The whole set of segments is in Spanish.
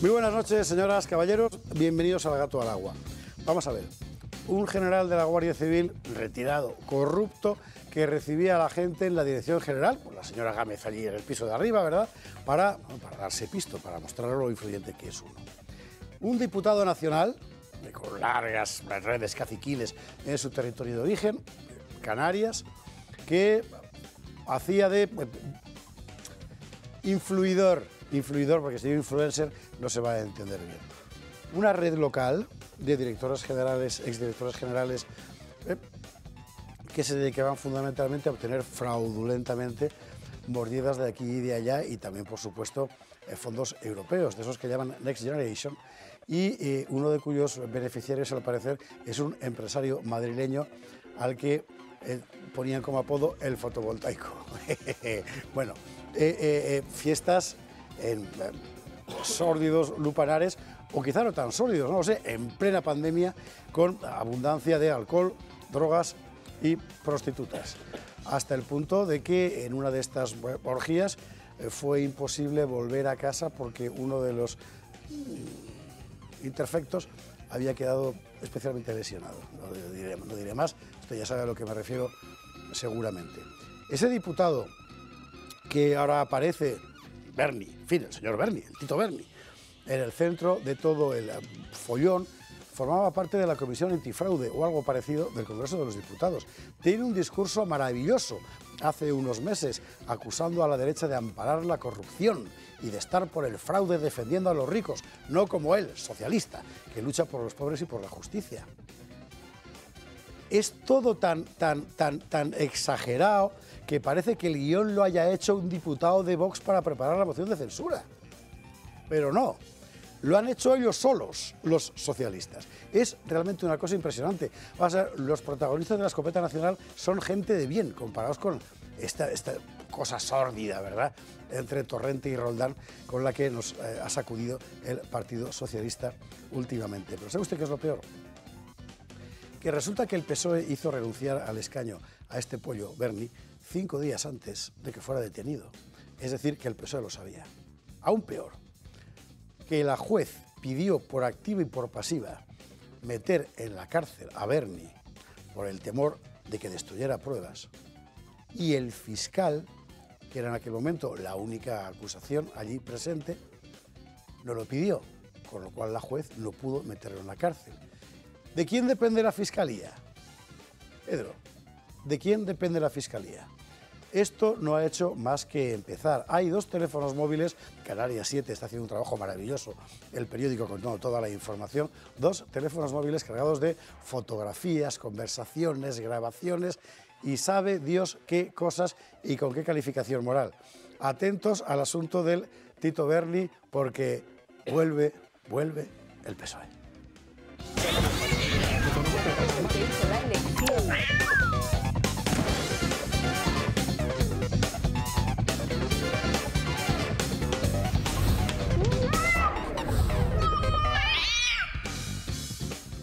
Muy buenas noches, señoras, caballeros. Bienvenidos al Gato al Agua. Vamos a ver. Un general de la Guardia Civil retirado, corrupto, que recibía a la gente en la dirección general, la señora Gámez allí en el piso de arriba, ¿verdad? Para, para darse pisto, para mostrar lo influyente que es uno. Un diputado nacional, con largas redes caciquiles en su territorio de origen, Canarias, que hacía de influidor influidor, porque si digo influencer no se va a entender bien. Una red local de directoras generales, ex exdirectoras generales, eh, que se dedicaban fundamentalmente a obtener fraudulentamente mordidas de aquí y de allá y también, por supuesto, eh, fondos europeos, de esos que llaman Next Generation, y eh, uno de cuyos beneficiarios, al parecer, es un empresario madrileño al que ponían como apodo el fotovoltaico. bueno, fiestas en eh, sórdidos lupanares, o quizá no tan sólidos, no lo sé, en plena pandemia, con abundancia de alcohol, drogas y prostitutas. Hasta el punto de que en una de estas orgías eh, fue imposible volver a casa porque uno de los mm, ...interfectos... había quedado especialmente lesionado. No diré, más, ...esto ya sabe a lo que me refiero seguramente. Ese diputado que ahora aparece Bernie, en fin, el señor Bernie, el Tito Bernie, en el centro de todo el eh, follón, formaba parte de la Comisión Antifraude o algo parecido del Congreso de los Diputados. Tiene un discurso maravilloso hace unos meses acusando a la derecha de amparar la corrupción y de estar por el fraude defendiendo a los ricos, no como él, socialista, que lucha por los pobres y por la justicia. Es todo tan, tan, tan, tan exagerado que parece que el guión lo haya hecho un diputado de Vox para preparar la moción de censura. Pero no, lo han hecho ellos solos, los socialistas. Es realmente una cosa impresionante. los protagonistas de la escopeta nacional son gente de bien, comparados con esta, cosa sórdida, ¿verdad?, entre Torrente y Roldán, con la que nos eh, ha sacudido el Partido Socialista últimamente. Pero ¿sabe usted qué es lo peor? Que resulta que el PSOE hizo renunciar al escaño a este pollo Berni cinco días antes de que fuera detenido. Es decir, que el PSOE lo sabía. Aún peor, que la juez pidió por activa y por pasiva meter en la cárcel a Berni por el temor de que destruyera pruebas. Y el fiscal, que era en aquel momento la única acusación allí presente, no lo pidió, con lo cual la juez no pudo meterlo en la cárcel. ¿De quién depende la fiscalía? Pedro, ¿de quién depende la fiscalía? Esto no ha hecho más que empezar. Hay dos teléfonos móviles, Canarias 7 está haciendo un trabajo maravilloso, el periódico con toda la información, dos teléfonos móviles cargados de fotografías, conversaciones, grabaciones y sabe Dios qué cosas y con qué calificación moral. Atentos al asunto del Tito Berni porque vuelve, vuelve el PSOE.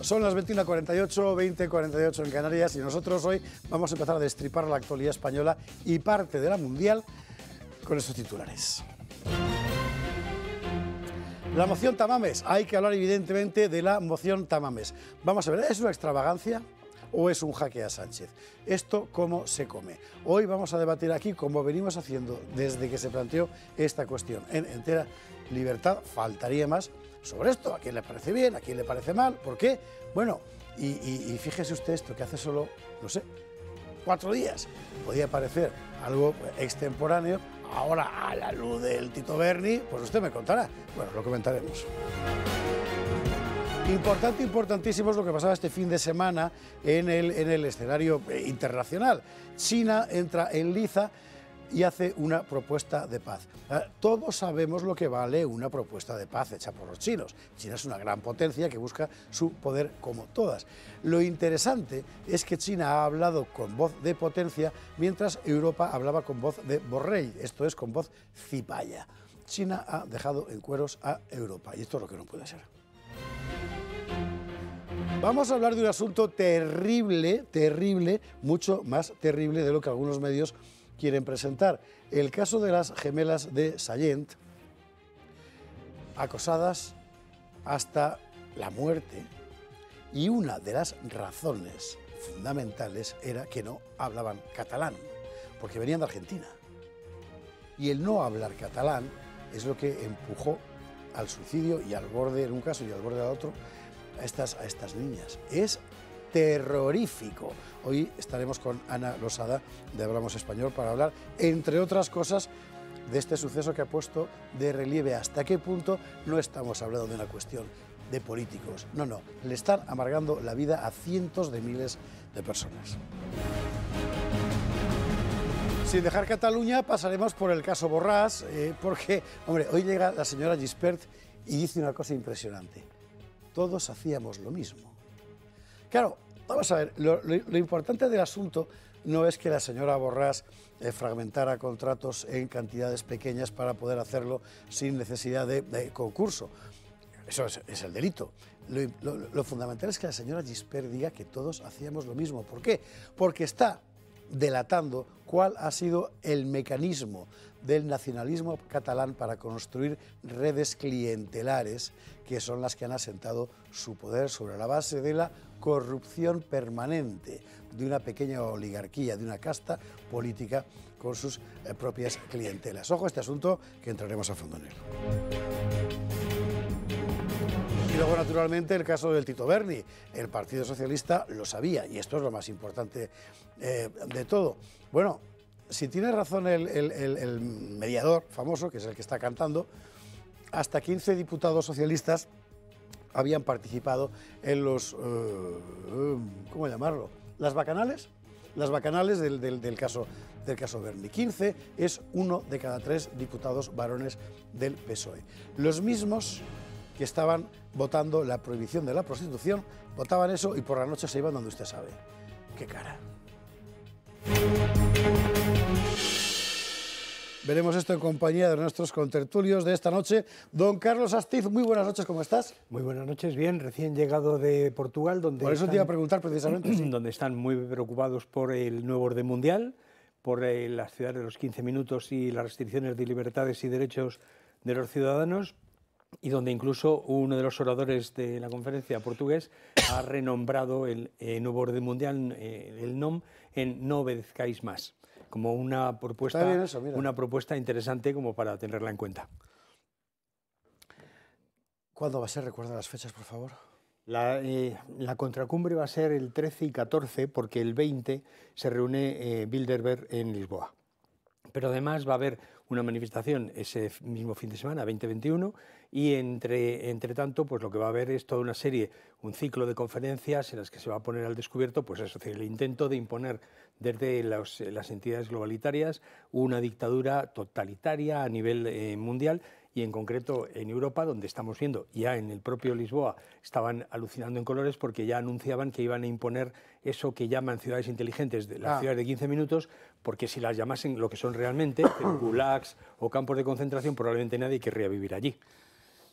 Son las 21.48, 20.48 en Canarias y nosotros hoy vamos a empezar a destripar la actualidad española y parte de la mundial con estos titulares. La moción Tamames. Hay que hablar evidentemente de la moción Tamames. Vamos a ver, ¿es una extravagancia? o es un jaque a Sánchez. Esto cómo se come. Hoy vamos a debatir aquí como venimos haciendo desde que se planteó esta cuestión en entera libertad, faltaría más, sobre esto, a quién le parece bien, a quién le parece mal, ¿por qué? Bueno, y, fíjese usted esto, que hace solo, no sé, cuatro días podía parecer algo extemporáneo, ahora a la luz del Tito Berni, pues usted me contará. Bueno, lo comentaremos. Importante, importantísimo es lo que pasaba este fin de semana en el, en el escenario eh, internacional. China entra en liza y hace una propuesta de paz. Eh, todos sabemos lo que vale una propuesta de paz hecha por los chinos. China es una gran potencia que busca su poder como todas. Lo interesante es que China ha hablado con voz de potencia mientras Europa hablaba con voz de borrell, esto es con voz cipaya. China ha dejado en cueros a Europa y esto es lo que no puede ser. Vamos a hablar de un asunto terrible, terrible, mucho más terrible de lo que algunos medios quieren presentar. El caso de las gemelas de Sallent, acosadas hasta la muerte, y una de las razones fundamentales era que no hablaban catalán, porque venían de Argentina. Y el no hablar catalán es lo que empujó al suicidio y al borde, en un caso y al borde del otro, a estas, a estas niñas. Es terrorífico. Hoy estaremos con Ana Rosada de Hablamos Español para hablar, entre otras cosas, de este suceso que ha puesto de relieve hasta qué punto no estamos hablando de una cuestión de políticos. No, no, le están amargando la vida a cientos de miles de personas. Sin dejar Cataluña, pasaremos por el caso Borrás, eh, porque, hombre, hoy llega la señora Gispert y dice una cosa impresionante. Todos hacíamos lo mismo. Claro, Vamos a ver, lo, importante del asunto no es que la señora Borrás eh, fragmentara contratos en cantidades pequeñas para poder hacerlo sin necesidad de, concurso. Eso es, el delito. Lo, fundamental es que la señora Gispert diga que todos hacíamos lo mismo. ¿Por qué? Porque está delatando cuál ha sido el mecanismo del nacionalismo catalán para construir redes clientelares que son las que han asentado su poder sobre la base de la corrupción permanente de una pequeña oligarquía, de una casta política con sus eh, propias clientelas. Ojo a este asunto que entraremos a fondo en él. Y luego, naturalmente, el caso del Tito Berni. El Partido Socialista lo sabía, y esto es lo más importante eh, de todo. Bueno, si tiene razón el, el mediador famoso, que es el que está cantando, hasta 15 diputados socialistas habían participado en los, eh, ¿cómo llamarlo? Las bacanales, las bacanales del, caso del caso Berni. 15 es uno de cada tres diputados varones del PSOE. Los mismos que estaban votando la prohibición de la prostitución, votaban eso y por la noche se iban donde usted sabe. ¡Qué cara! Veremos esto en compañía de nuestros contertulios de esta noche. Don Carlos Astiz, muy buenas noches, ¿cómo estás? Muy buenas noches, bien, recién llegado de Portugal, donde... Por eso están, te iba a preguntar precisamente. Donde están muy preocupados por el nuevo orden mundial, por eh, la ciudad de los 15 minutos y las restricciones de libertades y derechos de los ciudadanos, y donde incluso uno de los oradores de la conferencia portugués ha renombrado el eh, nuevo orden mundial, eh, el NOM, en no obedezcáis más como una propuesta, una propuesta interesante como para tenerla en cuenta. ¿Cuándo va a ser? Recuerda las fechas, por favor. La, eh, contracumbre va a ser el 13 y 14, porque el 20 se reúne eh, Bilderberg en Lisboa. Pero además va a haber una manifestación ese mismo fin de semana, 2021, y entre, entre tanto, pues lo que va a haber es toda una serie, un ciclo de conferencias en las que se va a poner al descubierto, pues el intento de imponer desde las entidades globalitarias una dictadura totalitaria a nivel eh, mundial y en concreto en Europa, donde estamos viendo, ya en el propio Lisboa, estaban alucinando en colores porque ya anunciaban que iban a imponer eso que llaman ciudades inteligentes, las ah. ciudades de 15 minutos, porque si las llamasen lo que son realmente, gulags o campos de concentración, probablemente nadie querría vivir allí.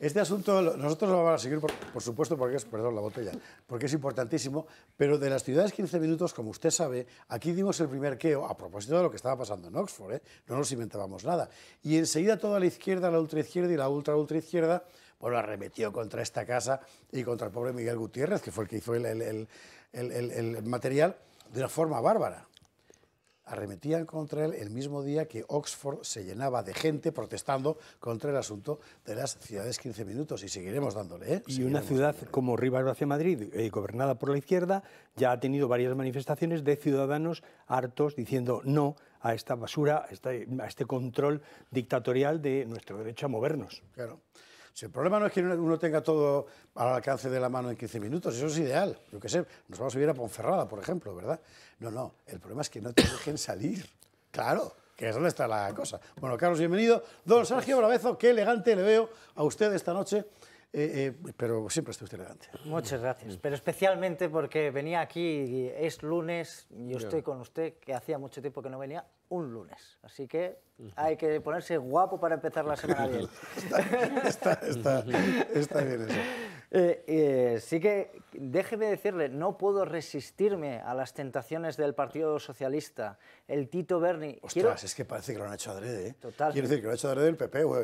Este asunto nosotros lo vamos a seguir, por, supuesto, porque es, perdón, la botella, porque es importantísimo, pero de las ciudades 15 minutos, como usted sabe, aquí dimos el primer queo a propósito de lo que estaba pasando en Oxford, ¿eh? no nos inventábamos nada. Y enseguida toda la izquierda, la ultraizquierda y la ultra-ultraizquierda, bueno, arremetió contra esta casa y contra el pobre Miguel Gutiérrez, que fue el que hizo el material, de una forma bárbara arremetían contra él el mismo día que Oxford se llenaba de gente protestando contra el asunto de las ciudades 15 minutos y seguiremos dándole. ¿eh? Y una ciudad como Rivas hacia Madrid, eh, gobernada por la izquierda, ya ha tenido varias manifestaciones de ciudadanos hartos diciendo no a esta basura, a este, este control dictatorial de nuestro derecho a movernos. Claro. Si el problema no es que uno tenga todo al alcance de la mano en 15 minutos, eso es ideal. Yo qué sé, nos vamos a ir a Ponferrada, por ejemplo, ¿verdad? No, no, el problema es que no te dejen salir. Claro, que es donde está la cosa. Bueno, Carlos, bienvenido. Don Sergio Brabezo, qué elegante le veo a usted esta noche. Eh, eh, pero siempre está usted elegante. Muchas gracias, mm. pero especialmente porque venía aquí, es lunes, y estoy con usted, que hacía mucho tiempo que no venía, un lunes. Así que hay que ponerse guapo para empezar la semana bien. está, bien eso. Eh, eh, sí que déjeme decirle, no puedo resistirme a las tentaciones del Partido Socialista, el Tito Berni. Ostras, es que parece que lo han hecho adrede. ¿eh? Quiero decir que lo han hecho adrede el PP o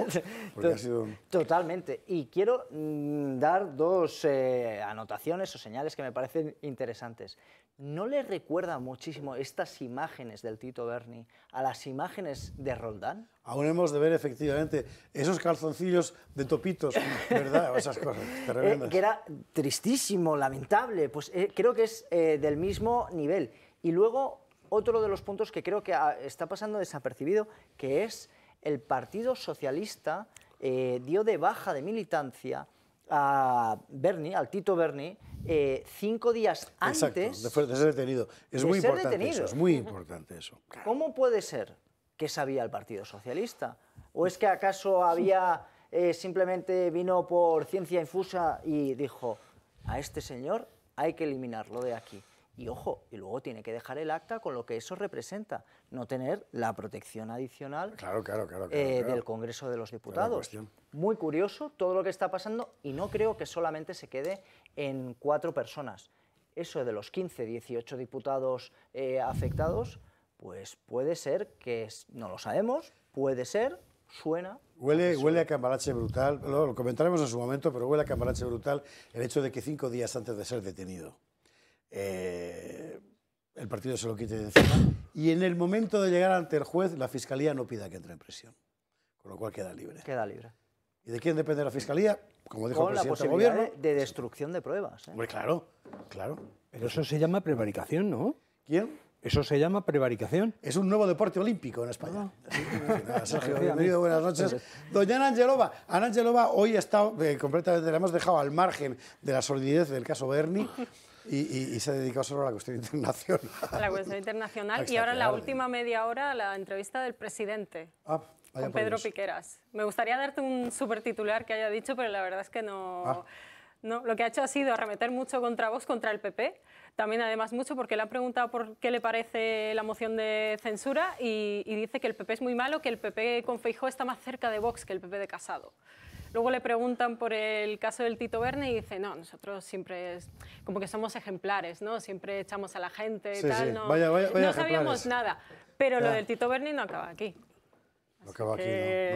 porque ha sido... Totalmente. Y quiero mm, dar dos eh, anotaciones o señales que me parecen interesantes. ¿no le recuerda muchísimo estas imágenes del Tito Berni a las imágenes de Roldán? Aún hemos de ver efectivamente esos calzoncillos de topitos, ¿verdad? esas cosas eh, que era tristísimo, lamentable, pues eh, creo que es eh, del mismo nivel. Y luego otro de los puntos que creo que ah, está pasando desapercibido, que es el Partido Socialista dio de baja de militancia a Bernie, al Tito Berni, eh, cinco días antes de ser detenido. Es muy importante eso, es muy importante ¿Cómo puede ser que sabía el Partido Socialista? ¿O es que acaso había eh, simplemente vino por ciencia infusa y dijo, a este señor hay que eliminarlo de aquí? Y ojo, y luego tiene que dejar el acta con lo que eso representa, no tener la protección adicional eh, del Congreso de los Diputados. Muy curioso todo lo que está pasando y no creo que solamente se quede en cuatro personas. Eso de los 15, 18 diputados eh, afectados, pues puede ser que, no lo sabemos, puede ser, suena. Huele, huele a cambalache brutal, lo, lo comentaremos en su momento, pero huele a cambalache brutal el hecho de que cinco días antes de ser detenido eh, el partido se lo quite de encima. Y en el momento de llegar ante el juez, la fiscalía no pida que entre en prisión. Con lo cual queda libre. Queda libre. ¿Y de quién depende la fiscalía? Como dijo el presidente la posibilidad gobierno. De, destrucción de pruebas. ¿eh? claro, claro. Pero eso se llama prevaricación, ¿no? ¿Quién? Eso se llama prevaricación. Es un nuevo deporte olímpico en España. Ah. Sergio, bienvenido, buenas noches. Doña Ana Angelova, Ana hoy está eh, completamente, la hemos dejado al margen de la solidez del caso Berni. Y, y, se dedicó solo a la cuestión internacional. A la cuestión internacional. y ahora la última media hora, la entrevista del presidente. Ah, con Pedro Piqueras. Me gustaría darte un titular que haya dicho, pero la verdad es que no... Ah. No, lo que ha hecho ha sido arremeter mucho contra vos, contra el PP. También, además, mucho porque le han preguntado por qué le parece la moción de censura y, y dice que el PP es muy malo, que el PP con Feijó está más cerca de Vox que el PP de Casado. Luego le preguntan por el caso del Tito Berni y dice, no, nosotros siempre como que somos ejemplares, ¿no? Siempre echamos a la gente y tal, No, no sabíamos nada. Pero lo del Tito Berni no acaba aquí. No acaba aquí,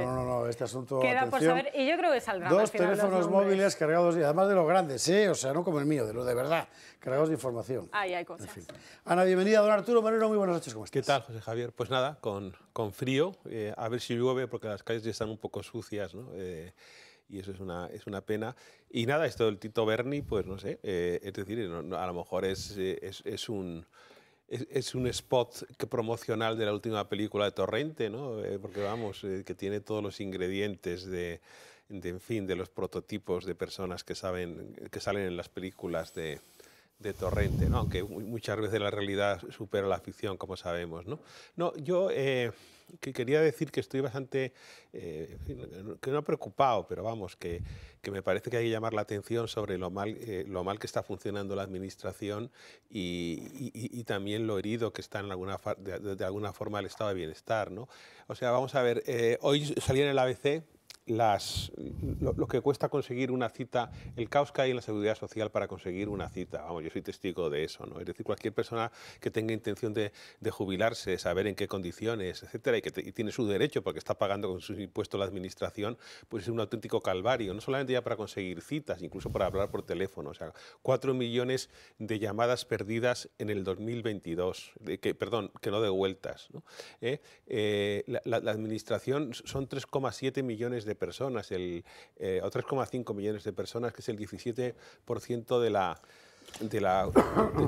¿no? No, no, este asunto. Queda por saber, y yo creo que saldrá. Dos teléfonos móviles cargados, y además de los grandes, ¿eh? O sea, no como el mío, de los de verdad, cargados de información. Ahí hay cosas. Ana, bienvenida, don Arturo Manero, muy buenas noches, ¿cómo estás? ¿Qué tal, José Javier? Pues nada, con, con frío, eh, a ver si llueve, porque las calles ya están un poco sucias, ¿no? Eh, y eso es una, es una pena. Y nada, esto del Tito Berni, pues no sé, eh, es decir, a lo mejor es, eh, es, es un... Es, un spot que promocional de la última película de Torrente, ¿no? Eh, porque vamos, que tiene todos los ingredientes de, en fin, de los prototipos de personas que, saben, que salen en las películas de, de Torrente, ¿no? Aunque muchas veces la realidad supera la ficción, como sabemos, ¿no? No, yo que quería decir que estoy bastante, eh, que no preocupado, pero vamos, que, me parece que hay que llamar la atención sobre lo mal, eh, lo mal que está funcionando la administración y, también lo herido que está en alguna, de, alguna forma el estado de bienestar. ¿no? O sea, vamos a ver, eh, hoy salía en el ABC las, lo, que cuesta conseguir una cita, el caos que hay en la seguridad social para conseguir una cita. Vamos, yo soy testigo de eso, ¿no? Es decir, cualquier persona que tenga intención de, jubilarse, saber en qué condiciones, etcétera, y que tiene su derecho porque está pagando con sus impuestos la administración, pues es un auténtico calvario, no solamente ya para conseguir citas, incluso para hablar por teléfono. O sea, cuatro millones de llamadas perdidas en el 2022, que, perdón, que no de vueltas. ¿Eh? Eh, la, la administración son 3,7 millones de personas, el, eh, o 3,5 millones de personas, que es el 17% de la la,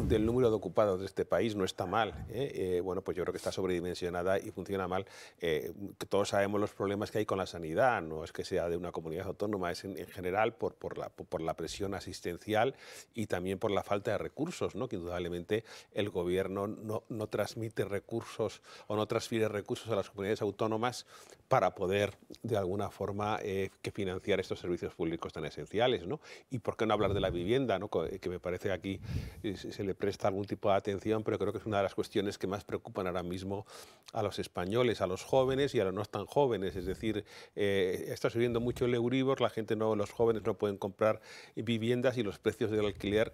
del número de ocupados de este país no está mal. ¿eh? Eh, bueno, pues yo creo que está sobredimensionada y funciona mal. Eh, todos sabemos los problemas que hay con la sanidad, no es que sea de una comunidad autónoma, es en, general por, por, la, por, la, presión asistencial y también por la falta de recursos, ¿no? que indudablemente el gobierno no, no transmite recursos o no transfiere recursos a las comunidades autónomas para poder de alguna forma que financiar estos servicios públicos tan esenciales. ¿no? ¿Y por qué no hablar de la vivienda, ¿no? que me parece aquí eh, se le presta algún tipo de atención, pero creo que es una de las cuestiones que más preocupan ahora mismo a los españoles, a los jóvenes y a los no tan jóvenes. Es decir, eh, está subiendo mucho el Euribor, la gente no, los jóvenes no pueden comprar viviendas y los precios del alquiler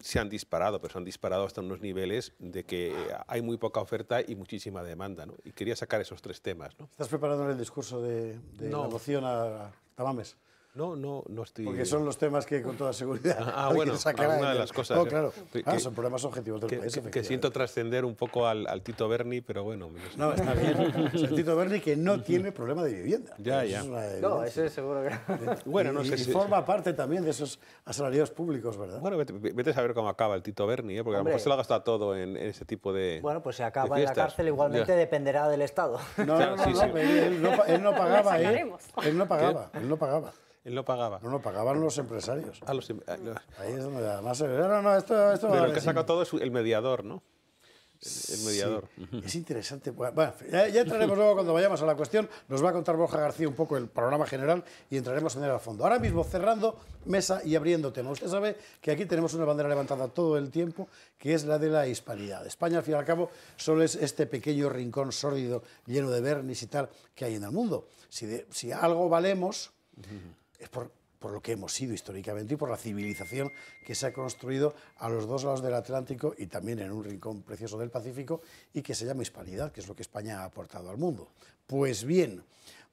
se han disparado, pero se han disparado hasta unos niveles de que hay muy poca oferta y muchísima demanda. Y quería sacar esos tres temas. ¿no? ¿Estás preparando el discurso de, la moción a Tamames? No, no, no estoy. Porque son los temas que con toda seguridad. Ah, bueno, una de las cosas. No, claro. son problemas objetivos del que, Que, siento trascender un poco al, Tito Berni, pero bueno. No, está bien. es el Tito Berni que no tiene problema de vivienda. Ya, ya. no, eso es seguro que. bueno, no sé si. forma parte también de esos asalariados públicos, ¿verdad? Bueno, vete, a saber cómo acaba el Tito Berni, ¿eh? porque a lo mejor se lo ha gastado todo en, ese tipo de. Bueno, pues se acaba en la cárcel, igualmente dependerá del Estado. No, no, no, Él, no, él pagaba, ¿eh? Él no pagaba, él no pagaba él no pagaba. No, no, pagaban los empresarios. A ah, los, em-, ah, Ahí es donde además no, no, esto, esto Pero el que saca todo es el mediador, ¿no? El, mediador. es interesante. Bueno, ya, entraremos luego cuando vayamos a la cuestión. Nos va a contar Borja García un poco el programa general y entraremos en él a fondo. Ahora mismo cerrando mesa y abriendo tema. Usted sabe que aquí tenemos una bandera levantada todo el tiempo, que es la de la hispanidad. España, al fin y al cabo, solo es este pequeño rincón sórdido, lleno de vernis y tal, que hay en el mundo. si algo valemos, es por, lo que hemos sido históricamente y por la civilización que se ha construido a los dos lados del Atlántico y también en un rincón precioso del Pacífico y que se llama hispanidad, que es lo que España ha aportado al mundo. Pues bien,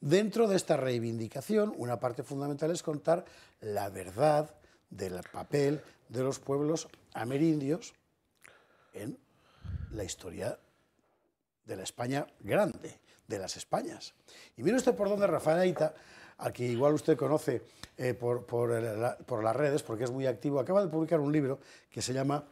dentro de esta reivindicación, una parte fundamental es contar la verdad del papel de los pueblos amerindios en la historia de la España grande, de las Españas. Y mire usted por dónde Rafael a igual usted conoce eh, por, las redes, porque es muy activo, acaba de publicar un libro que se llama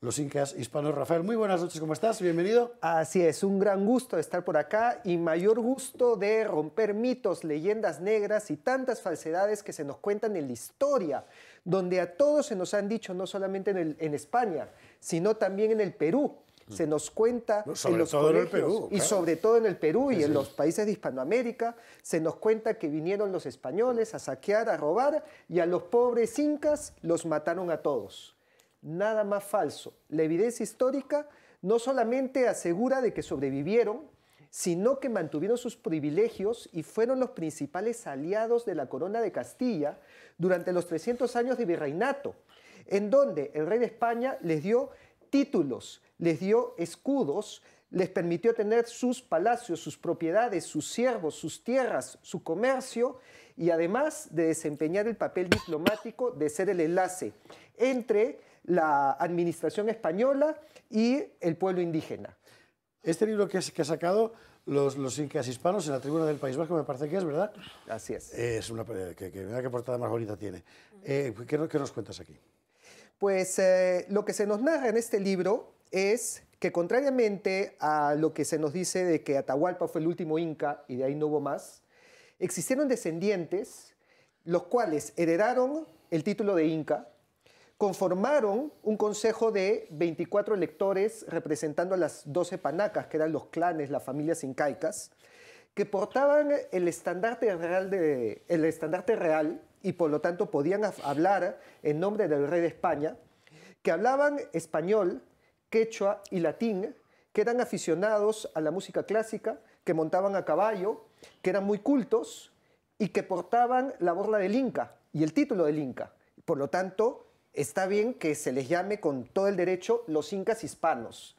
Los Incas Hispanos. Rafael, muy buenas noches, ¿cómo estás? Bienvenido. Así es, un gran gusto estar por acá y mayor gusto de romper mitos, leyendas negras y tantas falsedades que se nos cuentan en la historia, donde a todos se nos han dicho, no solamente en España, sino también en el Perú se nos cuenta en los Perú, y sobre todo en el Perú y en los países de Hispanoamérica, se nos cuenta que vinieron los españoles a saquear, a robar y a los pobres incas los mataron a todos. Nada más falso. La evidencia histórica no solamente asegura de que sobrevivieron, sino que mantuvieron sus privilegios y fueron los principales aliados de la corona de Castilla durante los 300 años de virreinato, en donde el rey de España les dio títulos, les dio escudos, les permitió tener sus palacios, sus propiedades, sus siervos, sus tierras, su comercio y además de desempeñar el papel diplomático de ser el enlace entre la administración española y el pueblo indígena. Este libro que, ha sacado los, incas hispanos en la tribuna del País Vasco, me parece que es, ¿verdad? Así es. es una eh, que, qué portada más bonita tiene. Eh, ¿qué, nos cuentas aquí? Pues eh, lo que se nos narra en este libro es que contrariamente a lo que se nos dice de que Atahualpa fue el último inca y de ahí no hubo más, existieron descendientes los cuales heredaron el título de inca, conformaron un consejo de 24 electores representando a las 12 panacas, que eran los clanes, las familias incaicas, que portaban el estandarte real, el estandarte real y por lo tanto podían hablar en nombre del rey de España, que hablaban español, quechua y latín, que eran aficionados a la música clásica, que montaban a caballo, que eran muy cultos y que portaban la borla del Inca y el título del Inca. Por lo tanto, está bien que se les llame con todo el derecho los incas hispanos,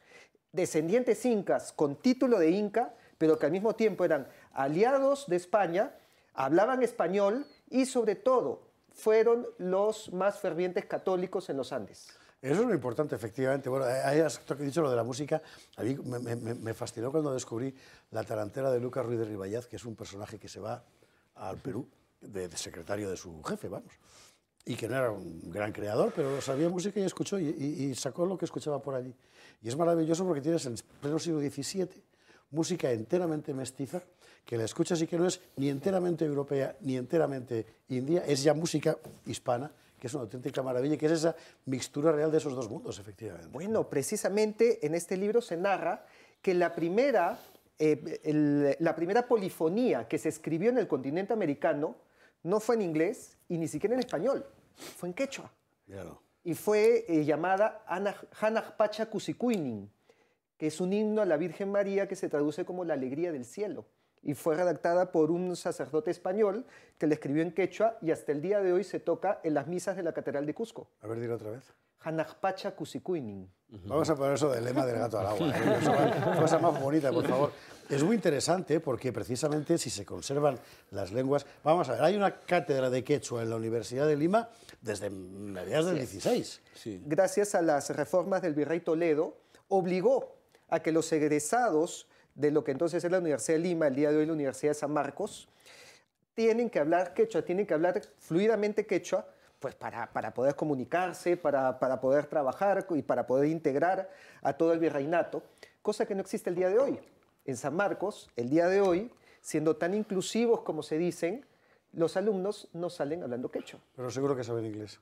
descendientes incas con título de inca, pero que al mismo tiempo eran aliados de España, hablaban español y sobre todo fueron los más fervientes católicos en los Andes. Eso es lo importante, efectivamente. Bueno, eh, he dicho lo de la música. A mí me, fascinó cuando descubrí la tarantera de Lucas Ruiz de Ribayaz, que es un personaje que se va al Perú de, secretario de su jefe, vamos. Y que no era un gran creador, pero sabía música y escuchó y, sacó lo que escuchaba por allí. Y es maravilloso porque tienes en pleno siglo XVII música enteramente mestiza, que la escuchas y que no es ni enteramente europea ni enteramente india, es ya música hispana que es una auténtica maravilla que es esa mixtura real de esos dos mundos, efectivamente. Bueno, precisamente en este libro se narra que la primera, eh, la primera polifonía que se escribió en el continente americano no fue en inglés y ni siquiera en español, fue en quechua. Y fue eh, llamada Hanajpacha Pacha Kusikuinin, que es un himno a la Virgen María que se traduce como la alegría del cielo y fue redactada por un sacerdote español que la escribió en quechua y hasta el día de hoy se toca en las misas de la Catedral de Cusco. A ver, dirá otra vez. Hanajpacha kusikuinin. Vamos a poner eso del lema del gato al agua. ¿eh? Cosa más bonita, por favor. Es muy interesante porque precisamente si se conservan las lenguas... Vamos a ver, hay una cátedra de quechua en la Universidad de Lima desde mediados del 16. Gracias a las reformas del virrey Toledo, obligó a que los egresados de lo que entonces es la Universidad de Lima, el día de hoy la Universidad de San Marcos, tienen que hablar quechua, tienen que hablar fluidamente quechua, pues para, poder comunicarse, para, para poder trabajar y para poder integrar a todo el virreinato, cosa que no existe el día de hoy. En San Marcos, el día de hoy, siendo tan inclusivos como se dicen, los alumnos no salen hablando quechua. Pero seguro que saben inglés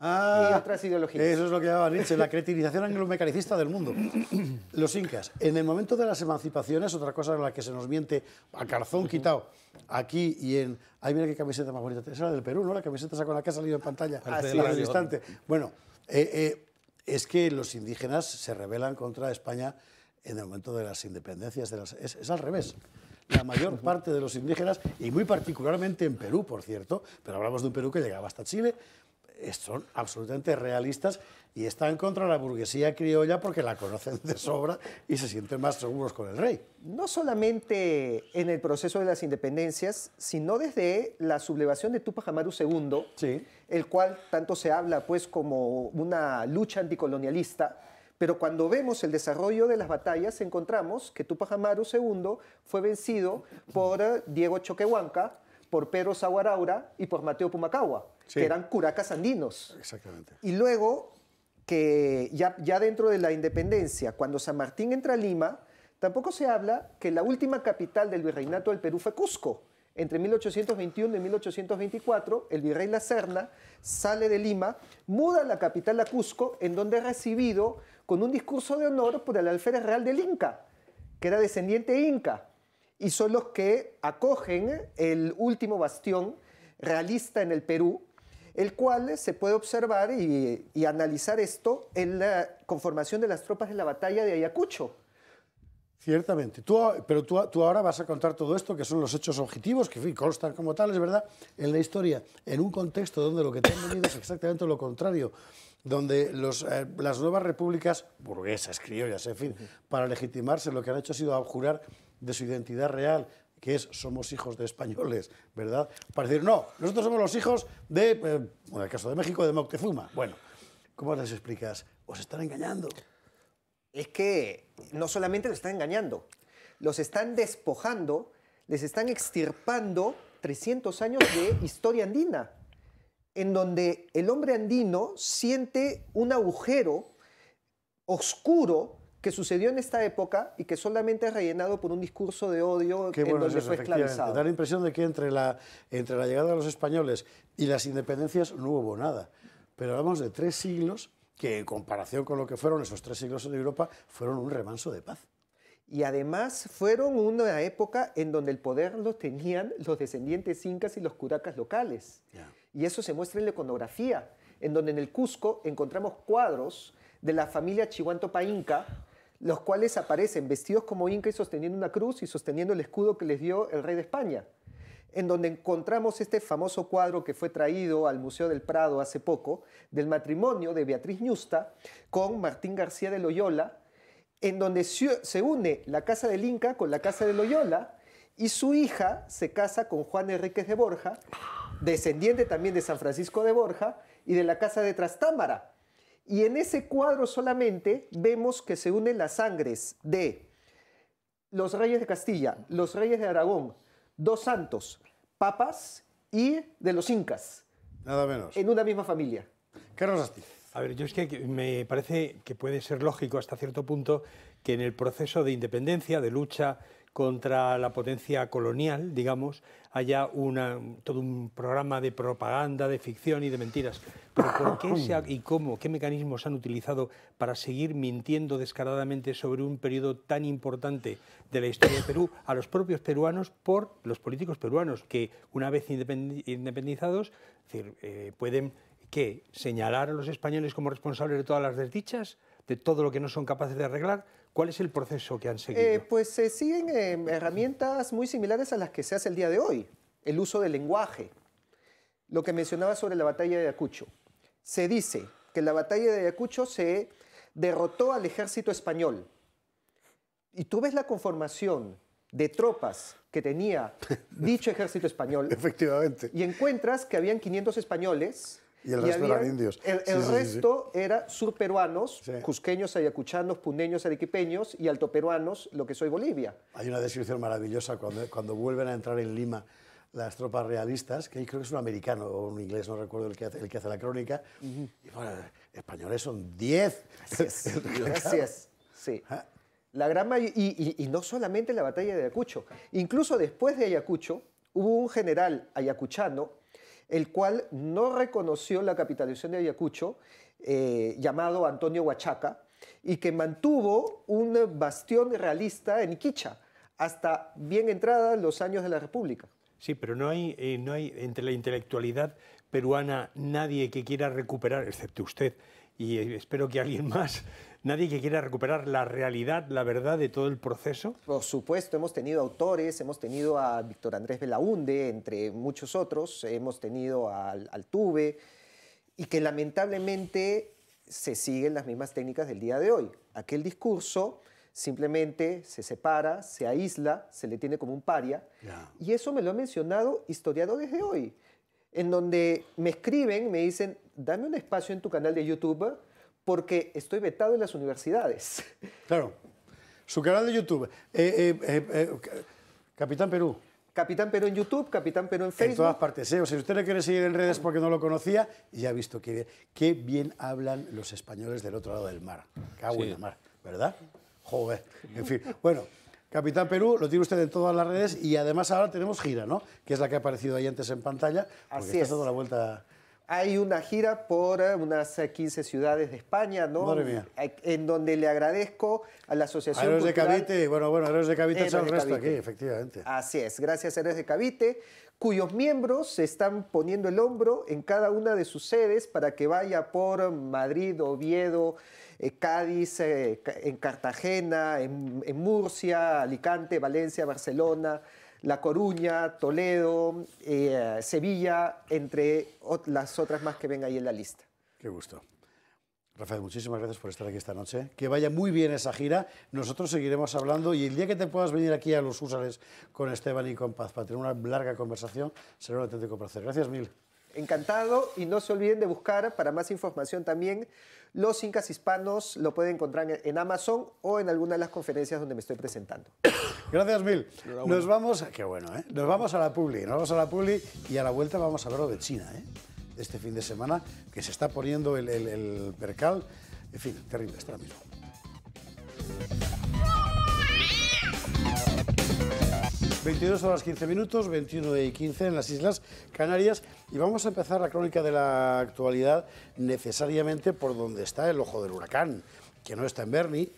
y ah, otras ideologías. Eso es lo que llamaba Nietzsche, la anglo-mecanicista del mundo. Los incas, en el momento de las emancipaciones, otra cosa en la que se nos miente a carzón quitado, aquí y en... Ay, mira qué camiseta más bonita. Esa la del Perú, ¿no? La camiseta esa con la que ha salido en pantalla. ah, Bueno, eh, eh, es que los indígenas se rebelan contra España en el momento de las independencias. es, es al revés la mayor parte de los indígenas, y muy particularmente en Perú, por cierto, pero hablamos de un Perú que llegaba hasta Chile, son absolutamente realistas y están contra la burguesía criolla porque la conocen de sobra y se sienten más seguros con el rey. No solamente en el proceso de las independencias, sino desde la sublevación de Tupac Amaru II, el cual tanto se habla pues como una lucha anticolonialista, pero cuando vemos el desarrollo de las batallas encontramos que Tupac Amaru II fue vencido por eh, Diego Choquehuanca, por Pedro Zaguaraura y por Mateo Pumacagua que eran curacas andinos. Exactamente. Y luego, que ya, ya dentro de la independencia, cuando San Martín entra a Lima, tampoco se habla que la última capital del virreinato del Perú fue Cusco. Entre 1821 y 1824, el virrey La Serna sale de Lima, muda la capital a Cusco, en donde es recibido con un discurso de honor por el alférez real del Inca, que era descendiente inca, y son los que acogen el último bastión realista en el Perú, el cual eh, se puede observar y, analizar esto en la conformación de las tropas en la batalla de Ayacucho. Ciertamente. pero tú, ahora vas a contar todo esto, que son los hechos objetivos, que constan como tales, ¿verdad? En la historia, en un contexto donde lo que te han venido es exactamente lo contrario, donde eh, las nuevas repúblicas, burguesas, criollas, en fin, para legitimarse, lo que han hecho ha sido abjurar de su identidad real, que es somos hijos de españoles, ¿verdad? Para decir, no, nosotros somos los hijos de, eh, en el caso de México, de Moctezuma. Bueno, ¿cómo les explicas? Os están engañando. Es que no solamente los están engañando, los están despojando, les están extirpando 300 años de historia andina, en donde el hombre andino siente un agujero oscuro que sucedió en esta época y que solamente es rellenado por un discurso de odio en donde fue esclavizado. Da la impresión de que entre la, entre la llegada de los españoles y las independencias no hubo nada. Pero hablamos de tres siglos que en comparación con lo que fueron esos tres siglos en Europa fueron un remanso de paz. Y además fueron una época en donde el poder lo tenían los descendientes incas y los curacas locales. Y eso se muestra en la iconografía, en donde en el Cusco encontramos cuadros de la familia Chihuantopa Inca, los cuales aparecen vestidos como inca y sosteniendo una cruz y sosteniendo el escudo que les dio el rey de España, en donde encontramos este famoso cuadro que fue traído al Museo del Prado hace poco, del matrimonio de Beatriz Ñusta con Martín García de Loyola, en donde se une la casa del Inca con la casa de Loyola y su hija se casa con Juan Enríquez de Borja, descendiente también de San Francisco de Borja y de la casa de Trastámara y en ese cuadro solamente vemos que se unen las sangres de los reyes de Castilla, los reyes de Aragón, dos santos, papas y de los incas. Nada menos. En una misma familia. Carlos A ver, yo es que me parece que puede ser lógico hasta cierto punto que en el proceso de independencia, de lucha contra la potencia colonial, digamos, haya todo un programa de propaganda, de ficción y de mentiras. ¿por qué y cómo, qué mecanismos han utilizado para seguir mintiendo descaradamente sobre un periodo tan importante de la historia de Perú a los propios peruanos por los políticos peruanos, que una vez independizados eh, pueden señalar a los españoles como responsables de todas las desdichas, de todo lo que no son capaces de arreglar? ¿Cuál es el proceso que han eh, seguido? pues se eh, siguen eh, herramientas muy similares a las que se hace el día de hoy. El uso del lenguaje. Lo que mencionaba sobre la batalla de Ayacucho. Se dice que la batalla de Ayacucho se derrotó al ejército español. Y tú ves la conformación de tropas que tenía dicho ejército español. Efectivamente. Y encuentras que habían 500 españoles, y el resto eran indios. El, resto era surperuanos, cusqueños, ayacuchanos, puneños, arequipeños y altoperuanos, lo que soy Bolivia. Hay una descripción maravillosa cuando, vuelven a entrar en Lima las tropas realistas, que creo que es un americano o un inglés, no recuerdo el que hace, la crónica. españoles son 10. Gracias, Sí. Ah. La y, y, no solamente la batalla de Ayacucho. Incluso después de Ayacucho, hubo un general ayacuchano el cual no reconoció la capitalización de Ayacucho, eh, llamado Antonio Huachaca, y que mantuvo un bastión realista en Iquicha hasta bien entrada los años de la República. Sí, pero no hay, eh, no hay entre la intelectualidad peruana nadie que quiera recuperar, excepto usted, y eh, espero que alguien más nadie que quiera recuperar la realidad, la verdad de todo el proceso? Por supuesto, hemos tenido autores, hemos tenido a Víctor Andrés Belaunde, entre muchos otros, hemos tenido al, Tuve, y que lamentablemente se siguen las mismas técnicas del día de hoy. Aquel discurso simplemente se separa, se aísla, se le tiene como un paria. Y eso me lo ha mencionado historiador de hoy, en donde me escriben, me dicen, dame un espacio en tu canal de YouTube porque estoy vetado en las universidades. Claro. Su canal de YouTube. Eh, eh, eh, Capitán Perú. Capitán Perú en YouTube, Capitán Perú en Facebook. En todas partes, ¿eh? si usted le quiere seguir en redes porque no lo conocía, ya ha visto que, qué bien hablan los españoles del otro lado del mar. Cago en mar, ¿verdad? Joder. En fin, bueno. Capitán Perú, lo tiene usted en todas las redes y además ahora tenemos gira, ¿no? Que es la que ha aparecido ahí antes en pantalla. Porque Así es. la vuelta hay una gira por eh, unas 15 eh, ciudades de España, ¿no? Eh, en donde le agradezco a la Asociación Héroes de Cavite, bueno, bueno, Héroes de Cavite es el resto aquí, efectivamente. Así es, gracias a Héroes de Cavite, cuyos miembros se están poniendo el hombro en cada una de sus sedes para que vaya por Madrid, Oviedo, Cádiz, en Cartagena, en Murcia, Alicante, Valencia, Barcelona, la Coruña, Toledo, eh, Sevilla, entre las otras más que ven ahí en la lista. Qué gusto. Rafael, muchísimas gracias por estar aquí esta noche. Que vaya muy bien esa gira. Nosotros seguiremos hablando y el día que te puedas venir aquí a los Húsares con Esteban y con Paz para tener una larga conversación, será un auténtico placer. Gracias mil. Encantado y no se olviden de buscar para más información también Los Incas Hispanos, lo pueden encontrar en Amazon o en alguna de las conferencias donde me estoy presentando. Gracias mil. Nos vamos, a, qué bueno, ¿eh? Nos vamos a la Publi, nos vamos a la Publi y a la vuelta vamos a hablar de China, ¿eh? Este fin de semana que se está poniendo el, el, percal, en fin, terrible, está ahora mismo. 22 horas 15 minutos, 21 y 15 en las Islas Canarias y vamos a empezar la crónica de la actualidad necesariamente por donde está el ojo del huracán, que no está en Berni,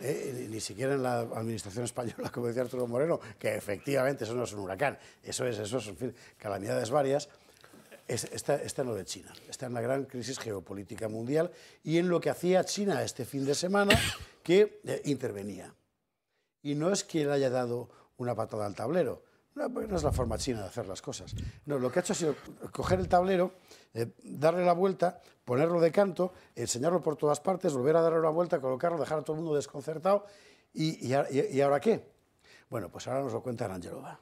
¿eh? ni siquiera en la administración española, como decía Arturo Moreno, que efectivamente eso no es un huracán, eso es, eso es, en fin, calamidades varias. Está, en lo de China, está en la gran crisis geopolítica mundial y en lo que hacía China este fin de semana que eh, intervenía. Y no es que le haya dado una patada al tablero. No, es la forma china de hacer las cosas. No, lo que ha hecho ha sido coger el tablero, eh, darle la vuelta, ponerlo de canto, enseñarlo por todas partes, volver a darle la vuelta, colocarlo, dejar a todo el mundo desconcertado. ¿Y, ahora qué? Bueno, pues ahora nos lo cuenta Angelova.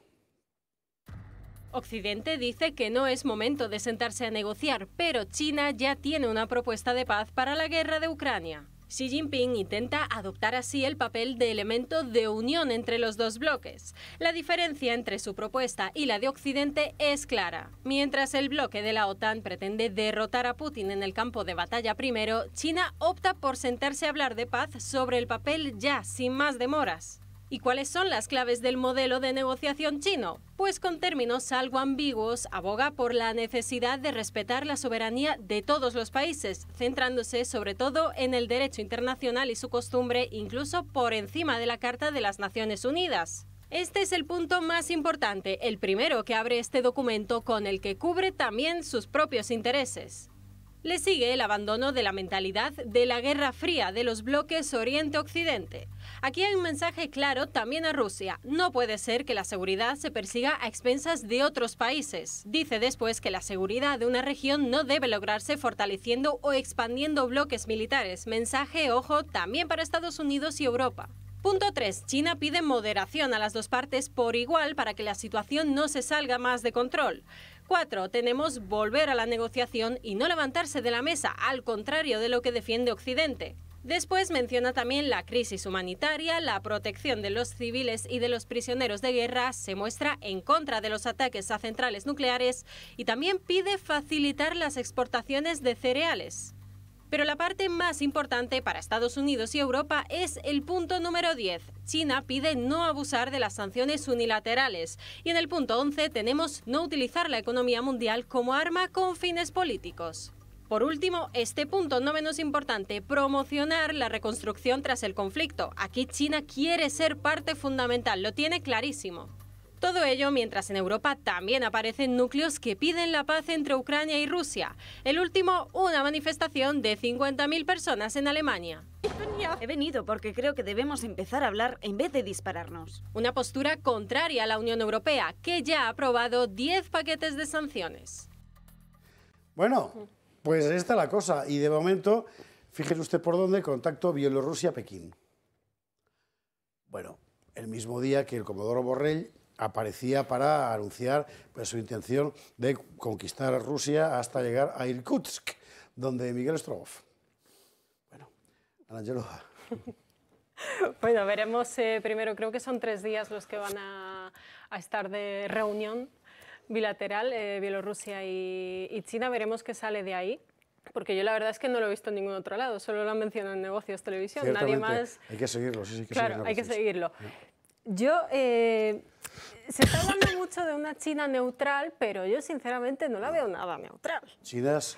Occidente dice que no es momento de sentarse a negociar, pero China ya tiene una propuesta de paz para la guerra de Ucrania. Xi Jinping intenta adoptar así el papel de elemento de unión entre los dos bloques. La diferencia entre su propuesta y la de Occidente es clara. Mientras el bloque de la OTAN pretende derrotar a Putin en el campo de batalla primero, China opta por sentarse a hablar de paz sobre el papel ya, sin más demoras. ¿Y cuáles son las claves del modelo de negociación chino? Pues con términos algo ambiguos, aboga por la necesidad de respetar la soberanía de todos los países, centrándose sobre todo en el derecho internacional y su costumbre, incluso por encima de la Carta de las Naciones Unidas. Este es el punto más importante, el primero que abre este documento con el que cubre también sus propios intereses. Le sigue el abandono de la mentalidad de la Guerra Fría de los bloques Oriente-Occidente. Aquí hay un mensaje claro también a Rusia. No puede ser que la seguridad se persiga a expensas de otros países. Dice después que la seguridad de una región no debe lograrse fortaleciendo o expandiendo bloques militares. Mensaje, ojo, también para Estados Unidos y Europa. Punto 3. China pide moderación a las dos partes por igual para que la situación no se salga más de control. Cuatro, tenemos volver a la negociación y no levantarse de la mesa, al contrario de lo que defiende Occidente. Después menciona también la crisis humanitaria, la protección de los civiles y de los prisioneros de guerra, se muestra en contra de los ataques a centrales nucleares y también pide facilitar las exportaciones de cereales. Pero la parte más importante para Estados Unidos y Europa es el punto número 10. China pide no abusar de las sanciones unilaterales. Y en el punto 11 tenemos no utilizar la economía mundial como arma con fines políticos. Por último, este punto no menos importante, promocionar la reconstrucción tras el conflicto. Aquí China quiere ser parte fundamental, lo tiene clarísimo. Todo ello mientras en Europa también aparecen núcleos que piden la paz entre Ucrania y Rusia. El último, una manifestación de 50.000 personas en Alemania. He venido porque creo que debemos empezar a hablar en vez de dispararnos. Una postura contraria a la Unión Europea, que ya ha aprobado 10 paquetes de sanciones. Bueno, pues esta es la cosa. Y de momento, fíjese usted por dónde, contacto Bielorrusia-Pekín. Bueno, el mismo día que el Comodoro Borrell aparecía para anunciar pues, su intención de conquistar Rusia hasta llegar a Irkutsk, donde Miguel Strogoff. Bueno, Anangelo. Bueno, veremos eh, primero, creo que son tres días los que van a, estar de reunión bilateral, eh, Bielorrusia y, China, veremos qué sale de ahí. Porque yo la verdad es que no lo he visto en ningún otro lado, solo lo han mencionado en negocios, televisión, nadie más... Hay que seguirlo, sí, sí, hay que claro, seguirlo. Hay que seguirlo. Yo eh, se está hablando mucho de una China neutral, pero yo sinceramente no la veo nada neutral. China es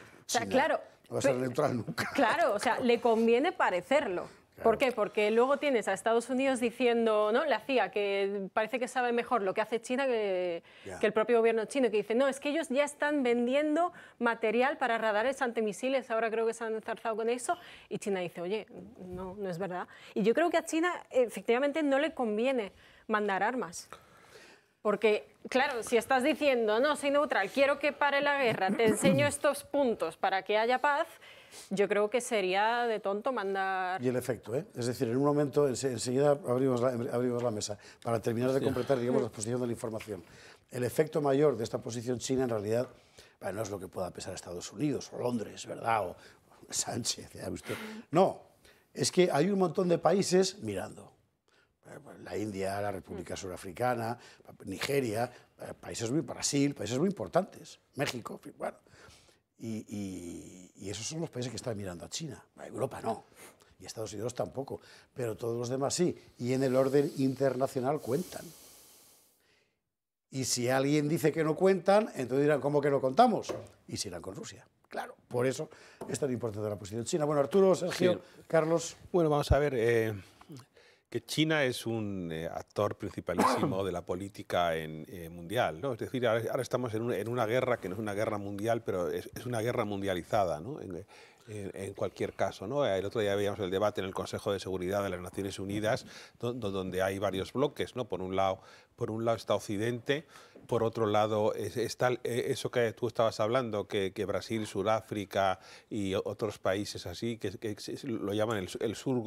claro. va a ser neutral nunca. Claro, o sea, le conviene parecerlo. ¿Por qué? Porque luego tienes a Estados Unidos diciendo, ¿no? La CIA, que parece que sabe mejor lo que hace China que, el propio gobierno chino, que dice, no, es que ellos ya están vendiendo material para radares antimisiles, ahora creo que se han enzarzado con eso, y China dice, oye, no, no es verdad. Y yo creo que a China efectivamente no le conviene mandar armas. Porque, claro, si estás diciendo, no, soy neutral, quiero que pare la guerra, te enseño estos puntos para que haya paz, yo creo que sería de tonto mandar... Y el efecto, ¿eh? Es decir, en un momento, enseguida em-, abrimos la, mesa para terminar de completar, digamos, la exposición de la información. El efecto mayor de esta posición china, en realidad, no es lo que pueda pesar Estados Unidos o Londres, ¿verdad? O Sánchez, ya usted. No, es que hay un montón de países mirando eh, pues, la India, la República mm. Surafricana, Nigeria, eh, países muy, Brasil, países muy importantes, México, bueno. Y, esos son los países que están mirando a China. Europa no, y Estados Unidos tampoco, pero todos los demás sí. Y en el orden internacional cuentan. Y si alguien dice que no cuentan, entonces dirán, ¿cómo que no contamos? Y si irán con Rusia. Claro, por eso es tan importante la posición china. Bueno, Arturo, Sergio, Carlos. Bueno, vamos a ver. Eh, que China es un eh, actor principalísimo de la política eh, mundial. Es decir, ahora, estamos en, una guerra que no es una guerra mundial, pero es, una guerra mundializada, en, cualquier caso. El otro día veíamos el debate en el Consejo de Seguridad de las Naciones Unidas, donde, hay varios bloques. Por, un lado, por un lado está Occidente, por otro lado, está e, eso que tú estabas hablando, que, Brasil, Sudáfrica y otros países así, que, lo llaman el, sur,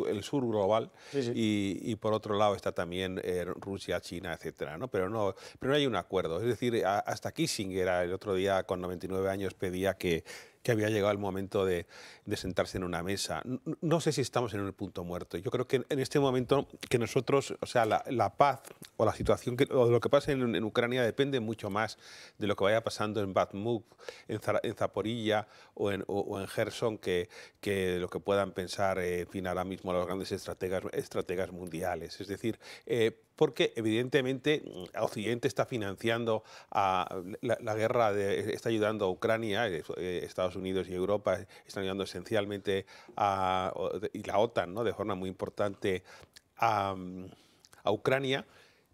global, Y, por otro lado está también eh, Rusia, China, etc. ¿no? Pero, no, pero hay un acuerdo. Es decir, hasta Kissinger el otro día con 99 años pedía que que había llegado el momento de, sentarse en una mesa. No, sé si estamos en un punto muerto. Yo creo que en este momento que nosotros, o sea, la, paz o la situación que, o lo que pasa en, Ucrania depende mucho más de lo que vaya pasando en Batmuk, en, en, Zaporilla o en, o, en Gerson que, que, lo que puedan pensar, eh, ahora mismo los grandes estrategas, estrategas mundiales. Es decir, eh, porque evidentemente mm, Occidente está financiando la, guerra, está ayudando a Ucrania, eh, eh, Estados Unidos y Europa están ayudando esencialmente a, y la OTAN, de forma muy importante a Ucrania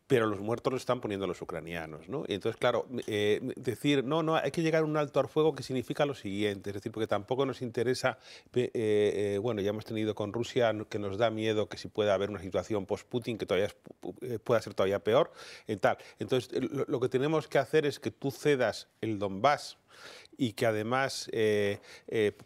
pero los muertos los están poniendo los ucranianos, ¿no? Y entonces, claro, eh, decir, no, no, hay que llegar a un alto al fuego que significa lo siguiente, es decir, porque tampoco nos interesa, eh, eh, bueno, ya hemos tenido con Rusia que nos da miedo que si pueda haber una situación post-Putin que todavía pueda ser todavía peor, tal. Entonces, lo, lo que tenemos que hacer es que tú cedas el Donbass y que además,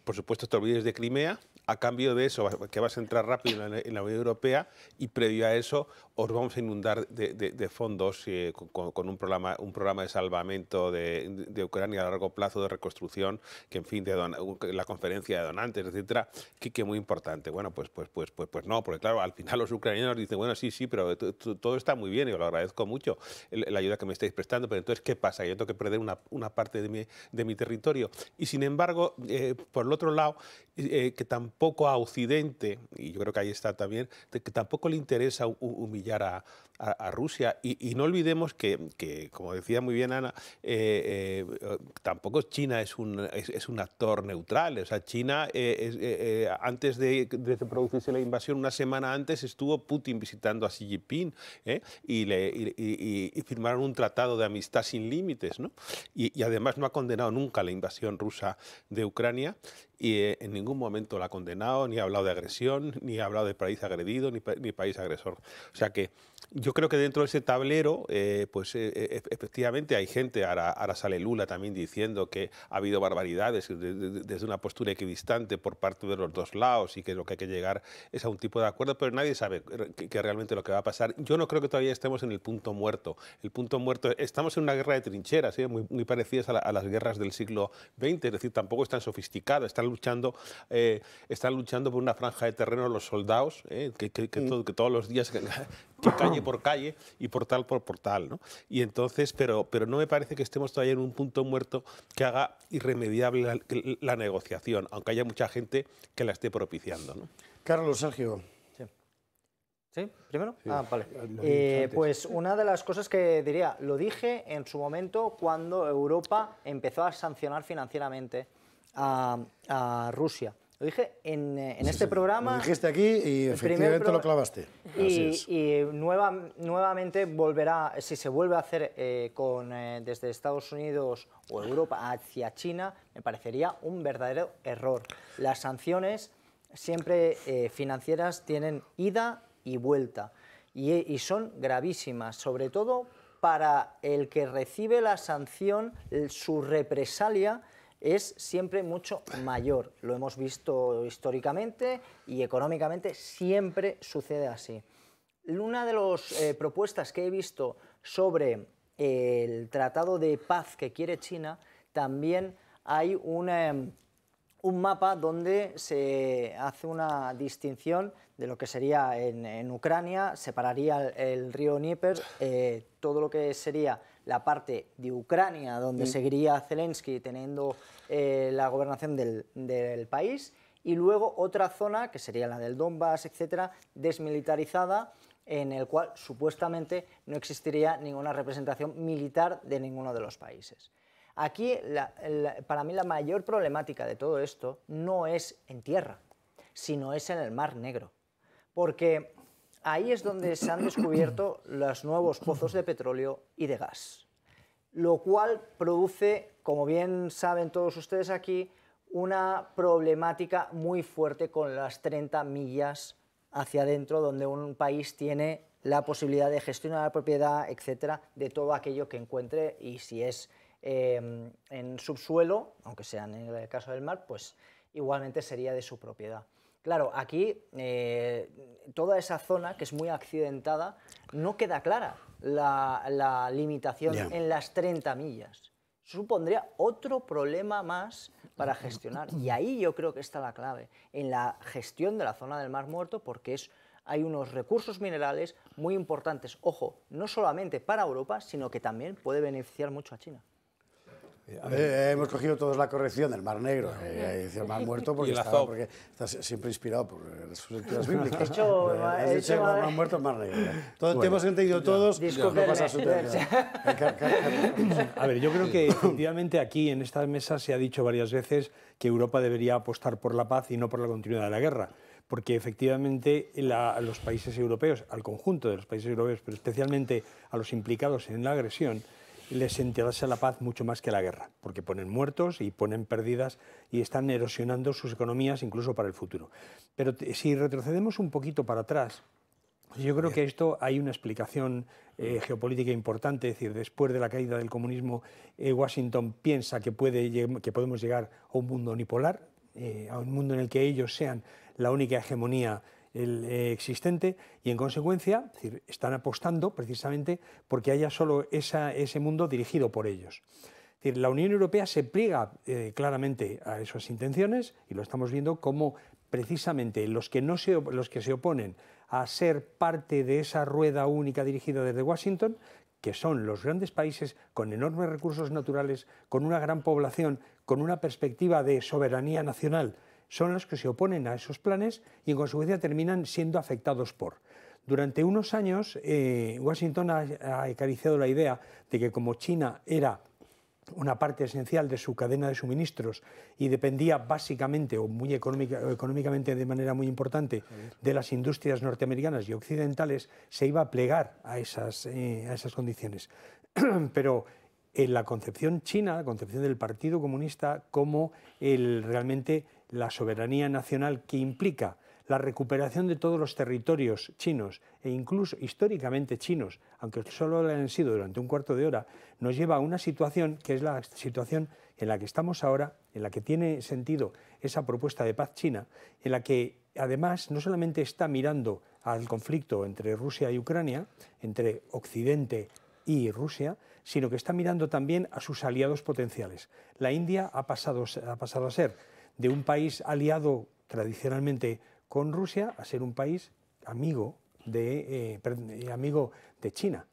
por supuesto, te olvides de Crimea, a cambio de eso, que vas a entrar rápido en la, Unión Europea y previo a eso os vamos a inundar de, fondos eh, con, un, programa, de salvamento de, Ucrania a largo plazo, de reconstrucción, que en fin, la conferencia de donantes, etcétera, que, que muy importante. Bueno, pues, pues, pues, pues, pues no, porque claro, al final los ucranianos dicen, bueno, sí, sí, pero todo está muy bien y os lo agradezco mucho la ayuda que me estáis prestando, pero entonces, ¿qué pasa? Yo tengo que perder una, parte de mi, de territorio. Y sin embargo, eh, por el otro lado, eh, que tampoco a Occidente, y yo creo que ahí está también, que tampoco le interesa humillar a a, Rusia. Y, no olvidemos que, como decía muy bien Ana, eh, eh, tampoco China es un, es, un actor neutral. O sea, China, eh, antes de, producirse la invasión, una semana antes estuvo Putin visitando a Xi Jinping y, le, firmaron un tratado de amistad sin límites. ¿no? y además no ha condenado nunca la invasión rusa de Ucrania y en ningún momento la ha condenado, ni ha hablado de agresión, ni ha hablado de país agredido, ni, ni país agresor. O sea que yo creo que dentro de ese tablero, eh, pues eh, eh, efectivamente hay gente, ahora, sale Lula también diciendo que ha habido barbaridades desde una postura equidistante por parte de los dos lados y que lo que hay que llegar es a un tipo de acuerdo, pero nadie sabe qué realmente lo que va a pasar. Yo no creo que todavía estemos en el punto muerto. El punto muerto, estamos en una guerra de trincheras, muy, muy, parecidas a, las guerras del siglo XX, es decir, tampoco es tan están luchando, están luchando por una franja de terreno los soldados, mm. que todos los días calle por calle y portal por portal. ¿no? Y entonces, pero, pero no me parece que estemos todavía en un punto muerto que haga irremediable la, negociación, aunque haya mucha gente que la esté propiciando. Carlos, Sergio. Sí. ¿Primero? Ah, vale. Eh, pues una de las cosas que diría, lo dije en su momento cuando Europa empezó a sancionar financieramente a Rusia. Lo dije en, eh, en este programa. Lo dijiste aquí y efectivamente lo clavaste. Y, y nuevamente volverá, si se vuelve a hacer eh, con, eh, desde Estados Unidos o Europa hacia China, me parecería un verdadero error. Las sanciones siempre financieras tienen ida y vuelta y, y son gravísimas, sobre todo para el que recibe la sanción, su represalia es siempre mucho mayor. Lo hemos visto históricamente y económicamente siempre sucede así. Una de las eh, propuestas que he visto sobre el tratado de paz que quiere China, también hay una em, un mapa donde se hace una distinción de lo que sería en, Ucrania, separaría el, río Dnieper, eh, todo lo que sería la parte de Ucrania, donde mm. seguiría Zelensky teniendo eh, la gobernación del, país, y luego otra zona, que sería la del Donbass, etcétera, desmilitarizada, en el cual supuestamente no existiría ninguna representación militar de ninguno de los países. Aquí, para mí, la mayor problemática de todo esto no es en tierra, sino es en el Mar Negro. Porque ahí es donde se han descubierto los nuevos pozos de petróleo y de gas. Lo cual produce, como bien saben todos ustedes aquí, una problemática muy fuerte con las 30 millas hacia adentro, donde un país tiene la posibilidad de gestionar la propiedad, etcétera, de todo aquello que encuentre y si es Em, en subsuelo, aunque sea en el caso del mar, pues igualmente sería de su propiedad. Claro, aquí eh, toda esa zona que es muy accidentada no queda clara la, limitación en las 30 millas. Supondría otro problema más para gestionar. Y ahí yo creo que está la clave, en la gestión de la zona del Mar Muerto, porque es, hay unos recursos minerales muy importantes, ojo, no solamente para Europa, sino que también puede beneficiar mucho a China. Eh, eh, hemos cogido todos la corrección del Mar Negro, eh, el Mar Muerto, porque, estaba, estás siempre inspirado por sus lecturas bíblicas. hecho, eh, Mar, Negro. te hemos entendido todos, pasa A ver, yo creo que efectivamente aquí en esta mesa se ha dicho varias veces que Europa debería apostar por la paz y no por la continuidad de la guerra porque efectivamente los países europeos, al conjunto de los países europeos, pero especialmente a los implicados en la agresión, les interesa la paz mucho más que la guerra, porque ponen muertos y ponen pérdidas y están erosionando sus economías incluso para el futuro. Pero si retrocedemos un poquito para atrás, pues yo creo que esto hay una explicación eh, geopolítica importante, es decir, después de la caída del comunismo, eh, Washington piensa que, puede, que podemos llegar a un mundo unipolar, eh, a un mundo en el que ellos sean la única hegemonía eh, existente y en consecuencia están apostando precisamente porque haya solo ese mundo dirigido por ellos. la Unión Europea se pliega eh, claramente a esas intenciones y lo estamos viendo como precisamente los que, no los que se oponen a ser parte de esa rueda única dirigida desde Washington, que son los grandes países con enormes recursos naturales, con una gran población, con una perspectiva de soberanía nacional, son las que se oponen a esos planes y en consecuencia terminan siendo afectados por. Durante unos años, eh, Washington ha, acariciado la idea de que como China era una parte esencial de su cadena de suministros y dependía básicamente o muy económicamente de manera muy importante de las industrias norteamericanas y occidentales, se iba a plegar a esas, eh, a esas condiciones. Pero en la concepción china, la concepción del Partido Comunista como el realmente la soberanía nacional que implica la recuperación de todos los territorios chinos e incluso históricamente chinos, aunque solo lo han sido durante un cuarto de hora, nos lleva a una situación que es la situación en la que estamos ahora, en la que tiene sentido esa propuesta de paz china, en la que además no solamente está mirando al conflicto entre Rusia y Ucrania, entre Occidente y Rusia, sino que está mirando también a sus aliados potenciales. La India ha pasado, ha pasado a ser de un país aliado tradicionalmente con Rusia a ser un país amigo de, eh, eh, amigo de China.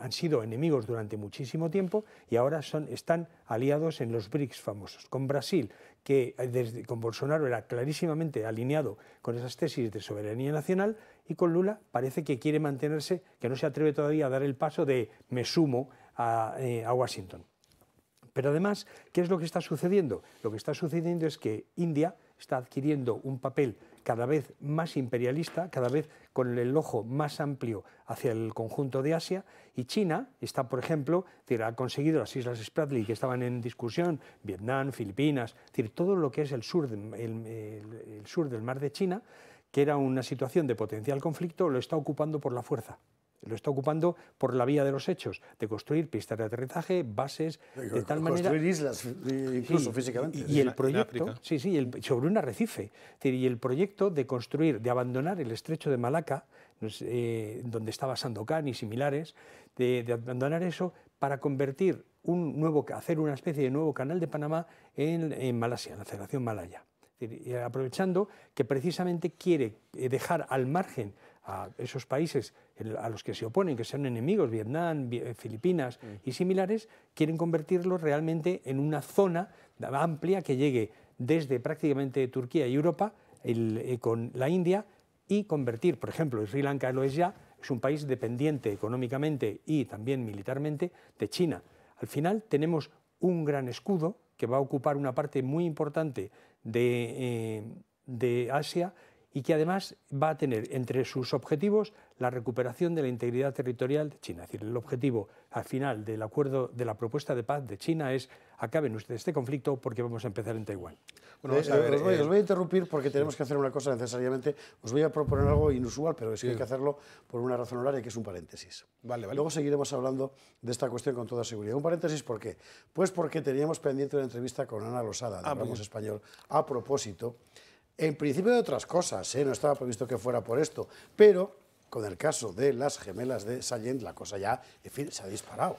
han sido enemigos durante muchísimo tiempo y ahora son, están aliados en los BRICS famosos. Con Brasil, que eh, desde, con Bolsonaro era clarísimamente alineado con esas tesis de soberanía nacional, y con Lula parece que quiere mantenerse, que no se atreve todavía a dar el paso de me sumo a Washington. Pero además, ¿qué es lo que está sucediendo? Lo que está sucediendo es que India está adquiriendo un papel cada vez más imperialista, cada vez con el ojo más amplio hacia el conjunto de Asia, y China está, por ejemplo, ha conseguido las islas Spratly que estaban en discusión, Vietnam, Filipinas, decir, todo lo que es el sur del mar de China, que era una situación de potencial conflicto, lo está ocupando por la fuerza lo está ocupando por la vía de los hechos, de construir pistas de aterrizaje, bases, de tal manera... Construir islas, incluso físicamente. Y, el proyecto, sí, sí, sobre un arrecife, y el proyecto de construir, de abandonar el estrecho de Malaca, eh, donde estaba Sandokan y similares, de, abandonar eso para convertir un nuevo, hacer una especie de nuevo canal de Panamá en, Malasia, en la Federación Malaya. aprovechando que precisamente quiere eh, dejar al margen a esos países a los que se oponen, que sean enemigos, Vietnam, eh, Filipinas mm. y similares, quieren convertirlos realmente en una zona amplia que llegue desde prácticamente Turquía y Europa eh, con la India y convertir, por ejemplo, Sri Lanka lo es ya, es un país dependiente económicamente y también militarmente de China. Al final tenemos un gran escudo que va a ocupar una parte muy importante de eh, Asia y que además va a tener entre sus objetivos la recuperación de la integridad territorial de China. Es decir, el objetivo al final del acuerdo de la propuesta de paz de China es acaben ustedes este conflicto porque vamos a empezar en Taiwán. Bueno, eh, eh, eh, os, voy, a interrumpir porque tenemos que hacer una cosa necesariamente. Os voy a proponer algo inusual, pero es que hay que hacerlo por una razón horaria, que es un paréntesis. Vale, vale. Luego seguiremos hablando de esta cuestión con toda seguridad. ¿Un paréntesis por qué? Pues porque teníamos pendiente una entrevista con Ana Losada, ah, de Español, a propósito en principio de otras cosas, ¿eh? no estaba previsto que fuera por esto, pero con el caso de las gemelas de Sallent la cosa ya, en fin, se ha disparado,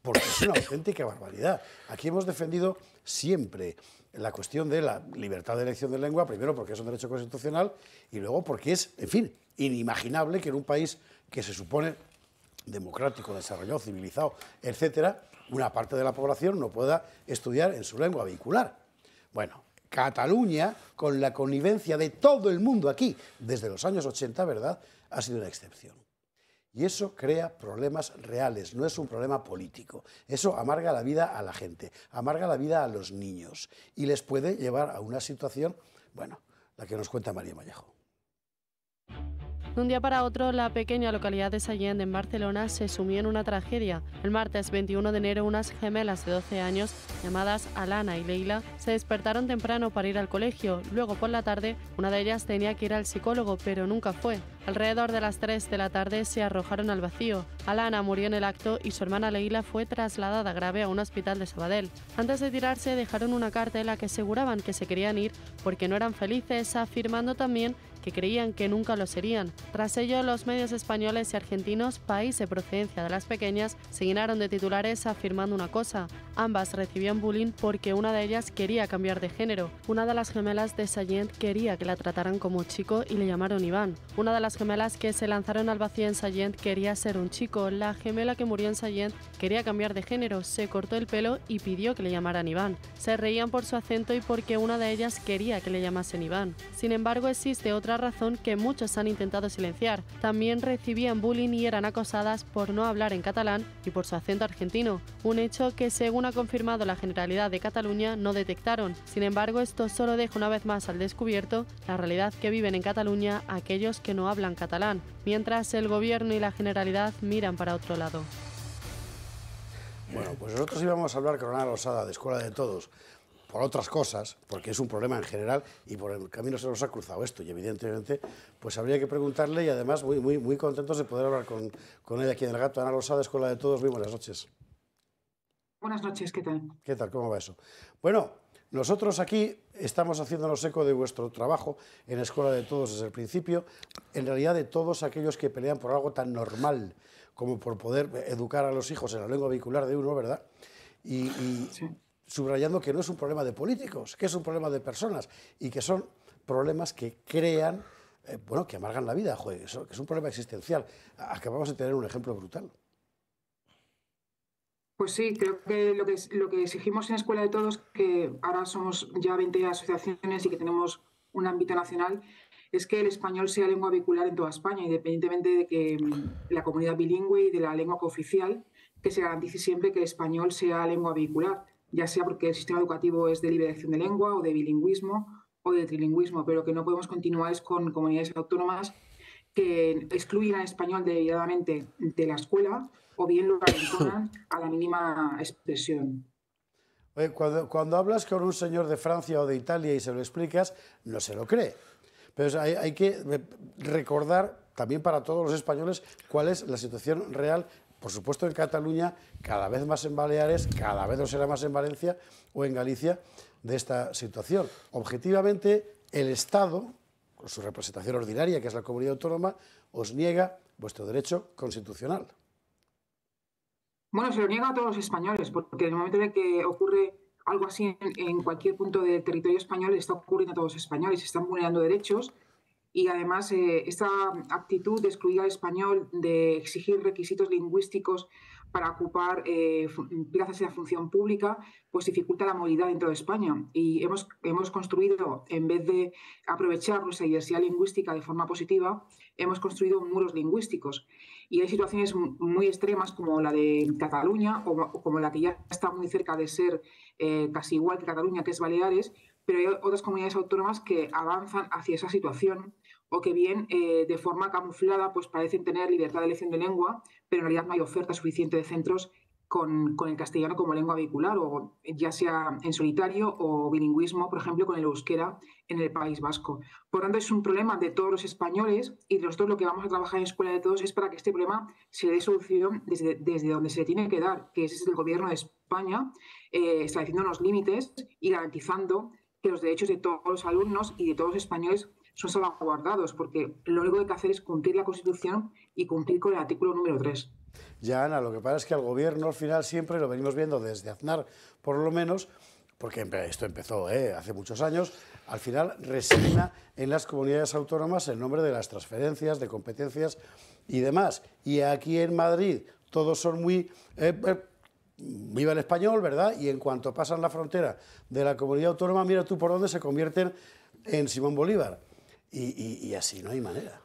porque es una auténtica barbaridad. Aquí hemos defendido siempre la cuestión de la libertad de elección de lengua, primero porque es un derecho constitucional y luego porque es, en fin, inimaginable que en un país que se supone democrático, desarrollado, civilizado, etcétera, una parte de la población no pueda estudiar en su lengua vehicular. Bueno, Cataluña, con la connivencia de todo el mundo aquí, desde los años 80, ¿verdad?, ha sido una excepción. Y eso crea problemas reales, no es un problema político. Eso amarga la vida a la gente, amarga la vida a los niños y les puede llevar a una situación, bueno, la que nos cuenta María Vallejo. De un día para otro, la pequeña localidad de Sallent, en Barcelona, se sumió en una tragedia. El martes 21 de enero, unas gemelas de 12 años, llamadas Alana y Leila, se despertaron temprano para ir al colegio. Luego, por la tarde, una de ellas tenía que ir al psicólogo, pero nunca fue. Alrededor de las 3 de la tarde se arrojaron al vacío. Alana murió en el acto y su hermana Leila fue trasladada grave a un hospital de Sabadell. Antes de tirarse dejaron una carta en la que aseguraban que se querían ir porque no eran felices, afirmando también creían que nunca lo serían. Tras ello, los medios españoles y argentinos, país de procedencia de las pequeñas, se llenaron de titulares afirmando una cosa. Ambas recibían bullying porque una de ellas quería cambiar de género. Una de las gemelas de Sayent quería que la trataran como chico y le llamaron Iván. Una de las gemelas que se lanzaron al vacío en Sayent quería ser un chico. La gemela que murió en Sayent quería cambiar de género, se cortó el pelo y pidió que le llamaran Iván. Se reían por su acento y porque una de ellas quería que le llamasen Iván. Sin embargo, existe otra razón que muchos han intentado silenciar. También recibían bullying y eran acosadas por no hablar en catalán y por su acento argentino, un hecho que según ha confirmado la Generalidad de Cataluña no detectaron. Sin embargo, esto solo deja una vez más al descubierto la realidad que viven en Cataluña aquellos que no hablan catalán, mientras el gobierno y la Generalidad miran para otro lado. Bueno, pues nosotros íbamos a hablar con Ana Rosada de Escuela de Todos, por otras cosas, porque es un problema en general y por el camino se nos ha cruzado esto y evidentemente pues habría que preguntarle y además muy, muy, muy contentos de poder hablar con, con ella aquí en El Gato. Ana Losada, Escuela de Todos, muy buenas noches. Buenas noches, ¿qué tal? ¿Qué tal? ¿Cómo va eso? Bueno, nosotros aquí estamos haciéndonos eco de vuestro trabajo en Escuela de Todos desde el principio, en realidad de todos aquellos que pelean por algo tan normal como por poder educar a los hijos en la lengua vehicular de uno, ¿verdad? Y, subrayando que no es un problema de políticos, que es un problema de personas y que son problemas que crean, eh, bueno, que amargan la vida, joder, que es un problema existencial. Acabamos de tener un ejemplo brutal. Pues sí, creo que lo, que lo que exigimos en Escuela de Todos, que ahora somos ya 20 asociaciones y que tenemos un ámbito nacional, es que el español sea lengua vehicular en toda España, independientemente de que mm, la comunidad bilingüe y de la lengua cooficial, que se garantice siempre que el español sea lengua vehicular ya sea porque el sistema educativo es de liberación de lengua o de bilingüismo o de trilingüismo, pero que no podemos continuar es con comunidades autónomas que excluyen al español debidamente de la escuela o bien lo abandonan a la mínima expresión. cuando, hablas con un señor de Francia o de Italia y se lo explicas, no se lo cree. Pero hay, hay que recordar también para todos los españoles cuál es la situación real por supuesto en Cataluña, cada vez más en Baleares, cada vez lo será más en Valencia o en Galicia de esta situación. Objetivamente, el Estado, con su representación ordinaria, que es la comunidad autónoma, os niega vuestro derecho constitucional. Bueno, se lo niega a todos los españoles, porque en el momento en que ocurre algo así en, cualquier punto del territorio español, está ocurriendo a todos los españoles, se están vulnerando derechos y además eh, esta actitud de excluir al español, de exigir requisitos lingüísticos para ocupar eh, plazas en la función pública, pues dificulta la movilidad dentro de España. Y hemos, hemos construido, en vez de aprovechar nuestra diversidad lingüística de forma positiva, hemos construido muros lingüísticos. Y hay situaciones muy extremas como la de Cataluña o, como la que ya está muy cerca de ser eh, casi igual que Cataluña, que es Baleares, pero hay otras comunidades autónomas que avanzan hacia esa situación o que bien eh, de forma camuflada pues parecen tener libertad de elección de lengua, pero en realidad no hay oferta suficiente de centros con, el castellano como lengua vehicular, o ya sea en solitario o bilingüismo, por ejemplo, con el euskera en el País Vasco. Por tanto, es un problema de todos los españoles y de nosotros lo que vamos a trabajar en Escuela de Todos es para que este problema se dé solución desde, donde se le tiene que dar, que es desde el Gobierno de España, eh, estableciendo unos límites y garantizando que los derechos de todos los alumnos y de todos los españoles son salvaguardados, porque lo único que hay que hacer es cumplir la Constitución y cumplir con el artículo número 3. Ya, Ana, lo que pasa es que al gobierno al final siempre lo venimos viendo desde Aznar, por lo menos, porque esto empezó eh, hace muchos años, al final resigna en las comunidades autónomas el nombre de las transferencias, de competencias y demás. Y aquí en Madrid todos son muy... Eh, eh viva español, ¿verdad? Y en cuanto pasan la frontera de la comunidad autónoma, mira tú por dónde se convierten en Simón Bolívar y, así no hay manera.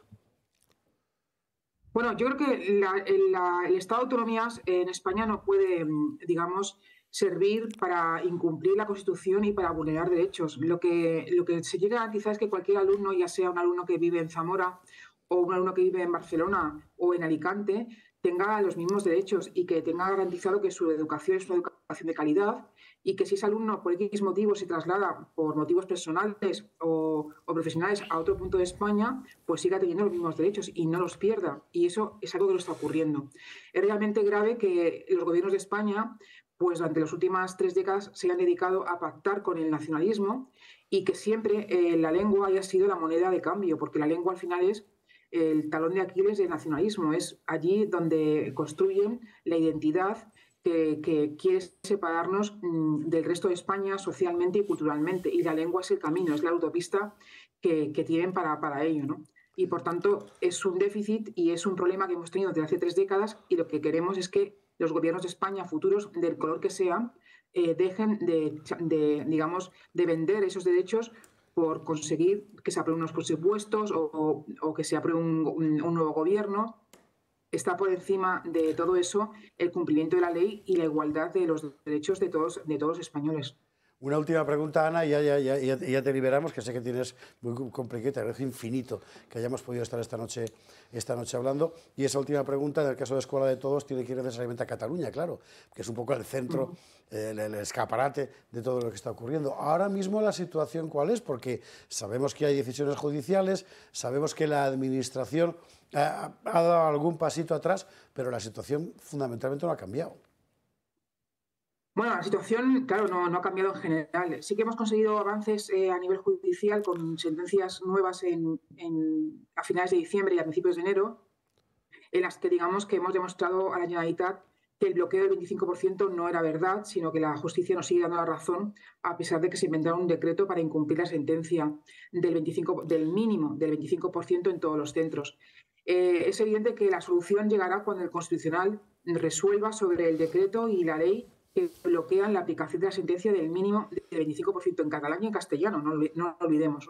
Bueno, yo creo que el Estado de Autonomías en España no puede, mm, digamos, servir para incumplir la Constitución y para vulnerar derechos. Lo que, lo que se quiere garantizar es que cualquier alumno, ya sea un alumno que vive en Zamora o un alumno que vive en Barcelona o en Alicante, tenga los mismos derechos y que tenga garantizado que su educación es una educación de calidad y que si ese alumno por X motivo se traslada por motivos personales o, profesionales a otro punto de España, pues siga teniendo los mismos derechos y no los pierda. Y eso es algo que lo está ocurriendo. Es realmente grave que los gobiernos de España, pues durante las últimas tres décadas se hayan dedicado a pactar con el nacionalismo y que siempre eh, la lengua haya sido la moneda de cambio, porque la lengua al final es el talón de Aquiles del nacionalismo, es allí donde construyen la identidad que, quiere separarnos mm, del resto de España socialmente y culturalmente. Y la lengua es el camino, es la autopista que, tienen para, ello. Y por tanto es un déficit y es un problema que hemos tenido desde hace tres décadas y lo que queremos es que los gobiernos de España futuros, del color que sean, eh, dejen de, digamos, de vender esos derechos por conseguir que se aprueben unos presupuestos o, que se apruebe un nuevo gobierno está por encima de todo eso el cumplimiento de la ley y la igualdad de los derechos de todos, de todos los españoles. Una última pregunta, Ana, y ya, te liberamos, que sé que tienes muy complicado, te agradezco infinito que hayamos podido estar esta noche, esta noche hablando. Y esa última pregunta, en el caso de Escuela de Todos, tiene que ir necesariamente a Cataluña, claro, que es un poco eh, el centro, el, escaparate de todo lo que está ocurriendo. Ahora mismo la situación cuál es, porque sabemos que hay decisiones judiciales, sabemos que la Administración ha dado algún pasito atrás, pero la situación fundamentalmente no ha cambiado. Bueno, la situación, claro, no, ha cambiado en general. Sí que hemos conseguido avances eh, a nivel judicial con sentencias nuevas a finales de diciembre y a principios de enero, en las que digamos que hemos demostrado a la Generalitat que el bloqueo del 25% no era verdad, sino que la justicia nos sigue dando la razón, a pesar de que se inventaron un decreto para incumplir la sentencia del, 25, del mínimo del 25% en todos los centros. Eh, es evidente que la solución llegará cuando el Constitucional resuelva sobre el decreto y la ley que bloquean la aplicación de la sentencia del mínimo del 25% en catalán y en castellano, no, no lo olvidemos.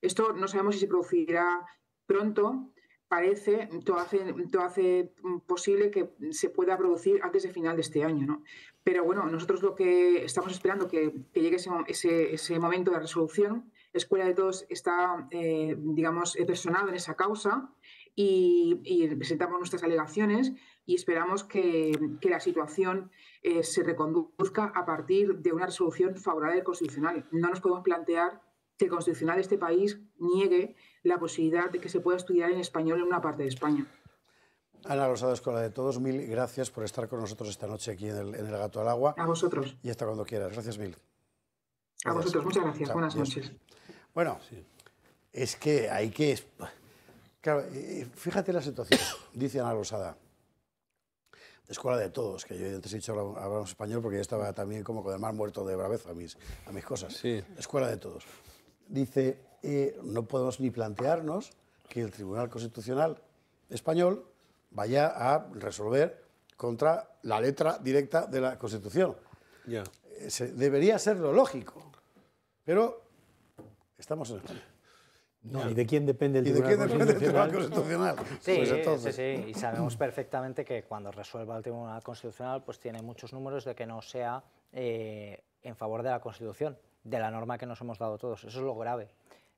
Esto no sabemos si se producirá pronto, parece, todo hace, todo hace posible que se pueda producir antes de final de este año. ¿no? Pero bueno, nosotros lo que estamos esperando que, que llegue ese, ese, ese, momento de resolución. Escuela de Todos está, eh, digamos, eh, personado en esa causa y, y presentamos nuestras alegaciones y esperamos que, la situación eh, se reconduzca a partir de una resolución favorable del Constitucional. No nos podemos plantear que el Constitucional de este país niegue la posibilidad de que se pueda estudiar en español en una parte de España. Ana Rosada Escola de Todos, mil gracias por estar con nosotros esta noche aquí en el, Gato al Agua. A vosotros. Y hasta cuando quieras. Gracias mil. A vosotros, muchas gracias. Buenas noches. Bueno, es que hay que... Claro, eh, fíjate la situación, dice Ana Rosada escuela de todos, que yo antes he dicho hablamos español porque yo estaba también como con el mar muerto de braveza a mis, a mis cosas. Escuela de todos. Dice, eh, no podemos ni plantearnos que el Tribunal Constitucional español vaya a resolver contra la letra directa de la Constitución. Eh, debería ser lo lógico, pero estamos en ¿y de quién depende el Tribunal, Constitucional? Sí, pues sí, sí, y sabemos perfectamente que cuando resuelva el Tribunal Constitucional, pues tiene muchos números de que no sea eh, en favor de la Constitución, de la norma que nos hemos dado todos. Eso es lo grave.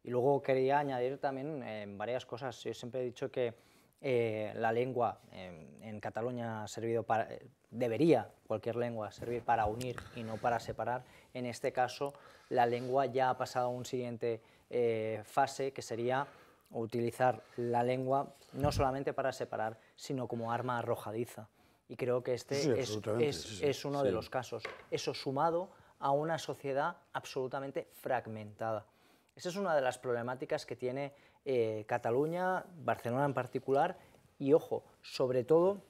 Y luego quería añadir también eh, varias cosas. Yo siempre he dicho que eh, la lengua en Cataluña ha servido para, debería cualquier lengua servir para unir y no para separar. En este caso, la lengua ya ha pasado a un siguiente eh, fase que sería utilizar la lengua no solamente para separar, sino como arma arrojadiza. Y creo que este es, uno de los casos. Eso sumado a una sociedad absolutamente fragmentada. Esa es una de las problemáticas que tiene eh, Cataluña, Barcelona en particular, y ojo, sobre todo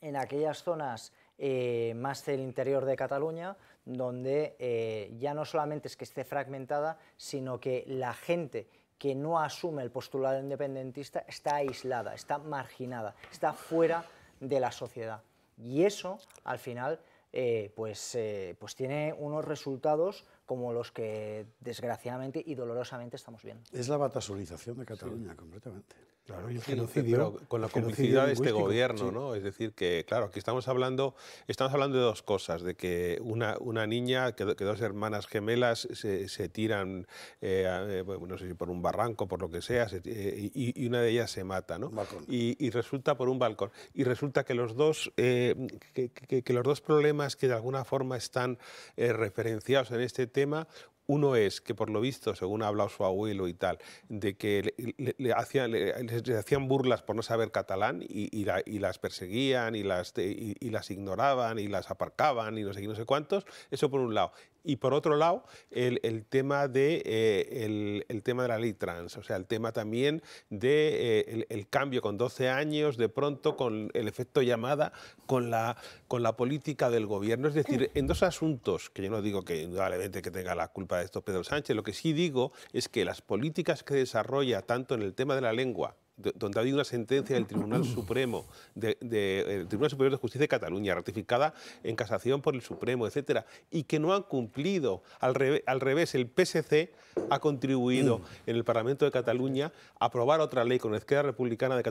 en aquellas zonas eh, más del interior de Cataluña, donde eh, ya no solamente es que esté fragmentada, sino que la gente que no asume el postulado independentista está aislada, está marginada, está fuera de la sociedad. Y eso, al final, eh, pues, eh, pues tiene unos resultados como los que desgraciadamente y dolorosamente estamos viendo. Es la batasolización de Cataluña, completamente. Claro, y el con la complicidad de este gobierno, ¿no? Es decir, que, claro, aquí estamos hablando, estamos hablando de dos cosas, de que una, una niña, que, dos hermanas gemelas se, tiran, eh, eh, no sé por un barranco, por lo que sea, eh, y, una de ellas se mata, ¿no? Y, resulta por un balcón. Y resulta que los dos, que, los dos problemas que de alguna forma están referenciados en este tema, uno es que, por lo visto, según ha hablado su abuelo y tal, de que le, hacían, hacían, burlas por no saber catalán y, las perseguían y las, y, las ignoraban y las aparcaban y no sé, no sé cuántos. Eso por un lado. Y por otro lado, el, tema, de, eh, el, tema de la ley trans, o sea, el tema también de eh, cambio con 12 años, de pronto con el efecto llamada, con la, con la política del gobierno. Es decir, en dos asuntos, que yo no digo que indudablemente que tenga la culpa de esto Pedro Sánchez, lo que sí digo es que las políticas que desarrolla tanto en el tema de la lengua donde ha habido una sentencia del Tribunal Supremo, de, Tribunal Superior de Justicia de Cataluña, ratificada en casación por el Supremo, etcétera, y que no han cumplido. Al, revés, el PSC ha contribuido mm. en el Parlamento de Cataluña a aprobar otra ley con la izquierda republicana de,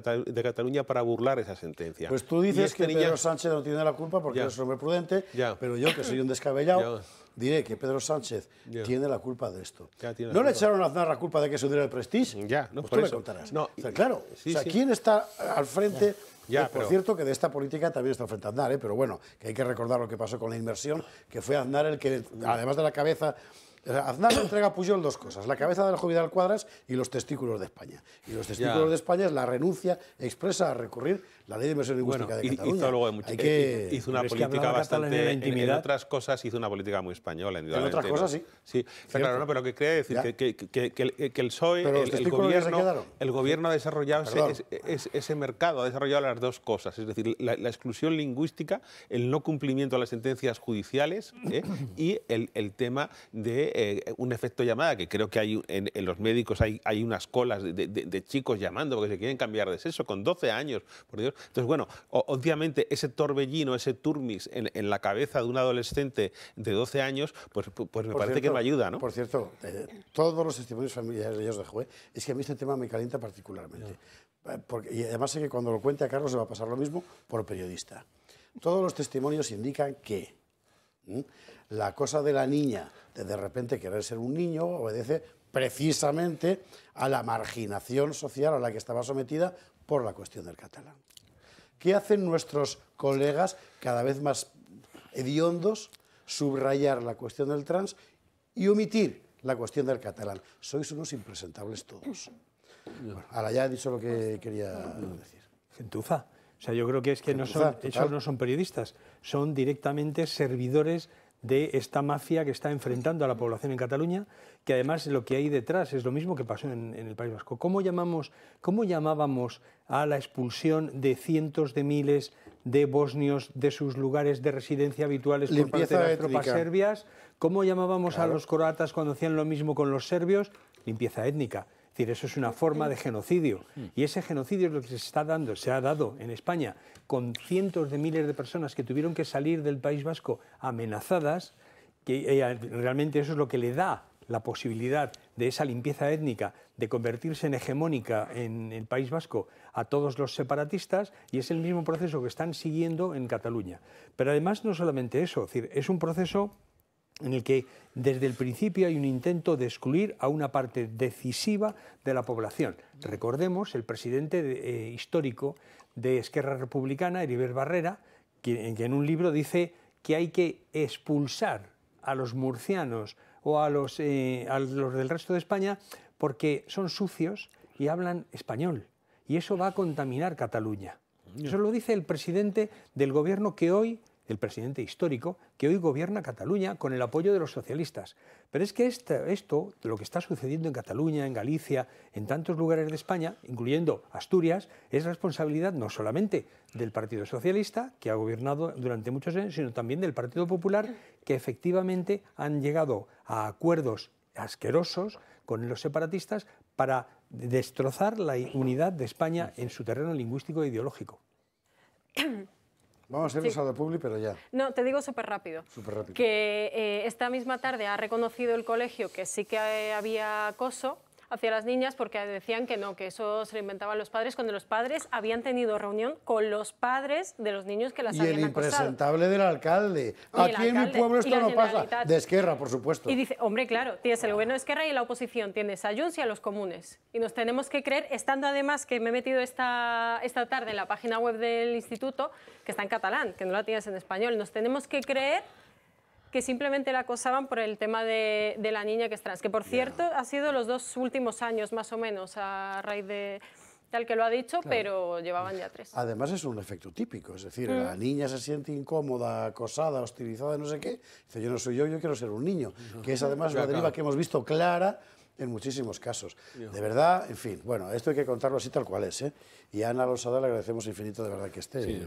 Cataluña para burlar esa sentencia. Pues tú dices que Pedro Sánchez no tiene la culpa porque es un hombre prudente, pero yo, que soy un descabellado diré que Pedro Sánchez tiene la culpa de esto. ¿No le echaron a Aznar la culpa de que se diera el prestigio Ya, pues no, pues me contarás. claro, o sea, ¿quién está al frente? Eh, por cierto, que de esta política también está al frente Aznar, ¿eh? pero bueno, que hay que recordar lo que pasó con la inversión, que fue Aznar el que, además de la cabeza... Aznar entrega a Puyol dos cosas, la cabeza de del al Cuadras y los testículos de España. Y los testículos de España es la renuncia expresa a recurrir la ley de inversión lingüística de Cataluña. Hizo, de que, eh, hizo una política bastante... En, en, otras cosas hizo una política muy española. En otras cosas, sí. claro, ¿no? pero qué que decir que, el PSOE, eh, el, gobierno, el gobierno ha desarrollado ese, mercado, ha desarrollado las dos cosas, es decir, la, exclusión lingüística, el no cumplimiento de las sentencias judiciales ¿eh? y el, tema de un efecto llamada, que creo que hay en, los médicos hay, hay unas colas de, de, chicos llamando porque se quieren cambiar de sexo con 12 años, por Dios, entonces, bueno, obviamente ese torbellino, ese turmis en, la cabeza de un adolescente de 12 años, pues, pues, pues me parece que me ayuda, ¿no? Por cierto, eh, todos los testimonios familiares de ellos de juez, es que a mí este tema me calienta particularmente. Eh, y además sé que cuando lo cuente a Carlos se va a pasar lo mismo por periodista. Todos los testimonios indican que la cosa de la niña, de de repente querer ser un niño, obedece precisamente a la marginación social a la que estaba sometida por la cuestión del catalán. ¿Qué hacen nuestros colegas cada vez más hediondos? Subrayar la cuestión del trans y omitir la cuestión del catalán. Sois unos impresentables todos. ahora ya he dicho lo que quería decir. Gentuza. O sea, yo creo que es que no son, no son periodistas, son directamente servidores de esta mafia que está enfrentando a la población en Cataluña, que además lo que hay detrás es lo mismo que pasó en, el País Vasco. ¿Cómo, llamamos, llamábamos a la expulsión de cientos de miles de bosnios de sus lugares de residencia habituales por parte de las tropas serbias? ¿Cómo llamábamos a los croatas cuando hacían lo mismo con los serbios? Limpieza étnica decir, eso es una forma de genocidio. Mm. Y ese genocidio es lo que se está dando, se ha dado en España, con cientos de miles de personas que tuvieron que salir del País Vasco amenazadas, que eh, realmente eso es lo que le da la posibilidad de esa limpieza étnica de convertirse en hegemónica en el País Vasco a todos los separatistas y es el mismo proceso que están siguiendo en Cataluña. Pero además no solamente eso, decir, es un proceso en el que desde el principio hay un intento de excluir a una parte decisiva de la población. Recordemos el presidente eh, histórico de Esquerra Republicana, Heribert Barrera, que, en un libro dice que hay que expulsar a los murcianos o a los, eh, a los del resto de España porque son sucios y hablan español. Y eso va a contaminar Cataluña. Eso lo dice el presidente del gobierno que hoy el presidente histórico, que hoy gobierna Cataluña con el apoyo de los socialistas. Pero es que esto, lo que está sucediendo en Cataluña, en Galicia, en tantos lugares de España, incluyendo Asturias, es responsabilidad no solamente del Partido Socialista, que ha gobernado durante muchos años, sino también del Partido Popular, que efectivamente han llegado a acuerdos asquerosos con los separatistas para destrozar la unidad de España en su terreno lingüístico e ideológico. Vamos a irnos sí. publi, pero ya. No, te digo súper rápido. Súper rápido. Que eh, esta misma tarde ha reconocido el colegio que sí que eh, había acoso, hacia las niñas porque decían que no, que eso se lo inventaban los padres cuando los padres habían tenido reunión con los padres de los niños que las habían acosado. Y el impresentable del alcalde. Aquí en mi pueblo esto no pasa. De Esquerra, por supuesto. Y dice, hombre, claro, tienes el gobierno de Esquerra y la oposición, tienes a Junts y a los comunes. Y nos tenemos que creer, estando además que me he metido esta, esta tarde en la página web del instituto, que está en catalán, que no la tienes en español, nos tenemos que creer que simplemente la acosaban por el tema de, la niña que es trans, que por cierto ha sido los dos últimos años más o menos a raíz de tal que lo ha dicho, pero llevaban ya tres. Además es un efecto típico, es decir, la mm. niña se siente incómoda, acosada, hostilizada, no sé qué, dice yo no soy yo, yo quiero ser un niño, que es además una deriva que hemos visto clara en muchísimos casos. De verdad, en fin, bueno, esto hay que contarlo así tal cual es, ¿eh? Y a Ana Lozada le agradecemos infinito de verdad que esté.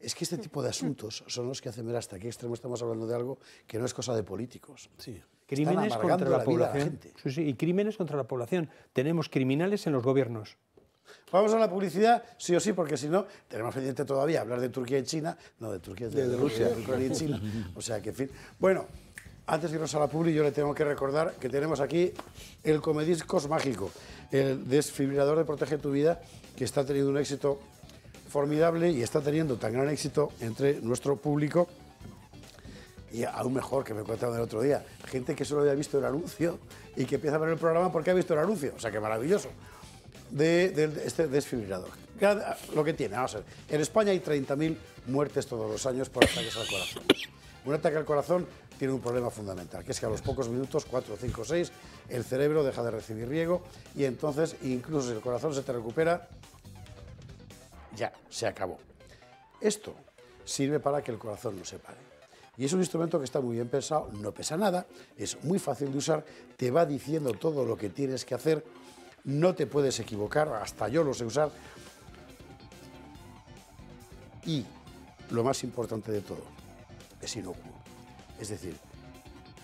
Es que este tipo de asuntos son los que hacen ver hasta qué extremo estamos hablando de algo que no es cosa de políticos. Sí. Crímenes contra la, población. sí, sí, y crímenes contra la población. Tenemos criminales en los gobiernos. Vamos a la publicidad, sí o sí, porque si no, tenemos pendiente todavía hablar de Turquía y China, no de Turquía, de, de Rusia, de y China. O sea que, fin. Bueno, antes de irnos a la publi, yo le tengo que recordar que tenemos aquí el Comediscos Mágico, el desfibrilador de Protege tu Vida, que está teniendo un éxito formidable y está teniendo tan gran éxito entre nuestro público. Y aún mejor que me contaron el otro día, gente que solo había visto el anuncio y que empieza a ver el programa porque ha visto el anuncio. O sea, que maravilloso. De, de este desfibrilador. Lo que tiene, vamos a ver. En España hay 30.000 muertes todos los años por ataques al corazón. Un ataque al corazón tiene un problema fundamental, que es que a los pocos minutos, 4, 5, 6, el cerebro deja de recibir riego y entonces incluso si el corazón se te recupera, ya, se acabó. Esto sirve para que el corazón no se pare. Y es un instrumento que está muy bien pensado, no pesa nada, es muy fácil de usar, te va diciendo todo lo que tienes que hacer, no te puedes equivocar, hasta yo lo sé usar. Y lo más importante de todo, es inocuo. Es decir,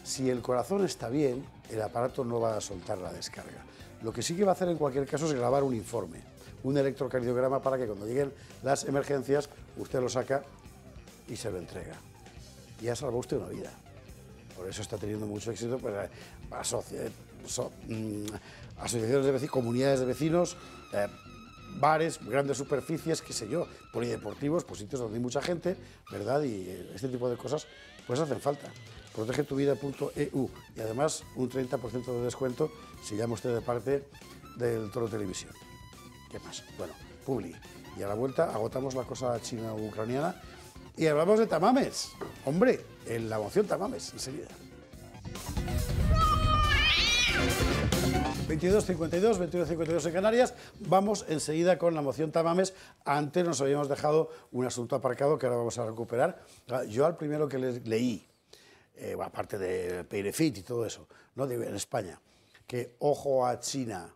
si el corazón está bien, el aparato no va a soltar la descarga. Lo que sí que va a hacer en cualquier caso es grabar un informe un electrocardiograma para que cuando lleguen las emergencias usted lo saca y se lo entrega. Y ha salvado usted una vida. Por eso está teniendo mucho éxito pues, eh, eh, mm, asociaciones de vecinos, comunidades de vecinos, eh, bares, grandes superficies, qué sé yo, polideportivos, pues sitios donde hay mucha gente, ¿verdad? Y este tipo de cosas pues hacen falta. Protege tu vida.eu y además un 30% de descuento si llama usted de parte del Toro Televisión. ¿Qué más? Bueno, Publi. Y a la vuelta agotamos la cosa china-ucraniana y hablamos de tamames. Hombre, en la moción tamames, enseguida. 22.52, 22.52 en Canarias. Vamos enseguida con la moción Tamames. Antes nos habíamos dejado un asunto aparcado que ahora vamos a recuperar. Ah, yo al primero que les leí, eh, aparte de Peirefit y todo eso, ¿no? De, en España, que ojo a China,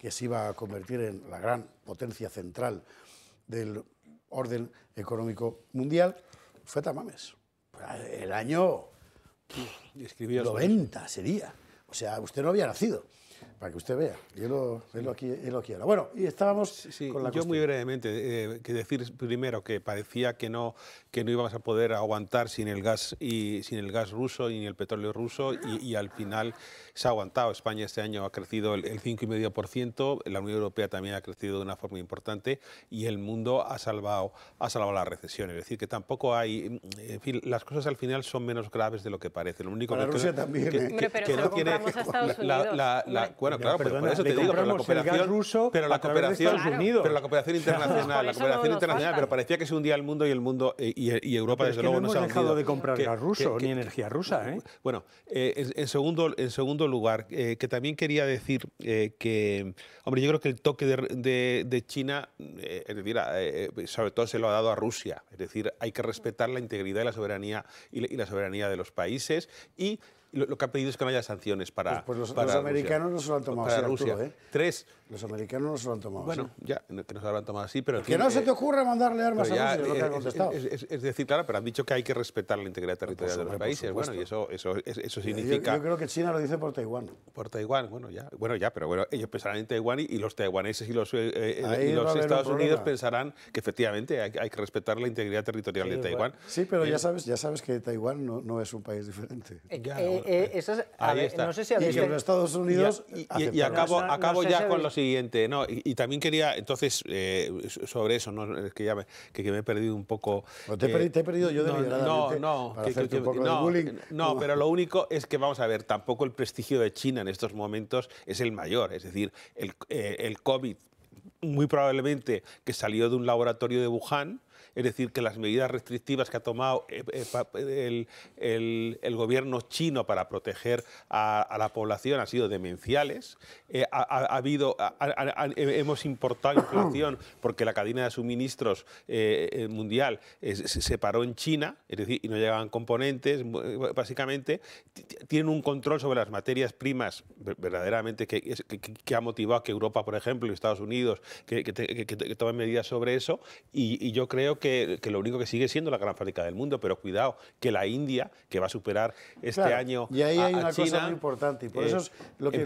que se iba a convertir en la gran potencia central del orden económico mundial, fue Tamames. El año 90 sería. O sea, usted no había nacido, para que usted vea. Yo lo, quiero. aquí, lo Bueno, y estábamos con la Yo muy brevemente, eh, que decir primero que parecía que no, que no íbamos a poder aguantar sin el gas, y, sin el gas ruso y ni el petróleo ruso y al final se ha aguantado. España este año ha crecido el, 5,5%, la Unión Europea también ha crecido de una forma importante y el mundo ha salvado, ha salvado la recesión. Es decir, que tampoco hay... En fin, las cosas al final son menos graves de lo que parece. Lo único que Rusia también, que, ¿eh? pero no tiene... La, la, bueno, claro, pero por eso te digo, pero la cooperación... pero, la cooperación internacional, la cooperación internacional, pero parecía que se hundía el mundo y el mundo eh, y, Europa, desde luego, no, se ha dejado de comprar gas ruso ni energía rusa, ¿eh? Bueno, en, segundo, lugar, lugar, eh, que también quería decir eh, que, hombre, yo creo que el toque de, China, eh, sobre todo se lo ha dado a Rusia. Es decir, hay que respetar la integridad y la soberanía, y la, soberanía de los países y lo, que ha pedido es que no haya sanciones para. Pues, pues los, americanos no se lo han tomado. Rusia. Tres, los americanos no se lo han tomado. Bueno, ya, que no se lo han tomado así, pero... Que no se eh, te ocurra mandarle armas a Rusia, eh, es han es, es, decir, claro, pero han dicho que hay que respetar la integridad pues territorial de los países. Bueno, y eso, eso, significa... Yo, creo que China lo dice por Taiwán. Por Taiwán, bueno, ya. Bueno, ya, pero bueno, ellos pensarán en Taiwán y, los taiwaneses y los, eh, Estados Unidos pensarán que efectivamente hay, que respetar la integridad territorial de Taiwán. Sí, pero ya sabes, ya sabes que Taiwán no, es un país diferente. Ya, no sé si habéis... Y los Estados Unidos... Y acabo ya con los no, y, también quería, entonces, eh, sobre eso, que ya me, he perdido un poco. Eh, te, he perdido yo de no, no, no, no, pero lo único es que, vamos a ver, tampoco el prestigio de China en estos momentos es el mayor. Es decir, el, eh, el COVID muy probablemente que salió de un laboratorio de Wuhan, es decir, que las medidas restrictivas que ha tomado eh, eh, el, gobierno chino para proteger a, la población han sido demenciales. Eh, ha, habido, hemos importado inflación porque la cadena de suministros mundial se paró en China, es decir, y no llegaban componentes, básicamente. Tienen un control sobre las materias primas verdaderamente que, ha motivado que Europa, por ejemplo, y Estados Unidos, que, tomen medidas sobre eso. y yo creo que que, lo único que sigue siendo la gran fábrica del mundo, pero cuidado, que la India, que va a superar este año. Y ahí hay una cosa muy importante, y por eso es lo que,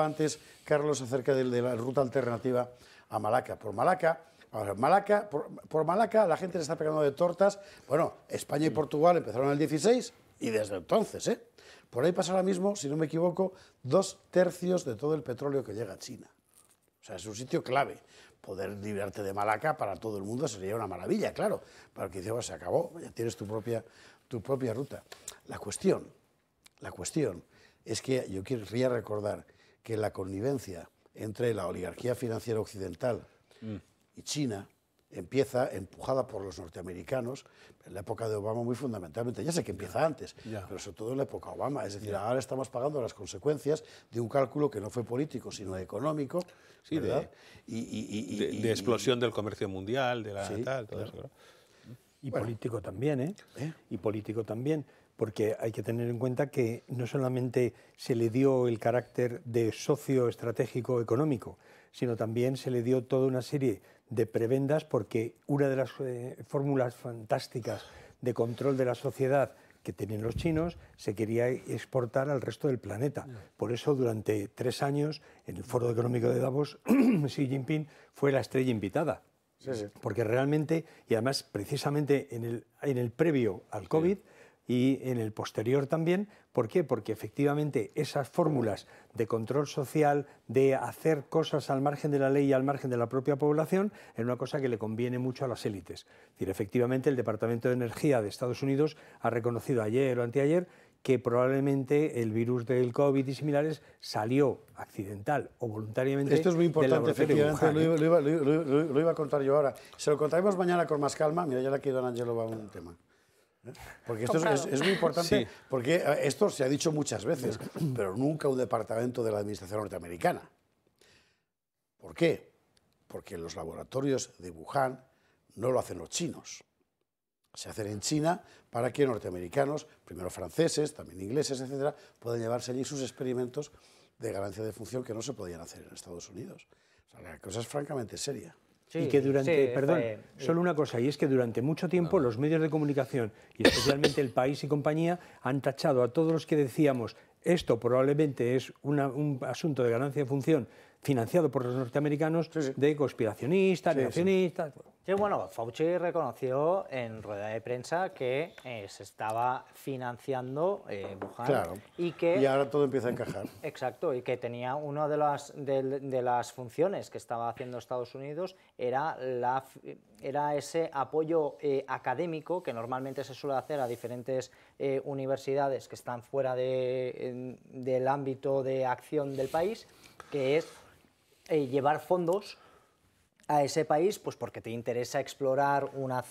antes Carlos acerca de, la ruta alternativa a Malaca. Por Malaca. Malaca, por, Malaca la gente se está pegando de tortas. Bueno, España y mm. Portugal empezaron en el 16 y desde entonces, ¿eh? Por ahí pasa ahora mismo, si no me equivoco, dos tercios de todo el petróleo que llega a China. O sea, es un sitio clave poder librarte de Malaca para todo el mundo sería una maravilla, claro. Para que dice, se acabó, ya tienes tu propia, tu propia ruta. La cuestión, la cuestión es que yo querría recordar que la connivencia entre la oligarquía financiera occidental mm. y China empieza empujada por los norteamericanos, en la época de Obama muy fundamentalmente, ya sé que empieza antes, pero sobre todo en la época de Obama, es decir, ahora estamos pagando las consecuencias de un cálculo que no fue político, sino económico, sí, ¿verdad? De, y, de, explosión del comercio mundial, de la Y político también, ¿eh? ¿eh? Y político también, porque hay que tener en cuenta que no solamente se le dio el carácter de socio estratégico económico, sino también se le dio toda una serie de prebendas porque una de las eh, fórmulas fantásticas de control de la sociedad que tenían los chinos se quería exportar al resto del planeta. Por eso durante tres años en el Foro Económico de Davos Xi Jinping fue la estrella invitada. Porque realmente, y además precisamente en el, previo al COVID, y en el posterior también. ¿Por qué? Porque efectivamente esas fórmulas de control social, de hacer cosas al margen de la ley y al margen de la propia población, es una cosa que le conviene mucho a las élites. Es decir, efectivamente el Departamento de Energía de Estados Unidos ha reconocido ayer o anteayer que probablemente el virus del COVID y similares salió accidental o voluntariamente. Esto es muy importante, efectivamente, ¿eh? lo iba, lo, iba, a contar yo ahora. Se lo contaremos mañana con más calma. Mira, ya le quedado a Angelo va un tema. Porque esto es, muy importante, porque eh, esto se ha dicho muchas veces, pero nunca un departamento de la Administración norteamericana. ¿Por qué? Porque los laboratorios de Wuhan no lo hacen los chinos. Se hacen en China para que norteamericanos, primero franceses, también ingleses, etc., puedan llevarse allí sus experimentos de ganancia de función que no se podían hacer en Estados Unidos. O sea, la cosa es francamente seria y que durante, perdón, solo una cosa, y es que durante mucho tiempo los medios de comunicación, y especialmente el país y compañía, han tachado a todos los que decíamos esto probablemente es un asunto de ganancia de función financiado por los norteamericanos de conspiracionistas, sí, negacionistas. bueno, Fauci reconoció en rueda de prensa que eh, se estaba financiando eh, Y, que, y ahora todo empieza a encajar. Exacto, y que tenía una de las, de, las funciones que estaba haciendo Estados Unidos era, la, era ese apoyo eh, académico que normalmente se suele hacer a diferentes eh, universidades que están fuera del ámbito de acción del país, que es eh, llevar fondos a ese país, pues porque te interesa explorar una,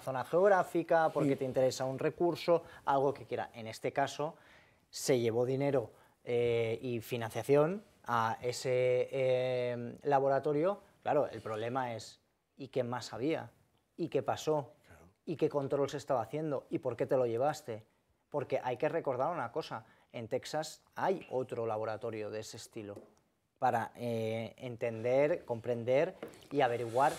zona geográfica, porque te interesa un recurso, algo que quiera. En este caso, se llevó dinero eh, y financiación a ese eh, laboratorio. Claro, el problema es, ¿y qué más había? ¿Y qué pasó? ¿Y qué control se estaba haciendo? ¿Y por qué te lo llevaste? Porque hay que recordar una cosa, en Texas hay otro laboratorio de ese estilo para eh, entender, comprender y averiguar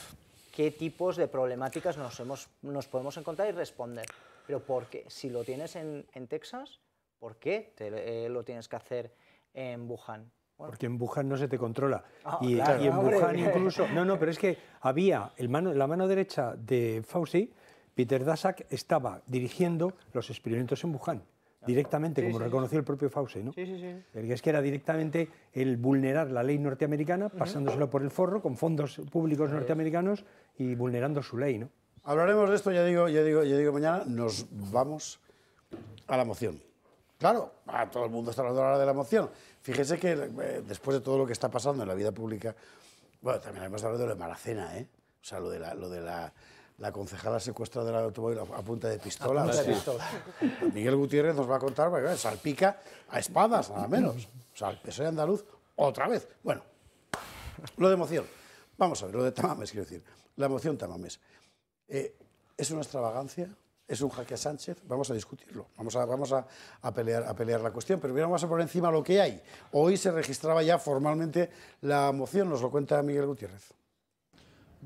qué tipos de problemáticas nos, hemos, nos podemos encontrar y responder. Pero ¿por qué? Si lo tienes en, Texas, ¿por qué eh, lo tienes que hacer en Wuhan? Porque en Wuhan no se te controla. Ah, y, en Wuhan incluso... No, no, pero es que había la mano derecha de Fauci, Peter Daszak, estaba dirigiendo los experimentos en Wuhan directamente, como reconoció el propio Fauci, ¿no? Sí, sí, sí. es que era directamente el vulnerar la ley norteamericana, pasándoselo por el forro con fondos públicos norteamericanos y vulnerando su ley, ¿no? Hablaremos de esto, ya digo, ya digo, ya digo mañana, nos vamos a la moción. Claro, todo el mundo está hablando ahora de la moción. Fíjese que eh, después de todo lo que está pasando en la vida pública, bueno, también hemos hablado de lo de Maracena, ¿eh? O sea, de la, lo de la la concejala secuestrada del automóvil a punta de pistola. de pistola. Miguel Gutiérrez nos va a contar, salpica a espadas, nada menos. O sea, e andaluz otra vez. Bueno, lo de moción. Vamos a ver, lo de Tamames, quiero decir. La moción Tamames. Eh, ¿Es una extravagancia? ¿Es un jaque a Sánchez? Vamos a discutirlo, vamos, a, pelear, a pelear la cuestión, pero vamos a poner encima lo que hay. Hoy se registraba ya formalmente la moción, nos lo cuenta Miguel Gutiérrez.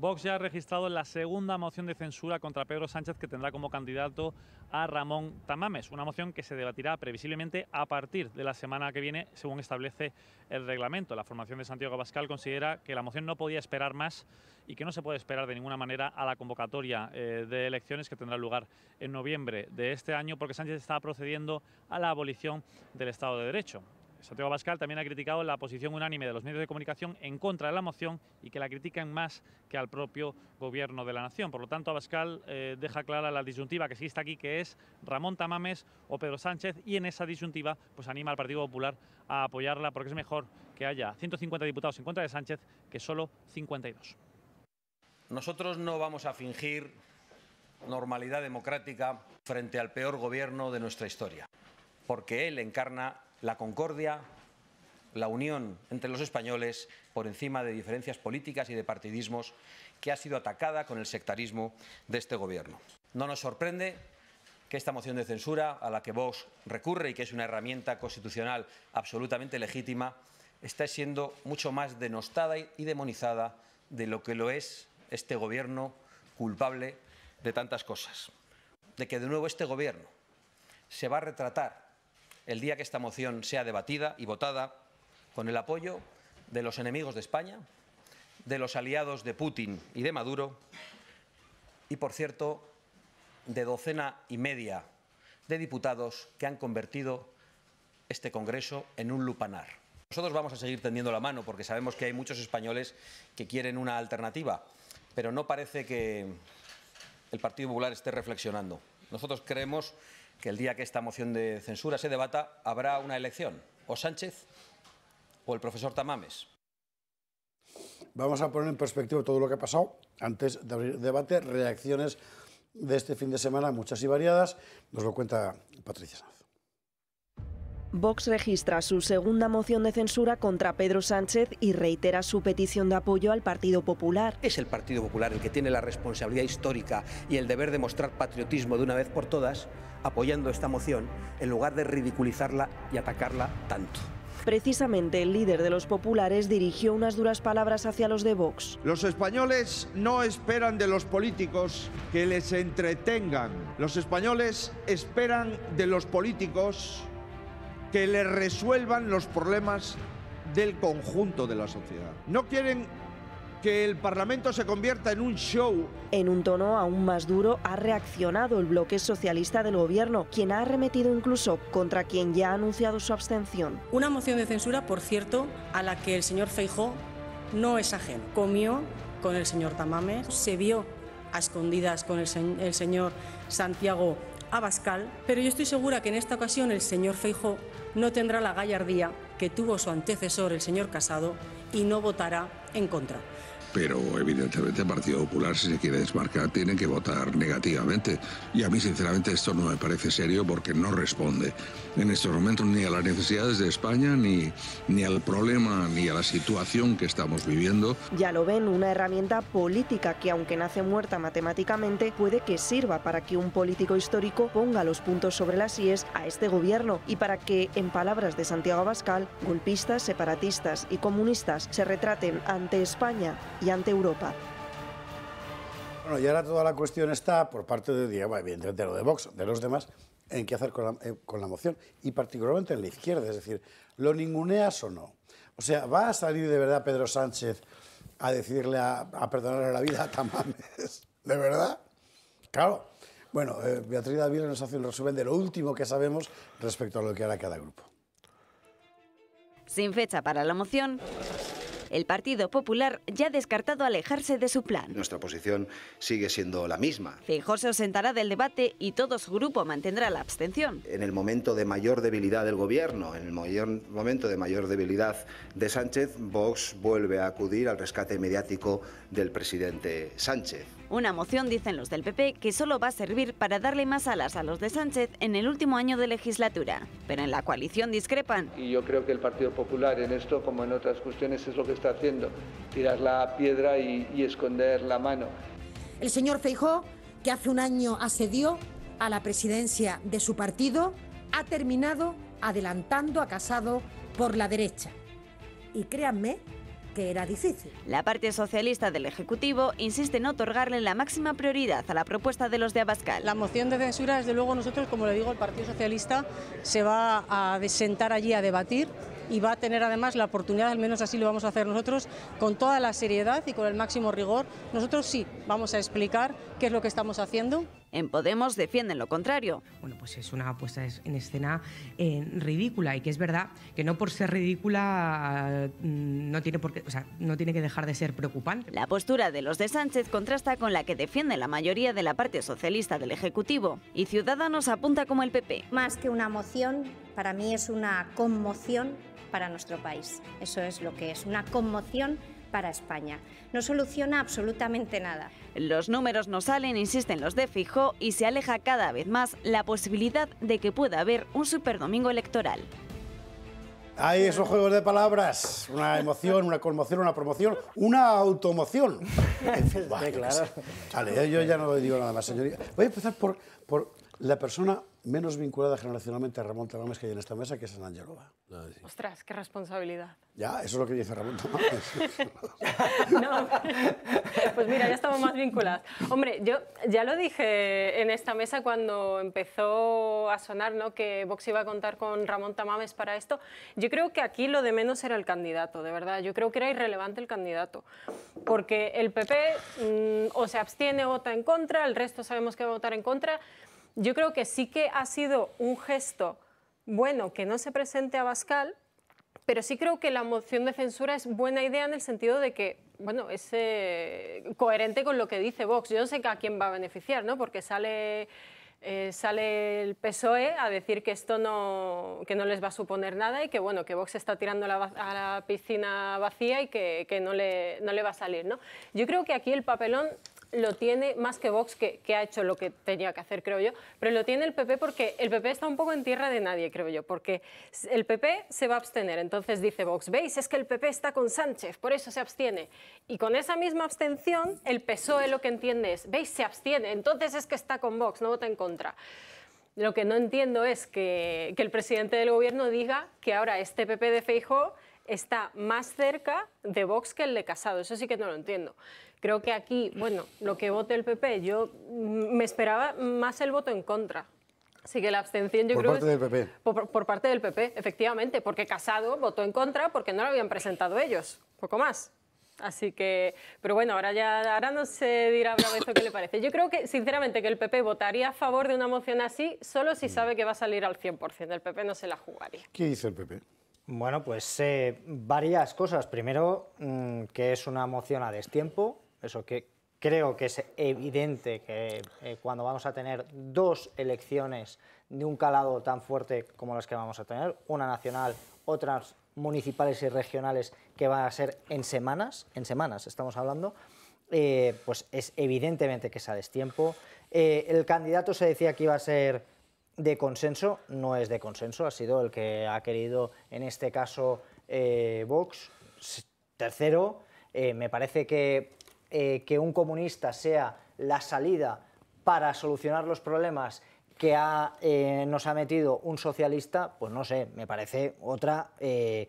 Vox ya ha registrado la segunda moción de censura contra Pedro Sánchez que tendrá como candidato a Ramón Tamames, una moción que se debatirá previsiblemente a partir de la semana que viene, según establece el reglamento. La formación de Santiago Abascal considera que la moción no podía esperar más y que no se puede esperar de ninguna manera a la convocatoria eh, de elecciones que tendrá lugar en noviembre de este año porque Sánchez está procediendo a la abolición del Estado de Derecho. Santiago Bascal también ha criticado la posición unánime de los medios de comunicación en contra de la moción y que la critican más que al propio gobierno de la nación. Por lo tanto, Abascal eh, deja clara la disyuntiva que existe aquí, que es Ramón Tamames o Pedro Sánchez, y en esa disyuntiva pues anima al Partido Popular a apoyarla porque es mejor que haya 150 diputados en contra de Sánchez que solo 52. Nosotros no vamos a fingir normalidad democrática frente al peor gobierno de nuestra historia, porque él encarna la concordia, la unión entre los españoles por encima de diferencias políticas y de partidismos que ha sido atacada con el sectarismo de este gobierno. No nos sorprende que esta moción de censura a la que Vox recurre y que es una herramienta constitucional absolutamente legítima esté siendo mucho más denostada y demonizada de lo que lo es este gobierno culpable de tantas cosas. De que de nuevo este gobierno se va a retratar el día que esta moción sea debatida y votada con el apoyo de los enemigos de España, de los aliados de Putin y de Maduro y, por cierto, de docena y media de diputados que han convertido este Congreso en un lupanar. Nosotros vamos a seguir tendiendo la mano porque sabemos que hay muchos españoles que quieren una alternativa, pero no parece que el Partido Popular esté reflexionando. Nosotros creemos que el día que esta moción de censura se debata habrá una elección, o Sánchez o el profesor Tamames. Vamos a poner en perspectiva todo lo que ha pasado antes de abrir debate, reacciones de este fin de semana, muchas y variadas, nos lo cuenta Patricia Sanz. Vox registra su segunda moción de censura contra Pedro Sánchez y reitera su petición de apoyo al Partido Popular. Es el Partido Popular el que tiene la responsabilidad histórica y el deber de mostrar patriotismo de una vez por todas apoyando esta moción en lugar de ridiculizarla y atacarla tanto. Precisamente el líder de los populares dirigió unas duras palabras hacia los de Vox. Los españoles no esperan de los políticos que les entretengan. Los españoles esperan de los políticos que le resuelvan los problemas del conjunto de la sociedad. No quieren que el Parlamento se convierta en un show. En un tono aún más duro ha reaccionado el bloque socialista del Gobierno, quien ha arremetido incluso contra quien ya ha anunciado su abstención. Una moción de censura, por cierto, a la que el señor Feijó no es ajeno. Comió con el señor Tamame, se vio a escondidas con el, el señor Santiago Abascal, pero yo estoy segura que en esta ocasión el señor Feijó no tendrá la gallardía que tuvo su antecesor, el señor Casado, y no votará en contra. Pero evidentemente el Partido Popular, si se quiere desmarcar, tiene que votar negativamente. Y a mí, sinceramente, esto no me parece serio porque no responde en estos momentos ni a las necesidades de España, ni, ni al problema, ni a la situación que estamos viviendo. Ya lo ven, una herramienta política que aunque nace muerta matemáticamente, puede que sirva para que un político histórico ponga los puntos sobre las IES a este gobierno y para que, en palabras de Santiago Abascal, golpistas, separatistas y comunistas se retraten ante España y ante Europa. Bueno, y ahora toda la cuestión está por parte de Diego, evidentemente lo de Vox, de los demás, en qué hacer eh, con la, moción, y particularmente en la izquierda, es decir, lo ninguneas o no. O sea, ¿va a salir de verdad Pedro Sánchez a decirle a, a perdonarle la vida a Tamames? ¿De verdad? Claro. Bueno, eh, Beatriz Davila nos hace un resumen de lo último que sabemos respecto a lo que hará cada grupo. Sin fecha para la moción. El Partido Popular ya ha descartado alejarse de su plan. Nuestra posición sigue siendo la misma. Fejor se ausentará del debate y todo su grupo mantendrá la abstención. En el momento de mayor debilidad del gobierno, en el momento de mayor debilidad de Sánchez, Vox vuelve a acudir al rescate mediático del presidente Sánchez. Una moción, dicen los del PP, que solo va a servir para darle más alas a los de Sánchez en el último año de legislatura. Pero en la coalición discrepan. Y yo creo que el Partido Popular en esto, como en otras cuestiones, es lo que está haciendo, tirar la piedra y, esconder la mano. El señor Feijó, que hace un año asedió a la presidencia de su partido, ha terminado adelantando a Casado por la derecha. Y créanme era difícil. La parte socialista del Ejecutivo insiste en otorgarle la máxima prioridad a la propuesta de los de Abascal. La moción de censura, desde luego, nosotros, como le digo, el Partido Socialista se va a sentar allí a debatir y va a tener además la oportunidad, al menos así lo vamos a hacer nosotros, con toda la seriedad y con el máximo rigor. Nosotros sí vamos a explicar qué es lo que estamos haciendo, en Podemos defienden lo contrario. Bueno, pues es una puesta en escena eh, ridícula y que es verdad que no por ser ridícula mm, no tiene, por no tiene que dejar de ser preocupante. La postura de los de Sánchez contrasta con la que defiende la mayoría de la parte socialista del Ejecutivo y Ciudadanos apunta como el PP. Más que una moción, para mí es una conmoción para nuestro país. Eso es lo que es, una conmoción para España. No soluciona absolutamente nada. Los números no salen, insisten los de Fijo, y se aleja cada vez más la posibilidad de que pueda haber un superdomingo electoral. Hay esos juegos de palabras, una emoción, una conmoción, una promoción, una automoción. claro. Pues, vale, yo ya no digo nada más, señoría. Voy a empezar por, por la persona menos vinculada generacionalmente a Ramón Tamames que hay en esta mesa, que es Angelova. Ah, Ostras, qué responsabilidad. Ya, eso es lo que dice Ramón Tamames. no, pues mira, ya estamos más vinculados. Hombre, yo ya lo dije en esta mesa cuando empezó a sonar ¿no? que Vox iba a contar con Ramón Tamames para esto. Yo creo que aquí lo de menos era el candidato, de verdad. Yo creo que era irrelevante el candidato. Porque el PP mm, o se abstiene o vota en contra, el resto sabemos que va a votar en contra yo creo que sí que ha sido un gesto bueno que no se presente a Bascal, pero sí creo que la moción de censura es buena idea en el sentido de que, bueno, es eh, coherente con lo que dice Vox. Yo no sé a quién va a beneficiar, ¿no? Porque sale... Eh, sale el PSOE a decir que esto no, que no les va a suponer nada y que bueno que Vox está tirando a la piscina vacía y que, que no, le, no, le, va a salir. ¿no? Yo creo que aquí el papelón lo tiene más que Vox, que, ha hecho lo que tenía que hacer, creo yo, pero lo tiene el PP porque el PP está un poco en tierra de nadie, creo yo, porque el PP se va a abstener. Entonces dice Vox, veis, es que el PP está con Sánchez, por eso se abstiene. Y con esa misma abstención, el PSOE lo que entiende es, veis, se abstiene, entonces es que está con Vox, no vota en contra. Lo que no entiendo es que, el presidente del gobierno diga que ahora este PP de Feijóo está más cerca de Vox que el de Casado. Eso sí que no lo entiendo. Creo que aquí, bueno, lo que vote el PP, yo mm, me esperaba más el voto en contra. Así que la abstención yo por creo parte del PP. Por, parte del PP, efectivamente, porque Casado votó en contra porque no lo habían presentado ellos, poco más. Así que, pero bueno, ahora ya ahora no se dirá bravo esto que le parece. Yo creo que, sinceramente, que el PP votaría a favor de una moción así solo si sabe que va a salir al 100%. El PP no se la jugaría. ¿Qué dice el PP? Bueno, pues eh, varias cosas. Primero, mm, que es una moción a destiempo, eso que creo que es evidente que eh, cuando vamos a tener dos elecciones de un calado tan fuerte como las que vamos a tener, una nacional, otras municipales y regionales que van a ser en semanas, en semanas estamos hablando, eh, pues es evidentemente que es a destiempo. Eh, el candidato se decía que iba a ser de consenso, no es de consenso, ha sido el que ha querido en este caso Vox. Tercero, me parece que eh, que un comunista sea la salida para solucionar los problemas que eh, nos ha metido un socialista, pues no sé, me parece otra, eh,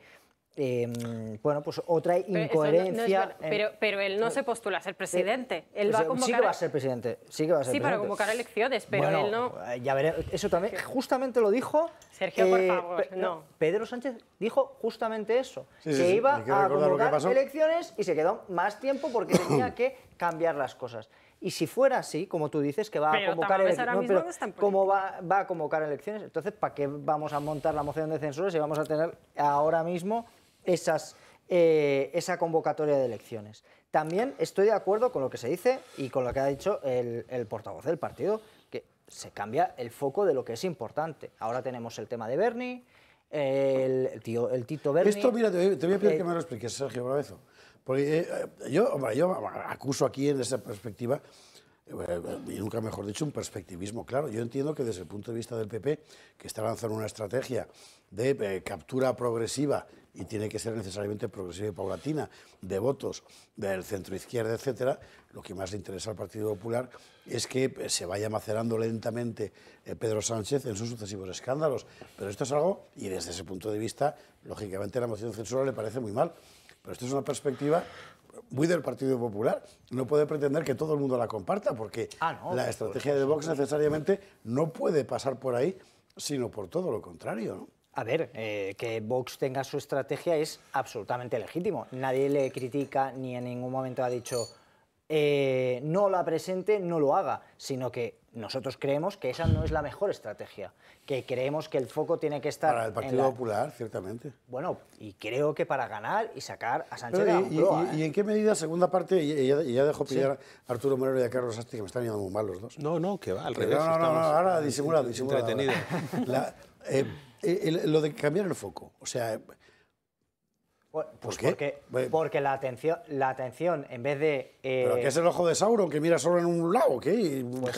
Em, bueno, pues otra incoherencia. pero, pero, él no se postula a ser eh, presidente. Él pues a convocar... Sí que va a ser presidente. Sí, para convocar elecciones, pero él no. Eh, ya veré. Eso también. Justamente lo dijo. Sergio, por eh, favor, no. Pedro Sánchez dijo justamente eso: que iba a convocar elecciones y se quedó más tiempo porque tenía que cambiar las cosas. Y si fuera así, como tú dices, que va a convocar elecciones, no, va, va a convocar elecciones, entonces ¿para qué vamos a montar la moción de censura si vamos a tener ahora mismo eh, esa convocatoria de elecciones. También estoy de acuerdo con lo que se dice y con lo que ha dicho el, portavoz del partido, que se cambia el foco de lo que es importante. Ahora tenemos el tema de Bernie, el, tío, el Tito Bernie. Esto, mira, te, voy a pedir eh, que me lo expliques, Sergio, Bravezo. Porque eh, yo, acuso aquí en esa perspectiva, y nunca mejor dicho, un perspectivismo claro. Yo entiendo que desde el punto de vista del PP, que está lanzando una estrategia de captura progresiva y tiene que ser necesariamente progresiva y paulatina, de votos del centro izquierda, etcétera, lo que más le interesa al Partido Popular es que eh, se vaya macerando lentamente eh, Pedro Sánchez en sus sucesivos escándalos. Pero esto es algo, y desde ese punto de vista, lógicamente la moción de censura le parece muy mal. Pero esto es una perspectiva muy del Partido Popular. No puede pretender que todo el mundo la comparta, porque ah, la estrategia de Vox necesariamente no puede pasar por ahí, sino por todo lo contrario. ¿no? A ver, eh, que Vox tenga su estrategia es absolutamente legítimo. Nadie le critica ni en ningún momento ha dicho eh, no la presente, no lo haga, sino que nosotros creemos que esa no es la mejor estrategia, que creemos que el foco tiene que estar... Para el Partido Popular, ciertamente. Bueno, y creo que para ganar y sacar a Sánchez de la y, ¿eh? en qué medida, segunda parte, y ya, dejó dejo pillar a Arturo Moreno y a Carlos Asti, que me están yendo muy mal los dos? No, no, que va, al revés. No, no, no, ahora disimula, disimula. Entretenido. Eh, lo de cambiar el foco. O sea. Pues Porque, la, atención, la atención, en vez de... Eh, ¿Pero qué es el ojo de Sauron, que mira solo en un lado? ¿qué? Pues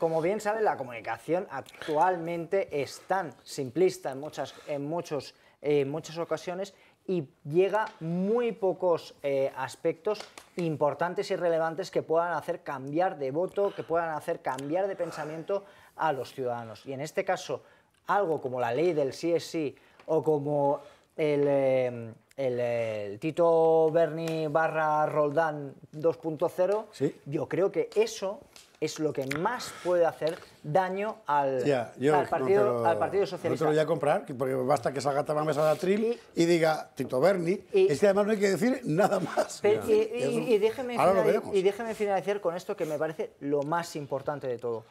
como, bien, saben, la comunicación actualmente es tan simplista en muchas, en muchos, eh, muchas ocasiones y llega muy pocos aspectos importantes y relevantes que puedan hacer cambiar de voto, que puedan hacer cambiar de pensamiento a los ciudadanos. Y en este caso, algo como la ley del sí sí o como em, el, Tito Berni barra Roldán 2.0, yo creo que eso es lo que más puede hacer daño al, al, partido, Socialista. Yo te lo voy a comprar, porque basta que salga Tamames a la tril y, diga Tito Berni. Y, es que además no hay que decir nada más. y, y déjeme finalizar con esto que me parece lo más importante de todo.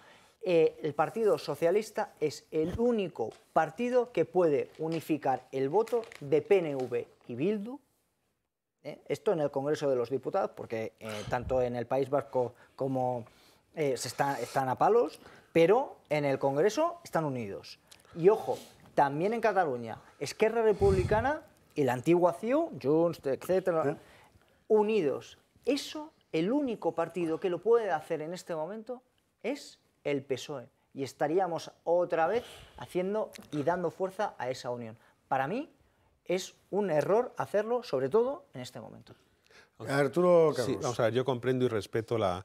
Eh, el Partido Socialista es el único partido que puede unificar el voto de PNV y Bildu. ¿eh? Esto en el Congreso de los Diputados, porque eh, tanto en el País Vasco como se están a palos, pero en el Congreso están unidos. Y ojo, también en Cataluña, Esquerra Republicana y la antigua CIU, Junts, etc., unidos. Eso, el único partido que lo puede hacer en este momento es el PSOE y estaríamos otra vez haciendo y dando fuerza a esa unión. Para mí es un error hacerlo, sobre todo en este momento. Arturo yo comprendo y respeto la,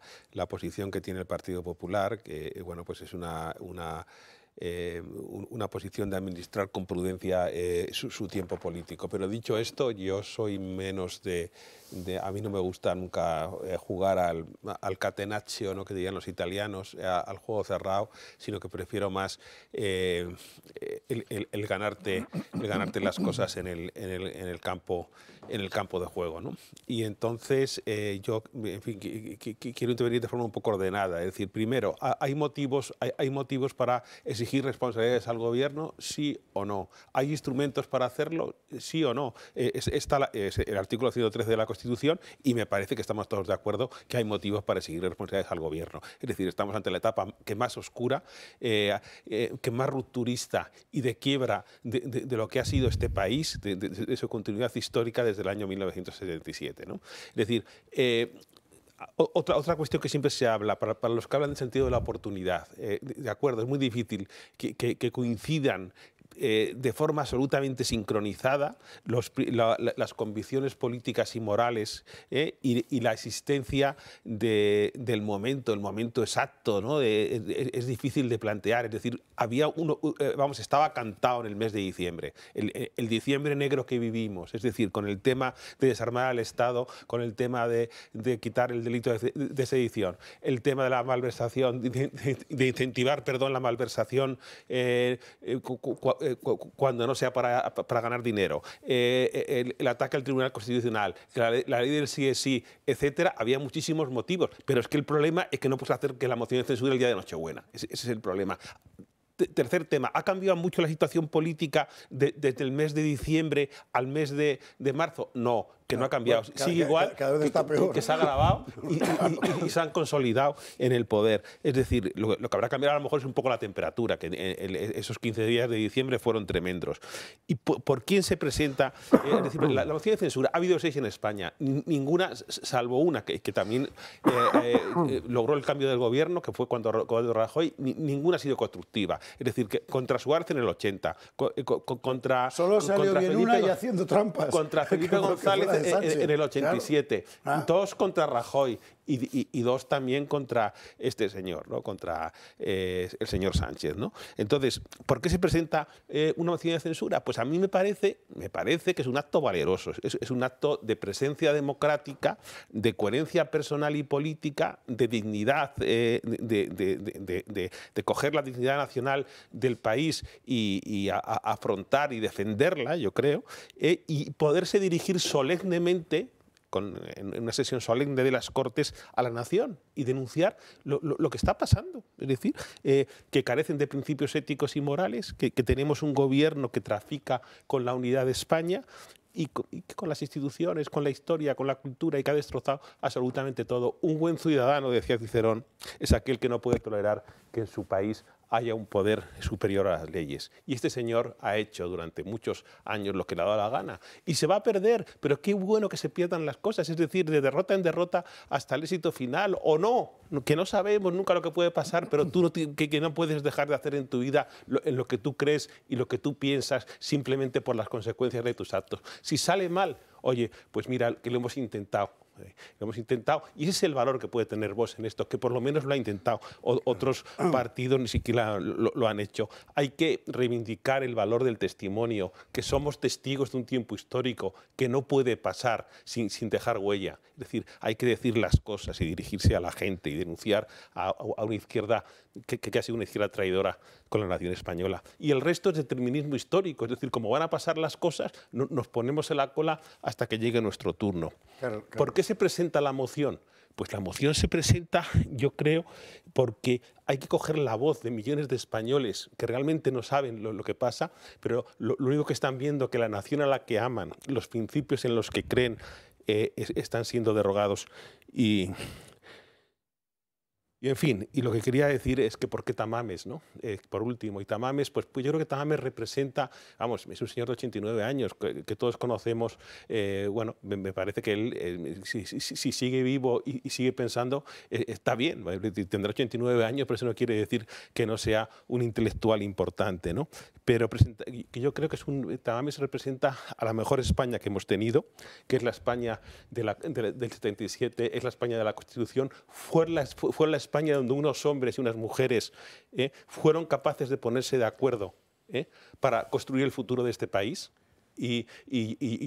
posición que tiene el Partido Popular, que eh, bueno, pues es una, una eh, una posición de administrar con prudencia eh, su, tiempo político. Pero dicho esto, yo soy menos de, a mí no me gusta nunca eh, jugar al, al catenaccio, ¿no? que dirían los italianos, eh, al juego cerrado, sino que prefiero más eh, el, ganarte, ganarte las cosas en el, en el, en el campo, en el campo de juego. ¿no? Y entonces yo en fin, quiero intervenir de forma un poco ordenada. Es decir, primero, ¿hay motivos, hay, motivos para exigir responsabilidades al gobierno? Sí o no. ¿Hay instrumentos para hacerlo? Sí o no. está el artículo 113 de la Constitución y me parece que estamos todos de acuerdo que hay motivos para seguir responsabilidades al Gobierno. Es decir, estamos ante la etapa que más oscura, eh, eh, que más rupturista y de quiebra de, lo que ha sido este país, de, su continuidad histórica desde el año 1977. Es decir, eh, otra, otra cuestión que siempre se habla, para, los que hablan del sentido de la oportunidad, de, acuerdo, es muy difícil que coincidan eh, de forma absolutamente sincronizada las convicciones políticas y morales eh, y, la existencia del momento, el momento exacto, eh, es difícil de plantear. Es decir, había uno, vamos, estaba cantado en el mes de diciembre, el, diciembre negro que vivimos, es decir, con el tema de desarmar al Estado, con el tema de, quitar el delito de, sedición, el tema de la malversación, de, incentivar, perdón, la malversación. Eh, cuando no sea para, ganar dinero, eh, eh, el, ataque al Tribunal Constitucional, la, ley del CSI, etcétera, había muchísimos motivos, pero es que el problema es que no puedes hacer que la moción de censura el día de Nochebuena, ese, es el problema. tercer tema, ha cambiado mucho la situación política desde el mes de diciembre al mes de, de marzo. No, que no ha cambiado. sigue igual, Que, se ha grabado y, se han consolidado en el poder. Es decir, lo, que habrá cambiado a lo mejor es un poco la temperatura, que esos 15 días de diciembre fueron tremendos. ¿Y por, quién se presenta? Eh, decir, la, moción de censura, ha habido seis en España, ninguna, salvo una, que, también eh, eh, logró el cambio del gobierno, que fue cuando, Rajoy, ninguna ha sido constructiva. Es decir, que contra Suárez en el 80, contra... Solo salió bien una y haciendo trampas. Contra Felipe González en, el 87, ah. dos contra Rajoy y, dos también contra este señor, ¿no? contra eh, el señor Sánchez. ¿no? Entonces, ¿por qué se presenta eh, una moción de censura? Pues a mí me parece, me parece que es un acto valeroso, es, un acto de presencia democrática, de coherencia personal y política, de dignidad, eh, de, coger la dignidad nacional del país y, afrontar y defenderla, yo creo, y poderse dirigir solemnemente en una sesión solemne de las Cortes a la nación y denunciar lo, que está pasando. Es decir, eh, que carecen de principios éticos y morales, que, que tenemos un gobierno que trafica con la unidad de España y con, las instituciones, con la historia, con la cultura y que ha destrozado absolutamente todo. Un buen ciudadano, decía Cicerón, es aquel que no puede tolerar que en su país haya un poder superior a las leyes. Y este señor ha hecho durante muchos años lo que le ha dado la gana. Y se va a perder, pero qué bueno que se pierdan las cosas, es decir, de derrota en derrota hasta el éxito final, o no, que no sabemos nunca lo que puede pasar, pero tú no, que, no puedes dejar de hacer en tu vida en lo que tú crees y lo que tú piensas simplemente por las consecuencias de tus actos. Si sale mal, oye, pues mira, que lo hemos intentado, eh, hemos intentado, y ese es el valor que puede tener vos en esto, que por lo menos lo ha intentado. otros mm. partidos ni siquiera lo, han hecho. Hay que reivindicar el valor del testimonio, que somos testigos de un tiempo histórico que no puede pasar sin, dejar huella. Es decir, hay que decir las cosas y dirigirse a la gente y denunciar a, una izquierda que, ha sido una izquierda traidora con la nación española. Y el resto es determinismo histórico, es decir, como van a pasar las cosas, nos ponemos en la cola hasta que llegue nuestro turno se presenta la moción? Pues la moción se presenta, yo creo, porque hay que coger la voz de millones de españoles que realmente no saben lo, que pasa, pero lo, único que están viendo que la nación a la que aman, los principios en los que creen, eh, están siendo derogados y y en fin, y lo que quería decir es que por qué Tamames, ¿no? Eh, por último, y Tamames, pues, pues, yo creo que Tamames representa, vamos, es un señor de 89 años, que, todos conocemos, eh, bueno, me, parece que él, si, sigue vivo y, sigue pensando, eh, está bien, tendrá 89 años, pero eso no quiere decir que no sea un intelectual importante, ¿no? Pero yo creo que es un, Tamames representa a la mejor España que hemos tenido, que es la España de la, del 77, es la España de la Constitución, fue la, fue la España España donde unos hombres y unas mujeres eh, fueron capaces de ponerse de acuerdo eh, para construir el futuro de este país y,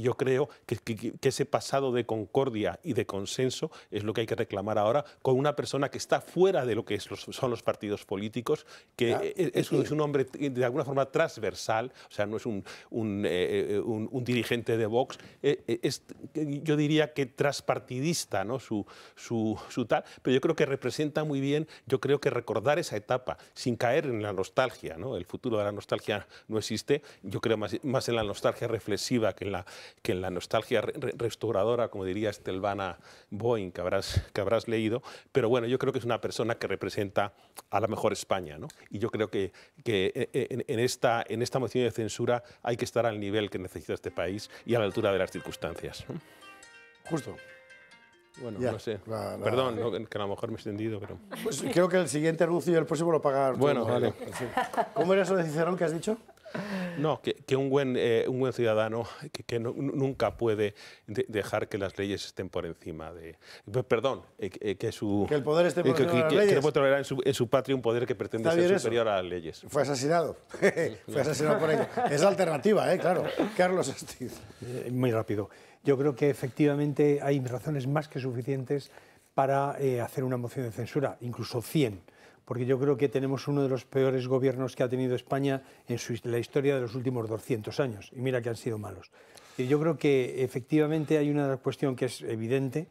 yo creo que, ese pasado de concordia y de consenso es lo que hay que reclamar ahora con una persona que está fuera de lo que son los partidos políticos, e, e, que es, un hombre de alguna forma transversal, o sea, no es un, un, eh, eh, dirigente de Vox, e, es, yo diría que transpartidista, ¿no? Su, su, su tal, pero yo creo que representa muy bien, yo creo que recordar esa etapa sin caer en la nostalgia, ¿no? el futuro de la nostalgia no existe, yo creo más, más en la nostalgia reflexiva que en la, que en la nostalgia restauradora, como diría Estelvana Boeing, que habrás, que habrás leído, pero bueno, yo creo que es una persona que representa a la mejor España, ¿no? Y yo creo que, que eh, eh, en, esta, en esta moción de censura hay que estar al nivel que necesita este país y a la altura de las circunstancias. Justo. Bueno, no sé. Perdón, que a lo mejor me he extendido, pero... Pues creo que el siguiente anuncio y el próximo lo paga Bueno, vale. ¿Cómo era eso de Cicerón que has dicho? No, que, eh, un, buen, ciudadano que, nunca puede dejar que las leyes estén por encima de... Perdón, eh, que su... Que el poder esté eh, por encima de Que en su, patria un poder que pretende ser superior a las leyes. Fue asesinado. Fue asesinado por ella. Es la alternativa, ¿eh? claro. Carlos Astiz. Muy rápido. Yo creo que efectivamente hay razones más que suficientes para hacer una moción de censura, incluso 100 porque yo creo que tenemos uno de los peores gobiernos que ha tenido España en la historia de los últimos 200 años, y mira que han sido malos. Y yo creo que efectivamente hay una cuestión que es evidente,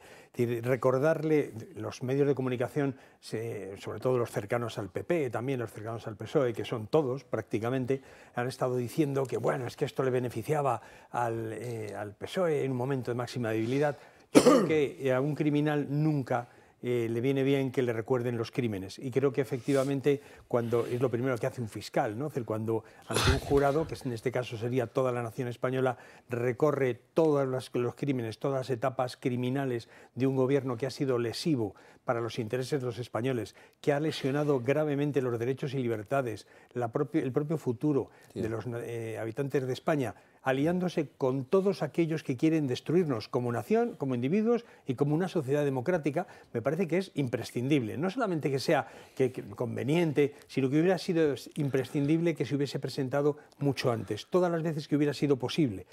recordarle los medios de comunicación, sobre todo los cercanos al PP, también los cercanos al PSOE, que son todos prácticamente, han estado diciendo que bueno, es que esto le beneficiaba al, eh, al PSOE en un momento de máxima debilidad. Yo creo que a un criminal nunca eh, le viene bien que le recuerden los crímenes. Y creo que efectivamente cuando es lo primero que hace un fiscal, ¿no? cuando ante un jurado, que en este caso sería toda la nación española, recorre todos los crímenes, todas las etapas criminales de un gobierno que ha sido lesivo para los intereses de los españoles, que ha lesionado gravemente los derechos y libertades, el propio futuro de los eh, habitantes de España aliándose con todos aquellos que quieren destruirnos como nación, como individuos y como una sociedad democrática, me parece que es imprescindible. No solamente que sea que, conveniente, sino que hubiera sido imprescindible que se hubiese presentado mucho antes, todas las veces que hubiera sido posible.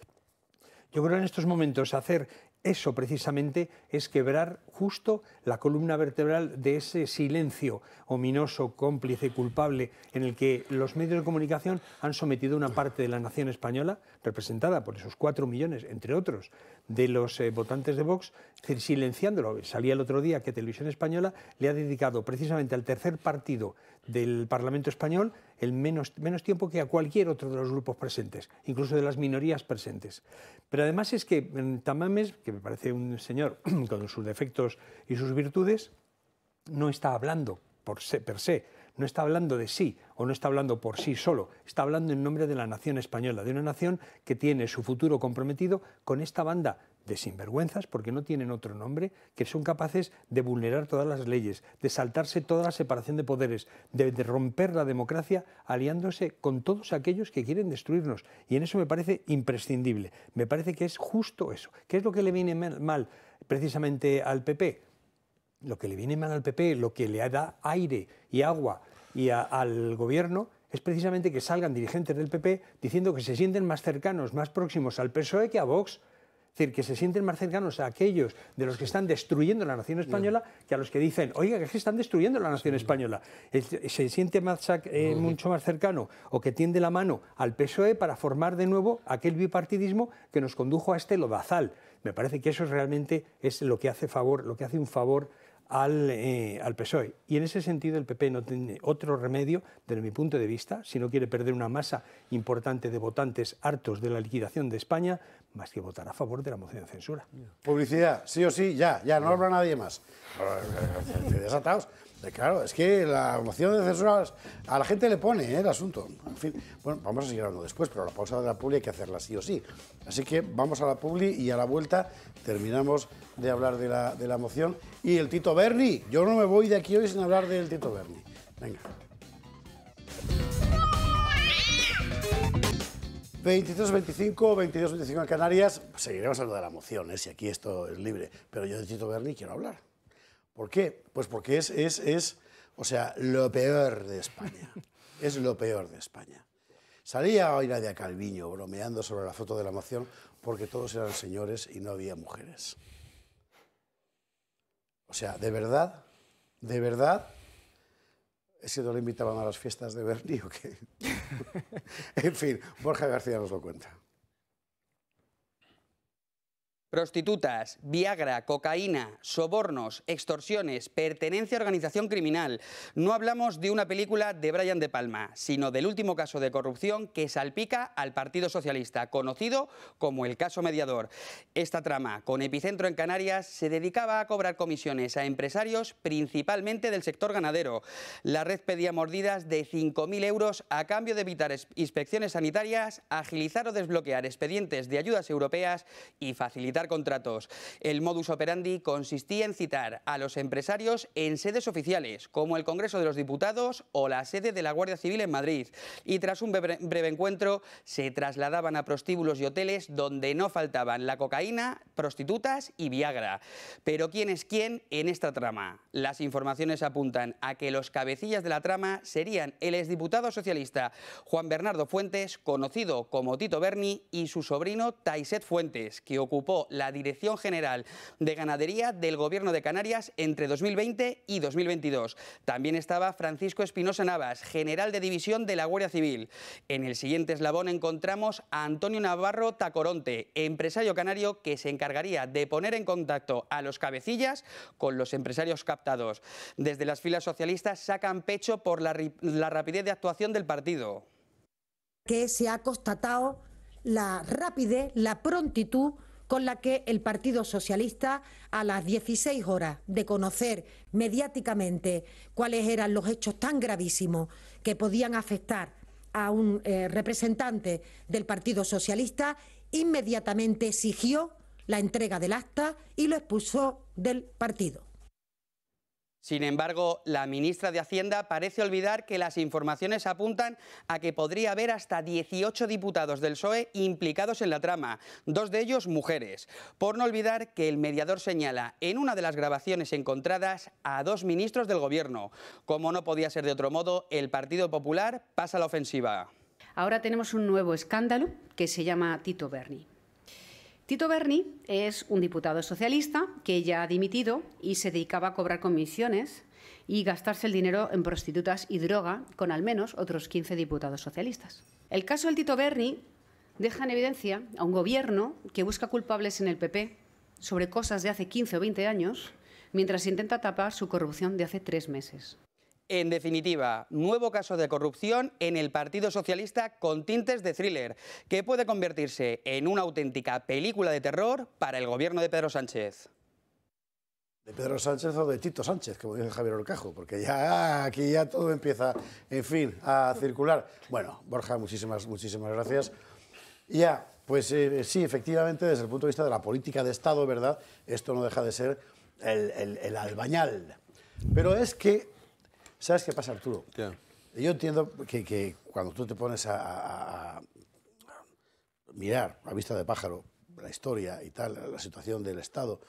Yo creo en estos momentos hacer eso precisamente es quebrar justo la columna vertebral de ese silencio ominoso, cómplice, culpable, en el que los medios de comunicación han sometido una parte de la nación española, representada por esos cuatro millones, entre otros, de los eh, votantes de Vox, silenciándolo. Salía el otro día que Televisión Española le ha dedicado precisamente al tercer partido del Parlamento español el menos, menos tiempo que a cualquier otro de los grupos presentes, incluso de las minorías presentes. Pero además es que Tamames, que me parece un señor con sus defectos y sus virtudes, no está hablando por per se, no está hablando de sí o no está hablando por sí solo, está hablando en nombre de la nación española, de una nación que tiene su futuro comprometido con esta banda de sinvergüenzas, porque no tienen otro nombre, que son capaces de vulnerar todas las leyes, de saltarse toda la separación de poderes, de, romper la democracia aliándose con todos aquellos que quieren destruirnos. Y en eso me parece imprescindible. Me parece que es justo eso. ¿Qué es lo que le viene mal precisamente al PP? Lo que le viene mal al PP, lo que le da aire y agua y al gobierno es precisamente que salgan dirigentes del PP diciendo que se sienten más cercanos, más próximos al PSOE que a Vox es decir, que se sienten más cercanos a aquellos de los que están destruyendo la nación española que a los que dicen, oiga, que están destruyendo la nación española. Eh, se siente eh, mucho más cercano o que tiende la mano al PSOE para formar de nuevo aquel bipartidismo que nos condujo a este lodazal. Me parece que eso realmente es lo que hace, favor, lo que hace un favor al, eh, al, PSOE. Y en ese sentido el PP no tiene otro remedio, desde mi punto de vista, si no quiere perder una masa importante de votantes hartos de la liquidación de España, más que votar a favor de la moción de censura. Publicidad, sí o sí, ya, ya, no habla nadie más. Desatados. Eh, claro, es que la moción de censura a la gente le pone eh, el asunto. En fin, bueno, vamos a seguir hablando después, pero la pausa de la publi hay que hacerla sí o sí. Así que vamos a la publi y a la vuelta terminamos de hablar de la, de la moción. Y el Tito Berni, yo no me voy de aquí hoy sin hablar del Tito Berni. Venga. 23, 25, 22, 25 en Canarias. Seguiremos hablando de la moción, ¿eh? si aquí esto es libre. Pero yo de Tito Berni quiero hablar. ¿Por qué? Pues porque es, es, o sea, lo peor de España. Es lo peor de España. Salía hoy de Calviño bromeando sobre la foto de la moción porque todos eran señores y no había mujeres. O sea, de verdad, de verdad, si no le invitaban a las fiestas de Berni o qué. en fin, Borja García nos lo cuenta. Prostitutas, Viagra, cocaína, sobornos, extorsiones, pertenencia a organización criminal. No hablamos de una película de Brian De Palma, sino del último caso de corrupción que salpica al Partido Socialista, conocido como el caso mediador. Esta trama, con epicentro en Canarias, se dedicaba a cobrar comisiones a empresarios principalmente del sector ganadero. La red pedía mordidas de 5.000 euros a cambio de evitar inspecciones sanitarias, agilizar o desbloquear expedientes de ayudas europeas y facilitar contratos. El modus operandi consistía en citar a los empresarios en sedes oficiales, como el Congreso de los Diputados o la sede de la Guardia Civil en Madrid, y tras un breve, breve encuentro se trasladaban a prostíbulos y hoteles donde no faltaban la cocaína, prostitutas y Viagra. Pero ¿quién es quién en esta trama? Las informaciones apuntan a que los cabecillas de la trama serían el exdiputado socialista Juan Bernardo Fuentes, conocido como Tito Berni, y su sobrino Taiset Fuentes, que ocupó la Dirección General de Ganadería del Gobierno de Canarias entre 2020 y 2022. También estaba Francisco Espinosa Navas, general de división de la Guardia Civil. En el siguiente eslabón encontramos a Antonio Navarro Tacoronte, empresario canario que se encargaría de poner en contacto a los cabecillas con los empresarios captados. Desde las filas socialistas sacan pecho por la, rapidez de actuación del partido. Que se ha constatado la rapidez, la prontitud con la que el Partido Socialista, a las 16 horas de conocer mediáticamente cuáles eran los hechos tan gravísimos que podían afectar a un eh, representante del Partido Socialista, inmediatamente exigió la entrega del acta y lo expulsó del partido. Sin embargo, la ministra de Hacienda parece olvidar que las informaciones apuntan a que podría haber hasta 18 diputados del PSOE implicados en la trama, dos de ellos mujeres. Por no olvidar que el mediador señala en una de las grabaciones encontradas a dos ministros del Gobierno. Como no podía ser de otro modo, el Partido Popular pasa a la ofensiva. Ahora tenemos un nuevo escándalo que se llama Tito Berni. Tito Berni es un diputado socialista que ya ha dimitido y se dedicaba a cobrar comisiones y gastarse el dinero en prostitutas y droga con al menos otros 15 diputados socialistas. El caso del Tito Berni deja en evidencia a un gobierno que busca culpables en el PP sobre cosas de hace 15 o 20 años mientras intenta tapar su corrupción de hace tres meses. En definitiva, nuevo caso de corrupción en el Partido Socialista con tintes de thriller, que puede convertirse en una auténtica película de terror para el gobierno de Pedro Sánchez. De Pedro Sánchez o de Tito Sánchez, como dice Javier Orcajo, porque ya aquí ya todo empieza, en fin, a circular. Bueno, Borja, muchísimas, muchísimas gracias. Ya, pues eh, sí, efectivamente, desde el punto de vista de la política de Estado, ¿verdad? Esto no deja de ser el albañal. Pero es que ¿Sabes qué pasa, Arturo? Yo entiendo que, que, cuando tú te pones a, a, mirar a vista de pájaro la historia y tal, la situación del Estado,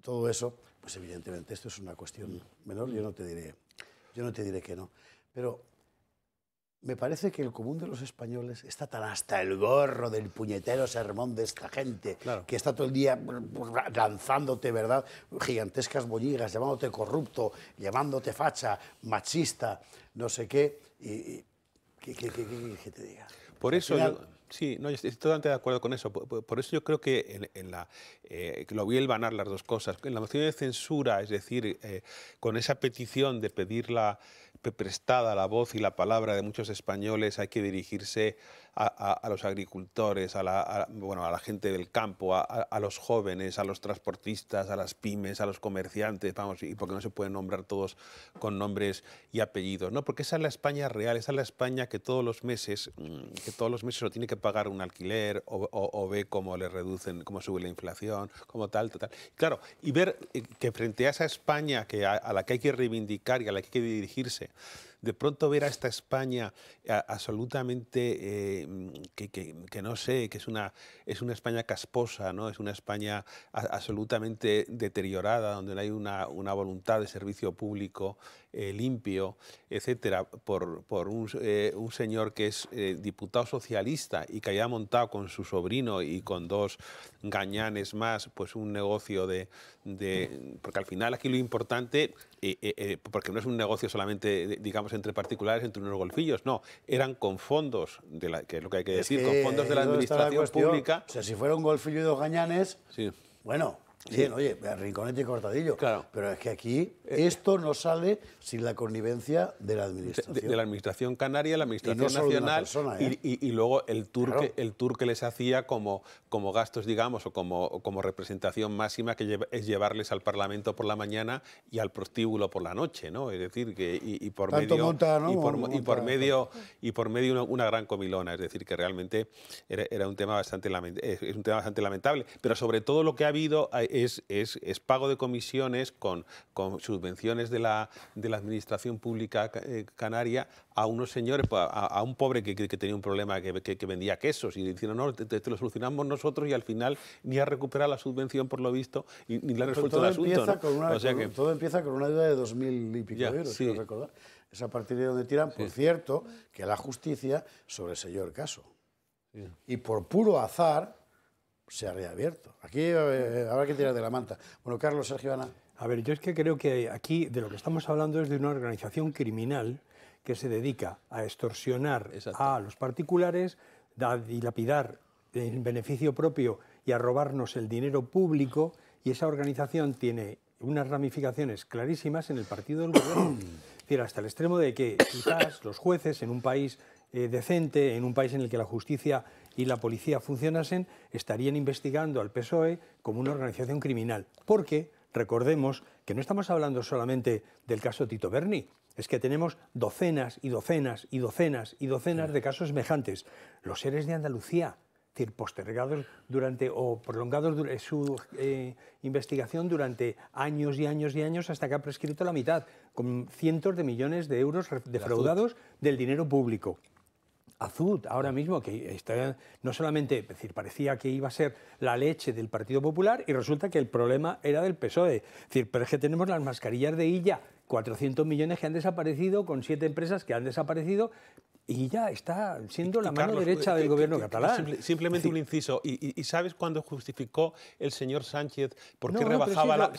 todo eso, pues evidentemente esto es una cuestión menor, yo no te diré, yo no te diré que no. Pero me parece que el común de los españoles está tan hasta el gorro del puñetero sermón de esta gente, que está todo el día pues, lanzándote, ¿verdad? Gigantescas bolligas, llamándote corrupto, llamándote facha, machista, no sé qué. Y, qué, te diga? Por eso, yo, sí, no, estoy totalmente de acuerdo con eso. Por, eso yo creo que en, la, eh, lo vi el banar las dos cosas. En la moción de censura, es decir, eh, con esa petición de pedir la prestada la voz y la palabra de muchos españoles, hay que dirigirse a, los agricultores, a la, bueno, a la gente del campo, a, los jóvenes, a los transportistas, a las pymes, a los comerciantes, vamos, y porque no se pueden nombrar todos con nombres y apellidos, ¿no? Porque esa es la España real, esa es la España que todos los meses, mm, que todos los meses lo tiene que pagar un alquiler o, ve cómo le reducen, cómo sube la inflación, como tal, tal, tal. Claro, y ver eh, que frente a esa España que a la que hay que reivindicar y a la que hay que dirigirse, de pronto ver a esta España eh, absolutamente, eh, que, no sé, que es una, es una España casposa, ¿no? es una España absolutamente deteriorada, donde no hay una, una voluntad de servicio público eh, limpio, etcétera, por, un, señor que es diputado socialista y que haya montado con su sobrino y con dos gañanes más, pues un negocio de porque al final aquí lo importante, porque no es un negocio solamente, digamos, entre particulares, entre unos golfillos. No, eran con fondos, de la, que es lo que hay que decir, con fondos de la administración pública. O sea, si fuera un golfillo y dos gañanes, bueno, Bien, sí. oye, Rinconete y Cortadillo. Pero es que aquí eh, esto no sale sin la connivencia de la administración. De, la administración canaria, la administración nacional. ¿eh? y, luego el tour, que, les hacía como, como gastos, digamos, o como, como representación máxima, que es llevarles al Parlamento por la mañana y al prostíbulo por la noche, ¿no? Es decir, que y, por medio. y, por, medio, y por medio una, gran comilona. Es decir, que realmente era, un tema bastante es eh, un tema bastante lamentable. Pero sobre todo lo que ha habido es, pago de comisiones con, con subvenciones de la, de la Administración Pública eh, Canaria a unos señores, pues, a, un pobre que, que, tenía un problema, que, vendía quesos, y le dijeron, no, te, lo solucionamos nosotros, y al final ni ha recuperado la subvención, por lo visto, y ni le ha resuelto el asunto. todo empieza con una deuda de 2.000 y pico euros, Es a partir de donde tiran, por cierto, que la justicia sobreselló el caso. Y por puro azar, se ha reabierto. Aquí eh, habrá que tirar de la manta. Bueno, Carlos, Sergio, Ana. A ver, yo es que creo que aquí de lo que estamos hablando es de una organización criminal que se dedica a extorsionar a los particulares, a dilapidar en beneficio propio y a robarnos el dinero público. Y esa organización tiene unas ramificaciones clarísimas en el partido del gobierno. es decir, hasta el extremo de que quizás los jueces en un país eh, decente, en un país en el que la justicia y la policía funcionasen, estarían investigando al PSOE como una organización criminal. Porque, recordemos, que no estamos hablando solamente del caso Tito Berni, es que tenemos docenas y docenas y docenas y docenas de casos semejantes. Los seres de Andalucía, decir, postergados durante o prolongados eh, su eh, investigación durante años y años y años hasta que ha prescrito la mitad, con cientos de millones de euros defraudados del dinero público. Azud, ahora mismo, que está, no solamente, decir, parecía que iba a ser la leche del Partido Popular y resulta que el problema era del PSOE. decir, pero es que tenemos las mascarillas de Illa, 400 millones que han desaparecido, con siete empresas que han desaparecido, y ya está siendo la mano derecha eh, del eh, gobierno eh, catalán. simplemente un inciso. ¿Y, sabes cuándo justificó el señor Sánchez por qué rebajaba la,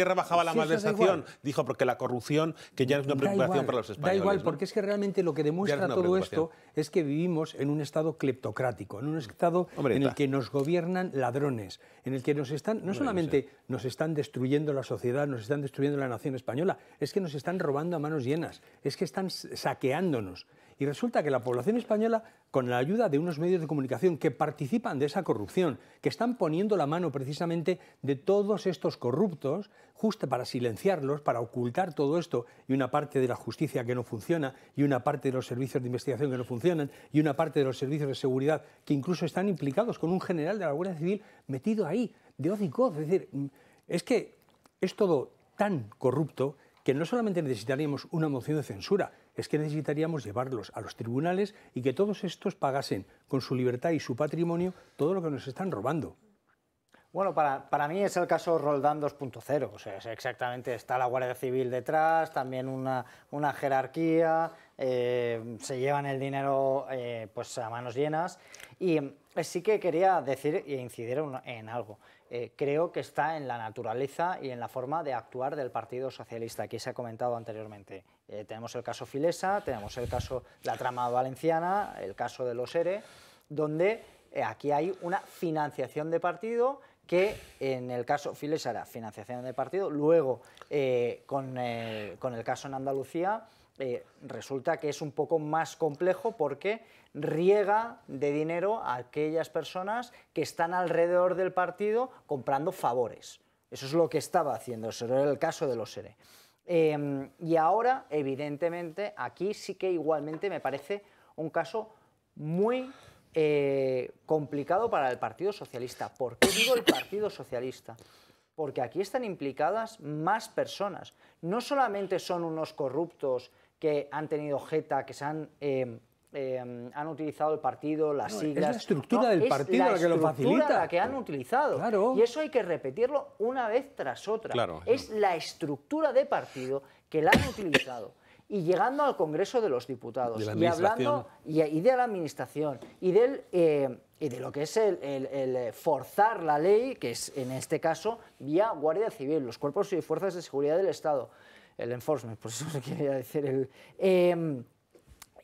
rebajaba la malversación? Dijo porque la corrupción, que ya es una preocupación para los españoles. Da igual, porque es que realmente lo que demuestra todo esto es que vivimos en un estado cleptocrático, en un estado en el que nos gobiernan ladrones, en el que nos están, no solamente nos están destruyendo la sociedad, nos están destruyendo la nación española, es que nos están robando a manos llenas, es que están saqueándonos. Y resulta que la población española, con la ayuda de unos medios de comunicación que participan de esa corrupción, que están poniendo la mano precisamente de todos estos corruptos, justo para silenciarlos, para ocultar todo esto, y una parte de la justicia que no funciona, y una parte de los servicios de investigación que no funcionan, y una parte de los servicios de seguridad que incluso están implicados con un general de la Guardia Civil metido ahí, de hoz y coz. Es decir, mm, es que es todo tan corrupto que no solamente necesitaríamos una moción de censura, es que necesitaríamos llevarlos a los tribunales y que todos estos pagasen con su libertad y su patrimonio todo lo que nos están robando. Bueno, para, mí es el caso Roldán 2.0, exactamente, está la Guardia Civil detrás, también una, jerarquía, eh, se llevan el dinero eh, pues a manos llenas y eh, sí que quería decir e incidir en algo. creo que está en la naturaleza y en la forma de actuar del Partido Socialista, que se ha comentado anteriormente. Eh, tenemos el caso Filesa, tenemos el caso La Trama Valenciana, el caso de los ERE, donde eh, aquí hay una financiación de partido que en el caso Filesa era financiación de partido, luego eh, con, con, el caso en Andalucía resulta que es un poco más complejo porque riega de dinero a aquellas personas que están alrededor del partido comprando favores. Eso es lo que estaba haciendo, eso era el caso de los ERE. Em, y ahora, evidentemente, aquí sí que igualmente me parece un caso muy eh, complicado para el Partido Socialista. ¿Por qué digo el Partido Socialista? Porque aquí están implicadas más personas. No solamente son unos corruptos que han tenido jeta, que se han em, Em, han utilizado el partido, las siglas. la estructura del partido la, que lo facilita. La que han utilizado. Y eso hay que repetirlo una vez tras otra. es la estructura de partido que la han utilizado. Y llegando al Congreso de los Diputados, y hablando y, de la Administración, y, del, eh, de lo que es el, eh, forzar la ley, que es en este caso vía Guardia Civil, los cuerpos y fuerzas de seguridad del Estado, el enforcement, por eso se quería decir. El, em,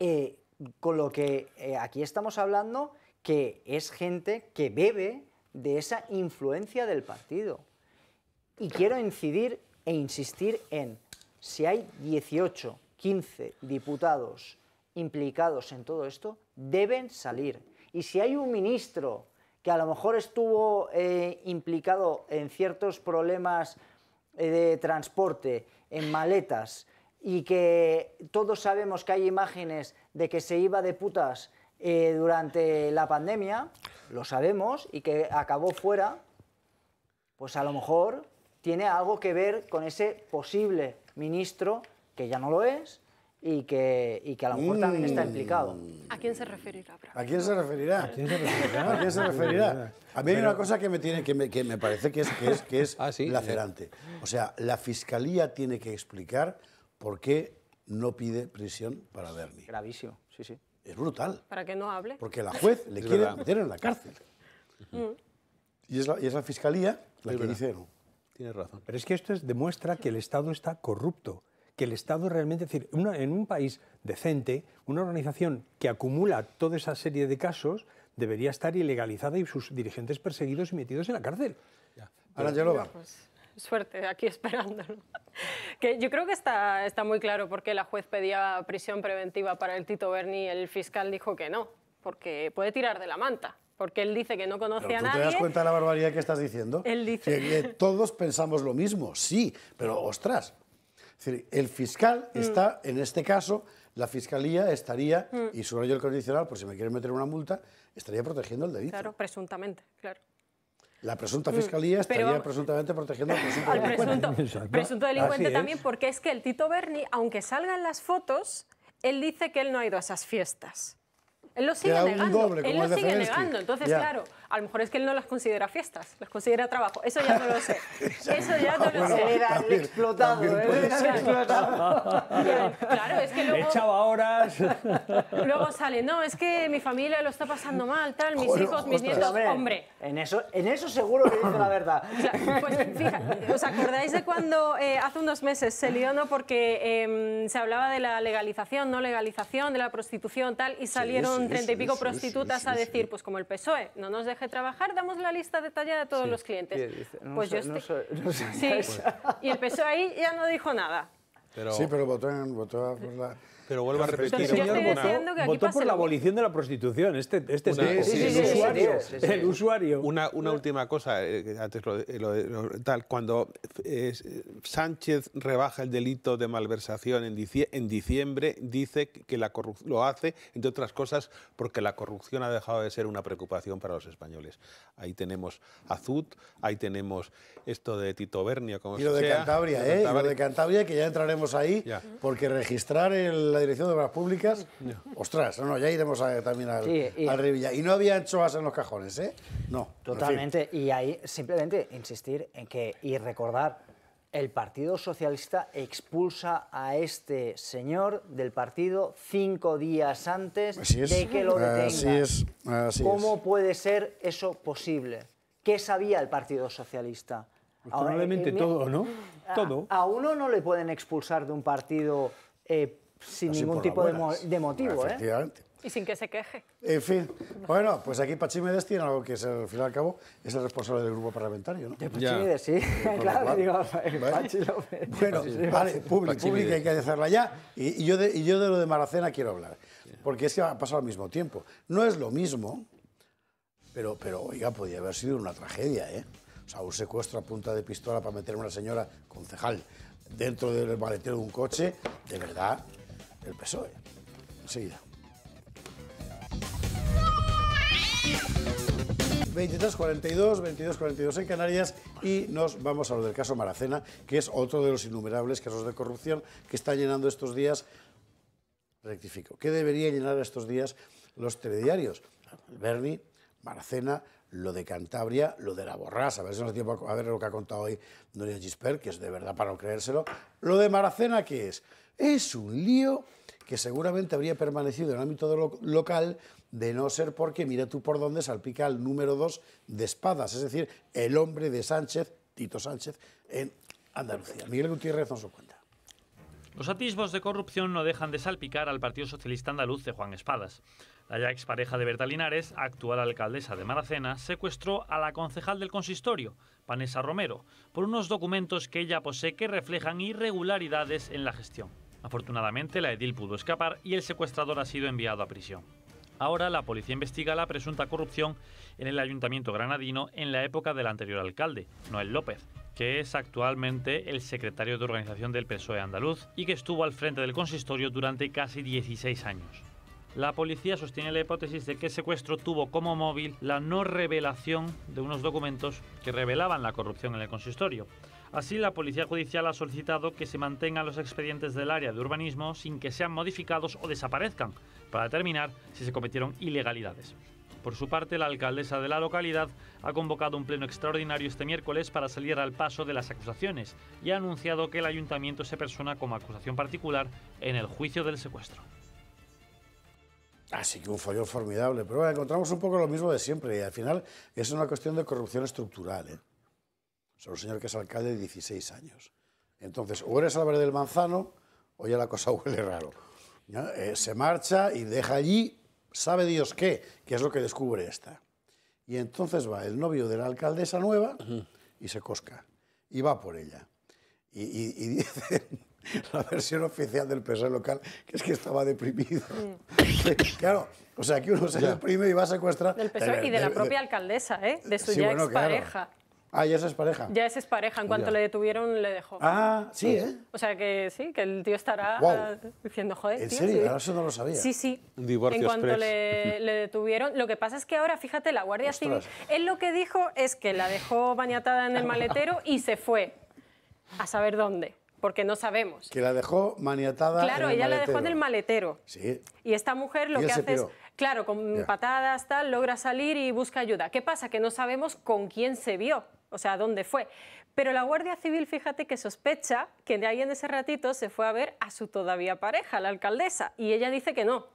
eh, con lo que eh, aquí estamos hablando que es gente que bebe de esa influencia del partido. Y quiero incidir e insistir en, si hay 18, 15 diputados implicados en todo esto, deben salir. Y si hay un ministro que a lo mejor estuvo eh, implicado en ciertos problemas eh, de transporte, en maletas, y que todos sabemos que hay imágenes de que se iba de putas eh, durante la pandemia, lo sabemos, y que acabó fuera, pues a lo mejor tiene algo que ver con ese posible ministro que ya no lo es y que, y que a lo mejor también está mm. implicado. ¿A quién se referirá? ¿A quién se referirá? ¿A quién se referirá? ¿A, mí hay una cosa que me, tiene, que me, que me parece que es, que es, que ah, lacerante. O sea, la Fiscalía tiene que explicar ¿por qué no pide prisión para Bernie? Gravísimo, sí, sí. Es brutal. ¿Para que no hable? Porque la juez le quiere meter en la cárcel. Mm. y, es la, y, es fiscalía la que dice Tienes razón. Pero es que esto demuestra que el Estado está corrupto que el Estado realmente, es decir, en un país decente, una organización que acumula toda esa serie de casos debería estar ilegalizada y sus dirigentes perseguidos y metidos en la cárcel. Ahora, suerte aquí esperándolo. que yo creo que está, está muy claro por qué la juez pedía prisión preventiva para el Tito Berni y el fiscal dijo que no, porque puede tirar de la manta. Porque él dice que no conoce a nadie. ¿Te das cuenta de la barbaridad que estás diciendo? Él dice. Que, todos pensamos lo mismo, sí, pero ostras. el fiscal mm. está, en este caso, la fiscalía estaría, mm. y y yo el condicional, por si me quieren meter una multa, estaría protegiendo el delito. Claro, presuntamente, claro. La presunta mm, fiscalía estaría presuntamente protegiendo al presunto delincuente. Presunto, delincuente también, porque es que el Tito Berni, aunque salgan las fotos, él dice que él no ha ido a esas fiestas. Él lo sigue negando. él lo sigue negando. Entonces, claro a lo mejor es que él no las considera fiestas, las considera trabajo. Eso ya no lo sé. Eso ya no lo sé. explotado. ¿eh? Claro, es que luego... Echaba horas. Luego sale, no, es que mi familia lo está pasando mal, tal, mis hijos, mis nietos, hombre. En eso, en eso seguro que dice la verdad. pues fíjate, ¿os acordáis de cuando eh, hace unos meses se lió, no? Porque em, se hablaba de la legalización, no legalización, de la prostitución, tal, y salieron treinta y pico prostitutas a decir, pues como el PSOE, no nos deja trabajar, damos la lista detallada de todos los clientes. pues yo no estoy... y empezó ahí ya no dijo nada. Pero... Sí, pero votó, votó por pero vuelvo a repetir. votó, por la abolición de la prostitución. Este, este es el, usuario, Una, una última cosa, eh, eh, tal, cuando eh, Sánchez rebaja el delito de malversación en, diciembre, dice que la lo hace, entre otras cosas, porque la corrupción ha dejado de ser una preocupación para los españoles. Ahí tenemos Azud, ahí tenemos esto de Tito Bernio, como y lo de Cantabria, ¿eh? lo de Cantabria, que ya entraremos ahí, porque registrar el la Dirección de Obras Públicas, ostras, no, ya iremos a, también al, y, Revilla. Y no había anchoas en los cajones, ¿eh? No. Totalmente, y ahí simplemente insistir en que, y recordar, el Partido Socialista expulsa a este señor del partido cinco días antes de que lo detenga. Así es. ¿Cómo puede ser eso posible? ¿Qué sabía el Partido Socialista? Pues probablemente eh, todo, ¿no? todo. A uno no le pueden expulsar de un partido eh, sin ningún tipo de, de, motivo, ¿eh? Efectivamente. Y sin que se queje. En fin, bueno, pues aquí Pachimedes tiene algo que es, al fin y al cabo, es el responsable del grupo parlamentario, ¿no? De Pachimides, sí, claro, Bueno, vale, público, hay que hacerla ya. Y, yo de, yo de lo de Maracena quiero hablar, porque es que ha pasado al mismo tiempo. No es lo mismo, pero, pero oiga, podía haber sido una tragedia, ¿eh? O sea, un secuestro a punta de pistola para meter a una señora concejal dentro del maletero de un coche, de verdad, el PSOE. Enseguida. 23.42, 22.42 en Canarias y nos vamos a lo del caso Maracena, que es otro de los innumerables casos de corrupción que están llenando estos días, rectifico, que debería llenar estos días los telediarios. ...Bernie, Maracena, lo de Cantabria, lo de la borrasa, a ver si nos tiempo a ver lo que ha contado hoy Doña Gisper, que es de verdad para no creérselo. Lo de Maracena, ¿qué es? Es un lío que seguramente habría permanecido en el ámbito local de no ser porque, mira tú por dónde, salpica el número dos de espadas, es decir, el hombre de Sánchez, Tito Sánchez, en Andalucía. Miguel Gutiérrez nos lo cuenta. Los atisbos de corrupción no dejan de salpicar al Partido Socialista Andaluz de Juan Espadas. La ya expareja de Berta Linares, actual alcaldesa de Maracena, secuestró a la concejal del consistorio, Vanessa Romero, por unos documentos que ella posee que reflejan irregularidades en la gestión. Afortunadamente, la edil pudo escapar y el secuestrador ha sido enviado a prisión. Ahora la policía investiga la presunta corrupción en el ayuntamiento granadino en la época del anterior alcalde, Noel López, que es actualmente el secretario de organización del PSOE andaluz y que estuvo al frente del consistorio durante casi 16 años. La policía sostiene la hipótesis de que el secuestro tuvo como móvil la no revelación de unos documentos que revelaban la corrupción en el consistorio. Así, la Policía Judicial ha solicitado que se mantengan los expedientes del área de urbanismo sin que sean modificados o desaparezcan, para determinar si se cometieron ilegalidades. Por su parte, la alcaldesa de la localidad ha convocado un pleno extraordinario este miércoles para salir al paso de las acusaciones y ha anunciado que el ayuntamiento se persona como acusación particular en el juicio del secuestro. Así ah, que un follón formidable, pero encontramos un poco lo mismo de siempre y al final es una cuestión de corrupción estructural. ¿eh? Es un señor que es alcalde de 16 años. Entonces, o eres Álvarez del Manzano, o ya la cosa huele raro. Eh, se marcha y deja allí, sabe Dios qué, que es lo que descubre esta. Y entonces va el novio de la alcaldesa nueva y se cosca. Y va por ella. Y, dice la versión oficial del PSOE local, que es que estaba deprimido. claro, o sea, que uno se deprime y va a secuestrar... y de, la eh, eh, propia alcaldesa, ¿eh? de su ya expareja. Ah, ya es pareja. Ya es pareja. En cuanto le detuvieron, le dejó. Ah, sí, pues, ¿eh? O sea que sí, que el tío estará diciendo, joder, ¿En serio? Ahora eso no lo sabía. Sí, sí. Un divorcio En cuanto le, detuvieron. Lo que pasa es que ahora, fíjate, la Guardia Civil... Él lo que dijo es que la dejó maniatada en el maletero y se fue. A saber dónde porque no sabemos. Que la dejó maniatada. Claro, en el maletero. ella la dejó en el maletero. Sí. Y esta mujer lo que hace es, claro, con patadas, tal, logra salir y busca ayuda. ¿Qué pasa? Que no sabemos con quién se vio o sea, dónde fue. Pero la Guardia Civil, fíjate que sospecha que de ahí en ese ratito se fue a ver a su todavía pareja, la alcaldesa, y ella dice que no.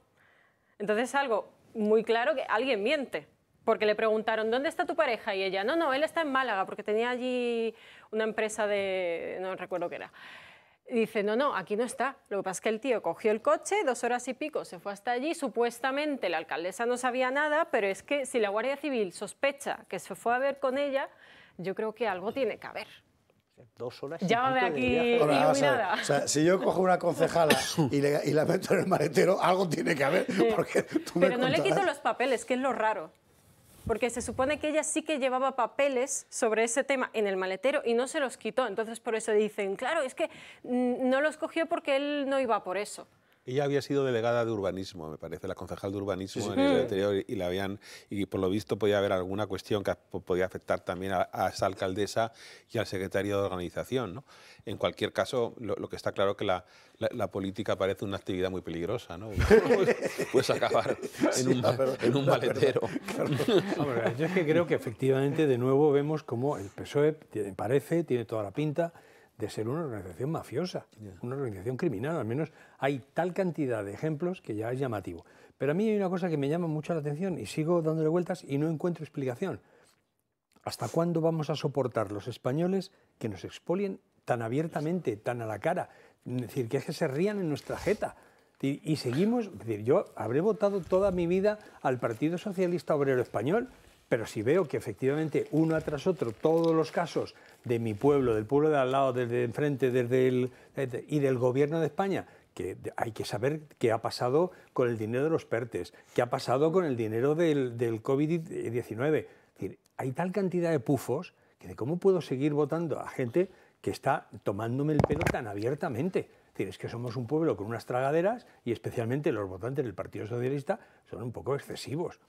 Entonces algo muy claro que alguien miente, porque le preguntaron, ¿dónde está tu pareja? Y ella, no, no, él está en Málaga, porque tenía allí una empresa de, no recuerdo qué era. dice, no, no, aquí no está. Lo que pasa es que el tío cogió el coche, dos horas y pico, se fue hasta allí, supuestamente la alcaldesa no sabía nada, pero es que si la Guardia Civil sospecha que se fue a ver con ella, yo creo que algo tiene que haber. Llámame aquí O si yo cojo una concejala y, la meto en el maletero, algo tiene que haber. Pero no le quito los papeles, que es lo raro. Porque se supone que ella sí que llevaba papeles sobre ese tema en el maletero y no se los quitó. Entonces, por eso dicen, claro, es que mm, no los cogió porque él no iba por eso. Ella había sido delegada de urbanismo, me parece, la concejal de urbanismo en el anterior y la habían y por lo visto podía haber alguna cuestión que podía afectar también a, esa alcaldesa y al secretario de organización. ¿no? En cualquier caso, lo, que está claro es que la, la, política parece una actividad muy peligrosa, ¿no? Puedes pues, pues acabar en un, maletero. yo es que creo que efectivamente de nuevo vemos cómo el PSOE parece, tiene toda la pinta de ser una organización mafiosa, una organización criminal. Al menos hay tal cantidad de ejemplos que ya es llamativo. Pero a mí hay una cosa que me llama mucho la atención y sigo dándole vueltas y no encuentro explicación. ¿Hasta cuándo vamos a soportar los españoles que nos expolien tan abiertamente, tan a la cara? Es decir, que es que se rían en nuestra jeta. Y, seguimos, decir, yo habré votado toda mi vida al Partido Socialista Obrero Español pero si veo que efectivamente uno tras otro todos los casos de mi pueblo, del pueblo de al lado, desde enfrente, desde el, y del gobierno de España, que hay que saber qué ha pasado con el dinero de los PERTES, qué ha pasado con el dinero del, del COVID-19. Hay tal cantidad de pufos que de cómo puedo seguir votando a gente que está tomándome el pelo tan abiertamente es que somos un pueblo con unas tragaderas y especialmente los votantes del Partido Socialista son un poco excesivos.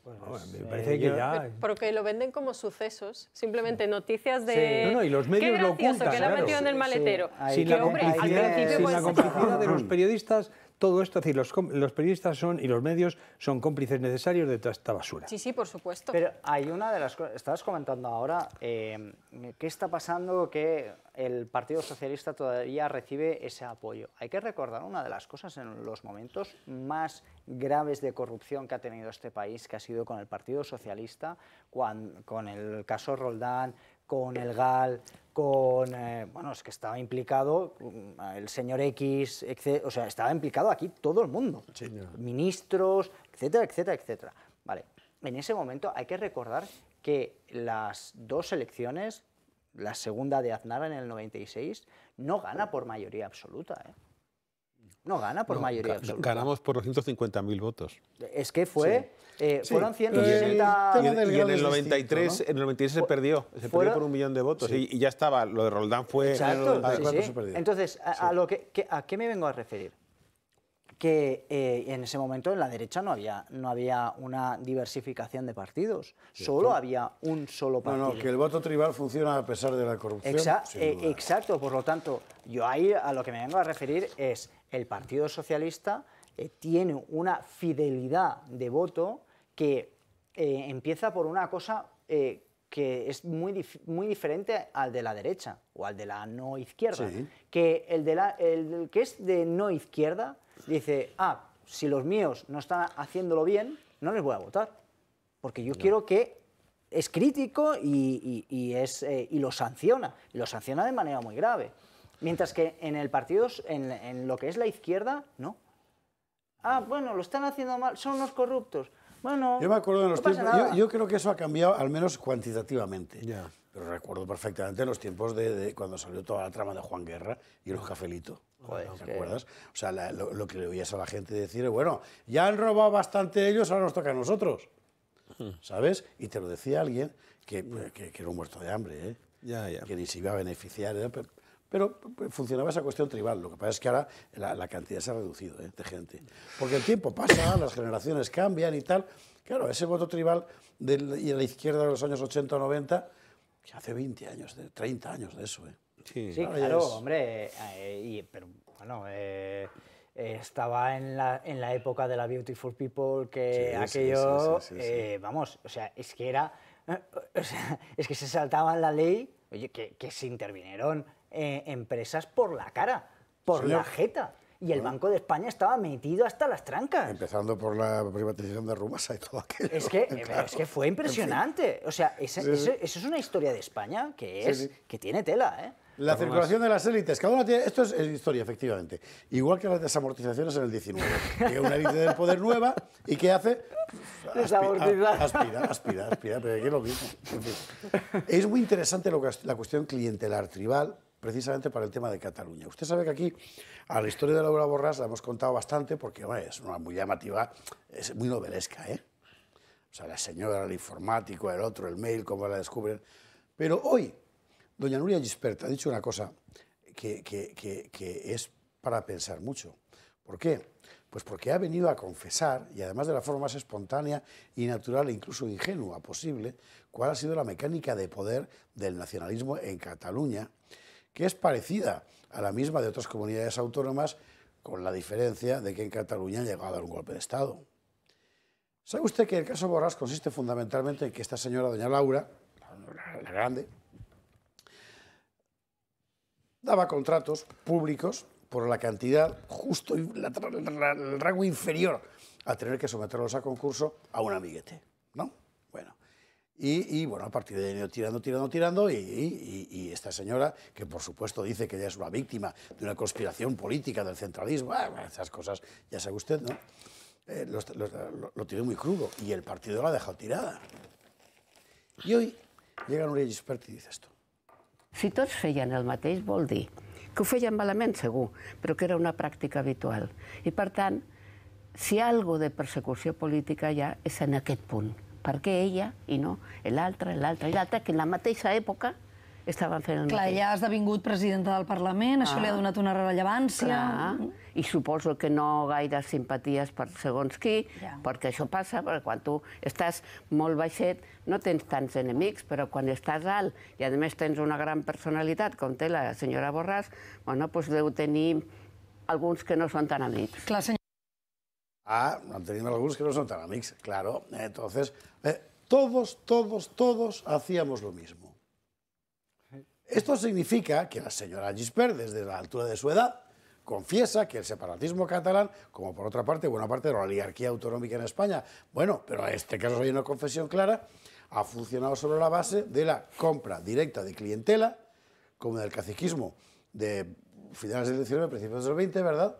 me parece que ya... porque lo venden como sucesos, simplemente noticias de... No, no, y los medios Qué gracioso, lo ocultan, que la claro. en el maletero. la hombre, al principio la complicidad de los mm. periodistas todo esto, es decir, los, periodistas son y los medios son cómplices necesarios de esta basura. Sí, sí, por supuesto. Pero hay una de las cosas, estabas comentando ahora, eh, ¿qué está pasando que el Partido Socialista todavía recibe ese apoyo? Hay que recordar una de las cosas en los momentos más graves de corrupción que ha tenido este país, que ha sido con el Partido Socialista, con el caso Roldán, con el GAL, con, eh, bueno, es que estaba implicado mm, el señor X, o sea, estaba implicado aquí todo el mundo, ministros, etcétera, etcétera, etcétera. Vale, en ese momento hay que recordar que las dos elecciones, la segunda de Aznar en el 96, no gana por mayoría absoluta. ¿eh? No gana por mayoría absoluta. Ganamos por 150.000 votos. Es que fue... Eh, fueron 160... Y, en, el 93, se perdió. Se perdió por un millón de votos. Y, ya estaba. Lo de Roldán fue... Exacto. Entonces, a, lo que, ¿a qué me vengo a referir? que eh, en ese momento en la derecha no había, no había una diversificación de partidos, solo había un solo partido. No, que el voto tribal funciona a pesar de la corrupción. Eh, exacto, por lo tanto, yo ahí a lo que me vengo a referir es el Partido Socialista eh, tiene una fidelidad de voto que eh, empieza por una cosa eh, que es muy, muy diferente al de la derecha o al de la no izquierda. Que el, que es de no izquierda dice, ah, si los míos no están haciéndolo bien, no les voy a votar. Porque yo quiero que es crítico y, es, y lo sanciona. lo sanciona de manera muy grave. Mientras que en el partido, en, lo que es la izquierda, no. Ah, bueno, lo están haciendo mal, son los corruptos. Bueno, yo me acuerdo de los tiempos. Yo, creo que eso ha cambiado, al menos cuantitativamente. ya Pero recuerdo perfectamente los tiempos de, cuando salió toda la trama de Juan Guerra y los cafelitos. Joder, ¿te acuerdas? O sea, lo, que le oías a la gente decir es, bueno, ya han robado bastante ellos, ahora nos toca a nosotros. Hmm. ¿Sabes? Y te lo decía alguien que, pues, que, era un muerto de hambre, ¿eh? que ni se iba a beneficiar. ¿eh? Pero eh, funcionaba esa cuestión tribal. Lo que pasa es que ahora la, cantidad se ha reducido eh, de gente. Porque el tiempo pasa, las generaciones cambian y tal. Claro, ese voto tribal de la izquierda de los años 80 o 90, que hace 20 años, 30 años de eso. Eh. Sí, claro, hombre. pero bueno, estaba en la, en la, época de la Beautiful People, que aquello, vamos, o sea, es que era, es que se saltaba la ley, oye, que se intervinieron eh, empresas por la cara, por la jeta. Y el Banco de España estaba metido hasta las trancas. Empezando por la privatización de Rumasa y todo aquello. Es que, fue impresionante. O sea, esa, eso, es una historia de España que, es, que tiene tela. ¿eh? La circulación de las élites, cada una tiene, esto es historia, efectivamente. Igual que las desamortizaciones en el 19, que una élite del poder nueva y que hace Aspira, aspira, aspira, pero es lo Es muy interesante lo que, la cuestión clientelar tribal precisamente para el tema de Cataluña. Usted sabe que aquí a la historia de Laura Borrás la hemos contado bastante porque es una muy llamativa, es muy novelesca, ¿eh? O sea, la señora, el informático, el otro, el mail, cómo la descubren. Pero hoy, doña Nuria Gisperta ha dicho una cosa que, que, que es para pensar mucho. ¿Por qué? Pues porque ha venido a confesar, y además de la forma más espontánea y natural e incluso ingenua posible, cuál ha sido la mecánica de poder del nacionalismo en Cataluña que es parecida a la misma de otras comunidades autónomas, con la diferencia de que en Cataluña ha llegado a un golpe de Estado. ¿Sabe usted que el caso Borras consiste fundamentalmente en que esta señora, doña Laura, la, grande, daba contratos públicos por la cantidad justo, y el rango inferior a tener que someterlos a concurso a un amiguete. Y, bueno, a partir de ahí tirando, tirando, tirando, y, esta señora, que por supuesto dice que ella es una víctima de una conspiración política, del centralismo, ah, esas cosas, ya sabe usted, ¿no? Eh, lo, lo, tiene muy crudo y el partido la ha dejado tirada. Y hoy llega un expert y dice esto. Si tots feien el mateix vol dir que ho feien malament, segur, pero que era una práctica habitual. Y partan si algo de persecución política ya es en aquest punto. Per què ella i no l'altra, l'altra i l'altre, que en la mateixa època estaven fent el mateix. Clar, ja ha esdevingut presidenta del Parlament, això li ha ah. donat una rellevància. i suposo que no gaire simpaties per segons qui, perquè això passa, perquè quan tu estàs molt baixet no tens tants enemics, però quan estàs alt i a més tens una gran personalitat, com té la senyora Borràs, bueno, doncs deu tenir alguns que no són tan amics. Ah, han tenido algunos que no son tan amigos, claro. Eh, entonces, eh, todos, todos, todos hacíamos lo mismo. Esto significa que la señora gisper desde la altura de su edad, confiesa que el separatismo catalán, como por otra parte buena parte de la oligarquía autonómica en España, bueno, pero en este caso hay una confesión clara, ha funcionado sobre la base de la compra directa de clientela, como en el caciquismo de finales del XIX, principios del 20, ¿verdad?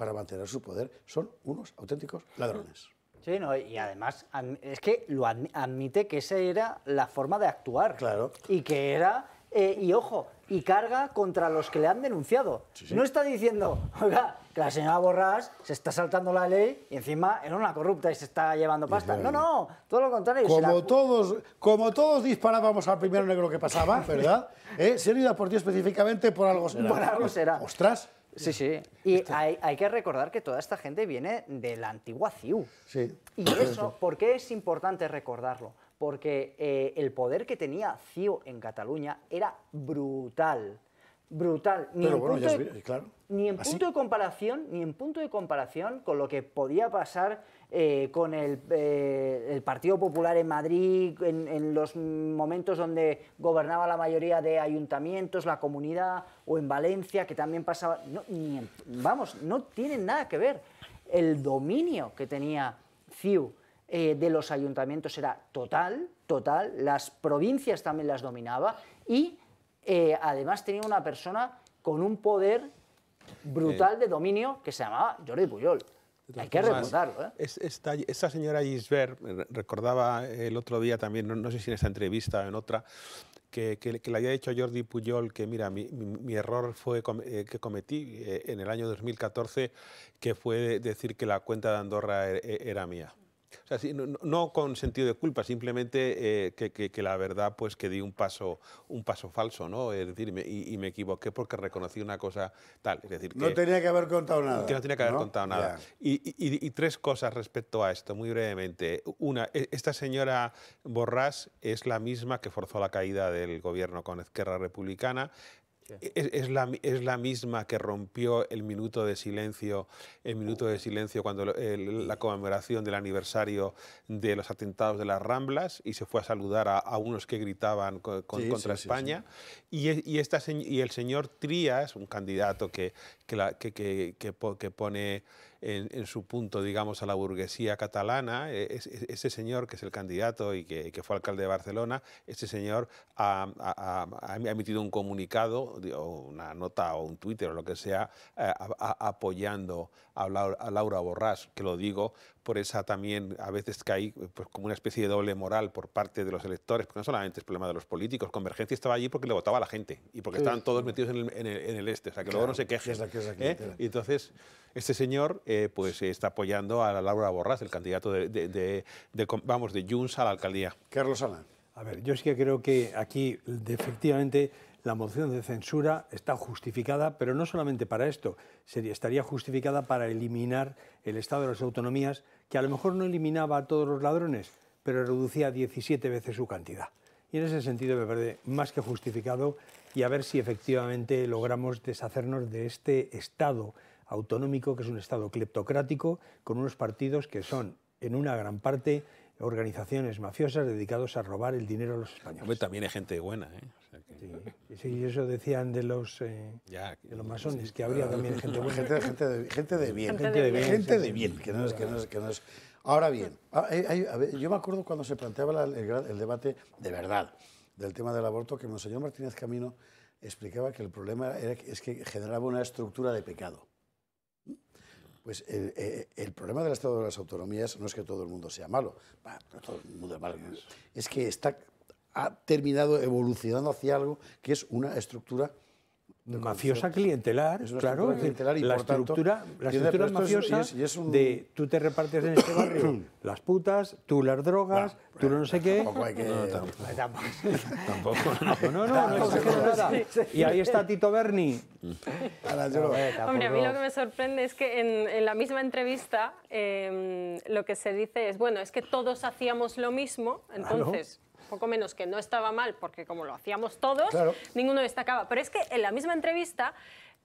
para mantener su poder, son unos auténticos ladrones. Sí, no, y además es que lo admite que esa era la forma de actuar. Claro. Y que era, eh, y ojo, y carga contra los que le han denunciado. No está diciendo, oiga, que la señora Borrás se está saltando la ley y encima era una corrupta y se está llevando pasta. No, no, todo lo contrario. Como, todos, como todos disparábamos al primero negro que pasaba, ¿verdad? ¿Eh? Se han ido a por ti específicamente por algo será. Por algo será. Ostras, Sí, sí. Y este- hay, que recordar que toda esta gente viene de la antigua CIU. Y eso, ¿por qué es importante recordarlo? Porque eh, el poder que tenía CIU en Cataluña era brutal brutal. Ni en punto de, claro. Ni en ¿Ah, punto de comparación, ni en punto de comparación con lo que podía pasar eh, con eh, el, Partido Popular en Madrid, en, los momentos donde gobernaba la mayoría de ayuntamientos, la comunidad, o en Valencia, que también pasaba. No, ni vamos, no tienen nada que ver. El dominio que tenía CIU eh, de los ayuntamientos era total, total. Las provincias también las dominaba y eh, además tenía una persona con un poder brutal de dominio que se llamaba Jordi Puyol. Hay que recordarlo. ¿eh? esta, señora Gisbert, recordaba el otro día también, no, sé si en esta entrevista o en otra, que, le había dicho a Jordi Puyol que, mira, mi, error fue eh, que cometí eh, en el año 2014, que fue decir que la cuenta de Andorra e, e, era mía. O sea, no, con sentido de culpa, simplemente eh, que, que, la verdad pues que di un paso, un paso falso, ¿no? Es decir, y me, equivoqué porque reconocí una cosa tal. Es decir, que, no tenía que haber contado nada. Que no tenía que haber contado nada. Y, tres cosas respecto a esto, muy brevemente. Una, e, esta señora Borrás es la misma que forzó la caída del gobierno con izquierda Republicana. E-, es, la, es, la, misma que rompió el minuto de silencio, el minuto de silencio cuando la conmemoración del aniversario de los atentados de las Ramblas y se fue a saludar a, unos que gritaban contra España. y, esta, y el señor Trías, un candidato que, que, que, que pone en, su punto, digamos, a la burguesía catalana. E, e, es, e, ese señor, que es el candidato y que, fue alcalde de Barcelona, este señor ha, emitido un comunicado, una nota o un Twitter o lo que sea, eh, apoyando a Laura, a Laura Borrás, que lo digo por esa también, a veces que eh, pues, hay como una especie de doble moral por parte de los electores, porque no solamente es problema de los políticos, Convergencia estaba allí porque le votaba a la gente y porque están estaban todos metidos en el, este, o sea que luego no se quejen. Y ¿eh? entonces, este señor eh, pues está apoyando a Laura Borras el candidato de, de, vamos, de Junts a la alcaldía. Carlos Alán. A ver, yo sí que creo que aquí efectivamente la moción de censura está justificada, pero no solamente para esto, estaría justificada para eliminar el Estado de las autonomías, que a lo mejor no eliminaba a todos los ladrones, pero reducía 17 veces su cantidad. Y en ese sentido me parece más que justificado y a ver si efectivamente logramos deshacernos de este Estado autonómico, que es un Estado cleptocrático, con unos partidos que son, en una gran parte, organizaciones mafiosas dedicados a robar el dinero a los españoles. también hay gente buena, ¿eh? Sí, sí, eso decían de los, eh, masones, que habría también gente Gente, de, gente, de, bien. Gente de bien, gente de bien, Ahora bien, ah, eh, yo me acuerdo cuando se planteaba el, debate de verdad del tema del aborto, que Monseñor Martínez Camino explicaba que el problema era, es que generaba una estructura de pecado. Pues eh, el, problema del Estado de las Autonomías no es que todo el mundo sea malo, no todo el es malo, es que está ha terminado evolucionando hacia algo que es una estructura mafiosa clientelar, claro, la estructura, mafiosa es, de tú te repartes en este barrio las putas, tú las drogas, tú no, sé qué. Tampoco no, No, no, Y ahí está Tito Berni. Hombre, a mí lo que me sorprende es que en, la misma entrevista em, lo que se dice es, bueno, es que todos hacíamos lo mismo, entonces poco menos que no estaba mal, porque como lo hacíamos todos, ninguno destacaba. Pero es que en la misma entrevista,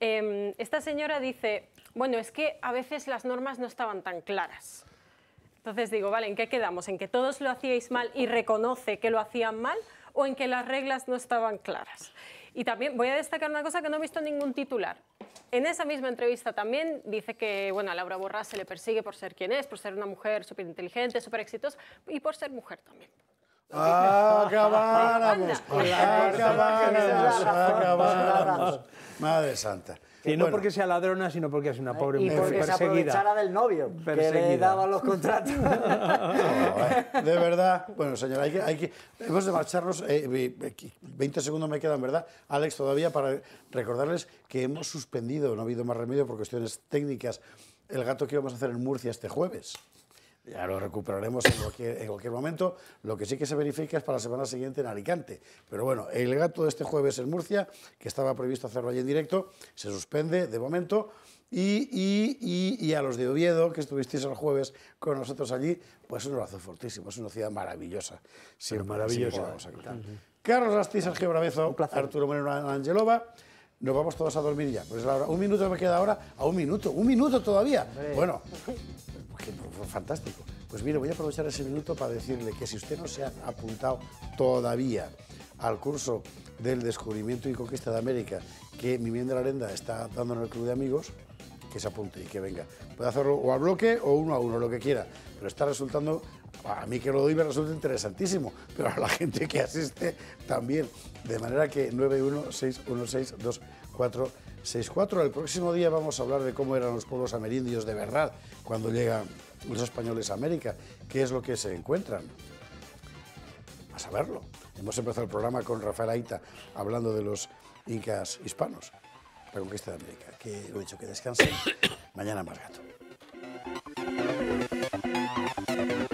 em, esta señora dice, bueno, es que a veces las normas no estaban tan claras. Entonces digo, vale, ¿en qué quedamos? ¿En que todos lo hacíais mal y reconoce que lo hacían mal? ¿O en que las reglas no estaban claras? Y también voy a destacar una cosa que no he visto ningún titular. En esa misma entrevista también dice que bueno, a Laura Borrás se le persigue por ser quien es, por ser una mujer súper inteligente, súper exitosa y por ser mujer también. Acabáramos, acabáramos, acabáramos. Madre santa. Y no porque sea ladrona, sino porque es una eh, pobre y mujer porque perseguida. Se del novio, que le daba los contratos. Eh, de verdad. Bueno, señora, hay que, hemos de marcharnos. Eh, veinte 20 segundos me quedan, ¿verdad? Alex, todavía para recordarles que hemos suspendido, no ha habido más remedio por cuestiones técnicas, el gato que íbamos a hacer en Murcia este jueves. Ya lo recuperaremos en cualquier, momento. Lo que sí que se verifica es para la semana siguiente en Alicante. Pero bueno, el gato de este jueves en Murcia, que estaba previsto hacerlo allí en directo, se suspende de momento. Y, y, y, a los de Oviedo, que estuvisteis el jueves con nosotros allí, pues un abrazo fortísimo. Es una ciudad maravillosa. Sí, maravillosa. Carlos Astiz, Sergio Bravezo, Arturo Moreno Angelova nos vamos todos a dormir ya. Pues la un minuto me queda ahora, a un minuto, un minuto todavía. Bueno, fantástico. Pues mire, voy a aprovechar ese minuto para decirle que si usted no se ha apuntado todavía al curso del descubrimiento y conquista de América que mi de la Arenda está dando en el Club de Amigos, que se apunte y que venga. Puede hacerlo o a bloque o uno a uno, lo que quiera, pero está resultando a mí que lo doy me resulta interesantísimo, pero a la gente que asiste también. De manera que 916162464. El próximo día vamos a hablar de cómo eran los pueblos amerindios de verdad cuando llegan los españoles a América, qué es lo que se encuentran. A saberlo. Hemos empezado el programa con Rafael Aita hablando de los incas hispanos, la conquista de América. Que lo he dicho, que descansen. Mañana más gato.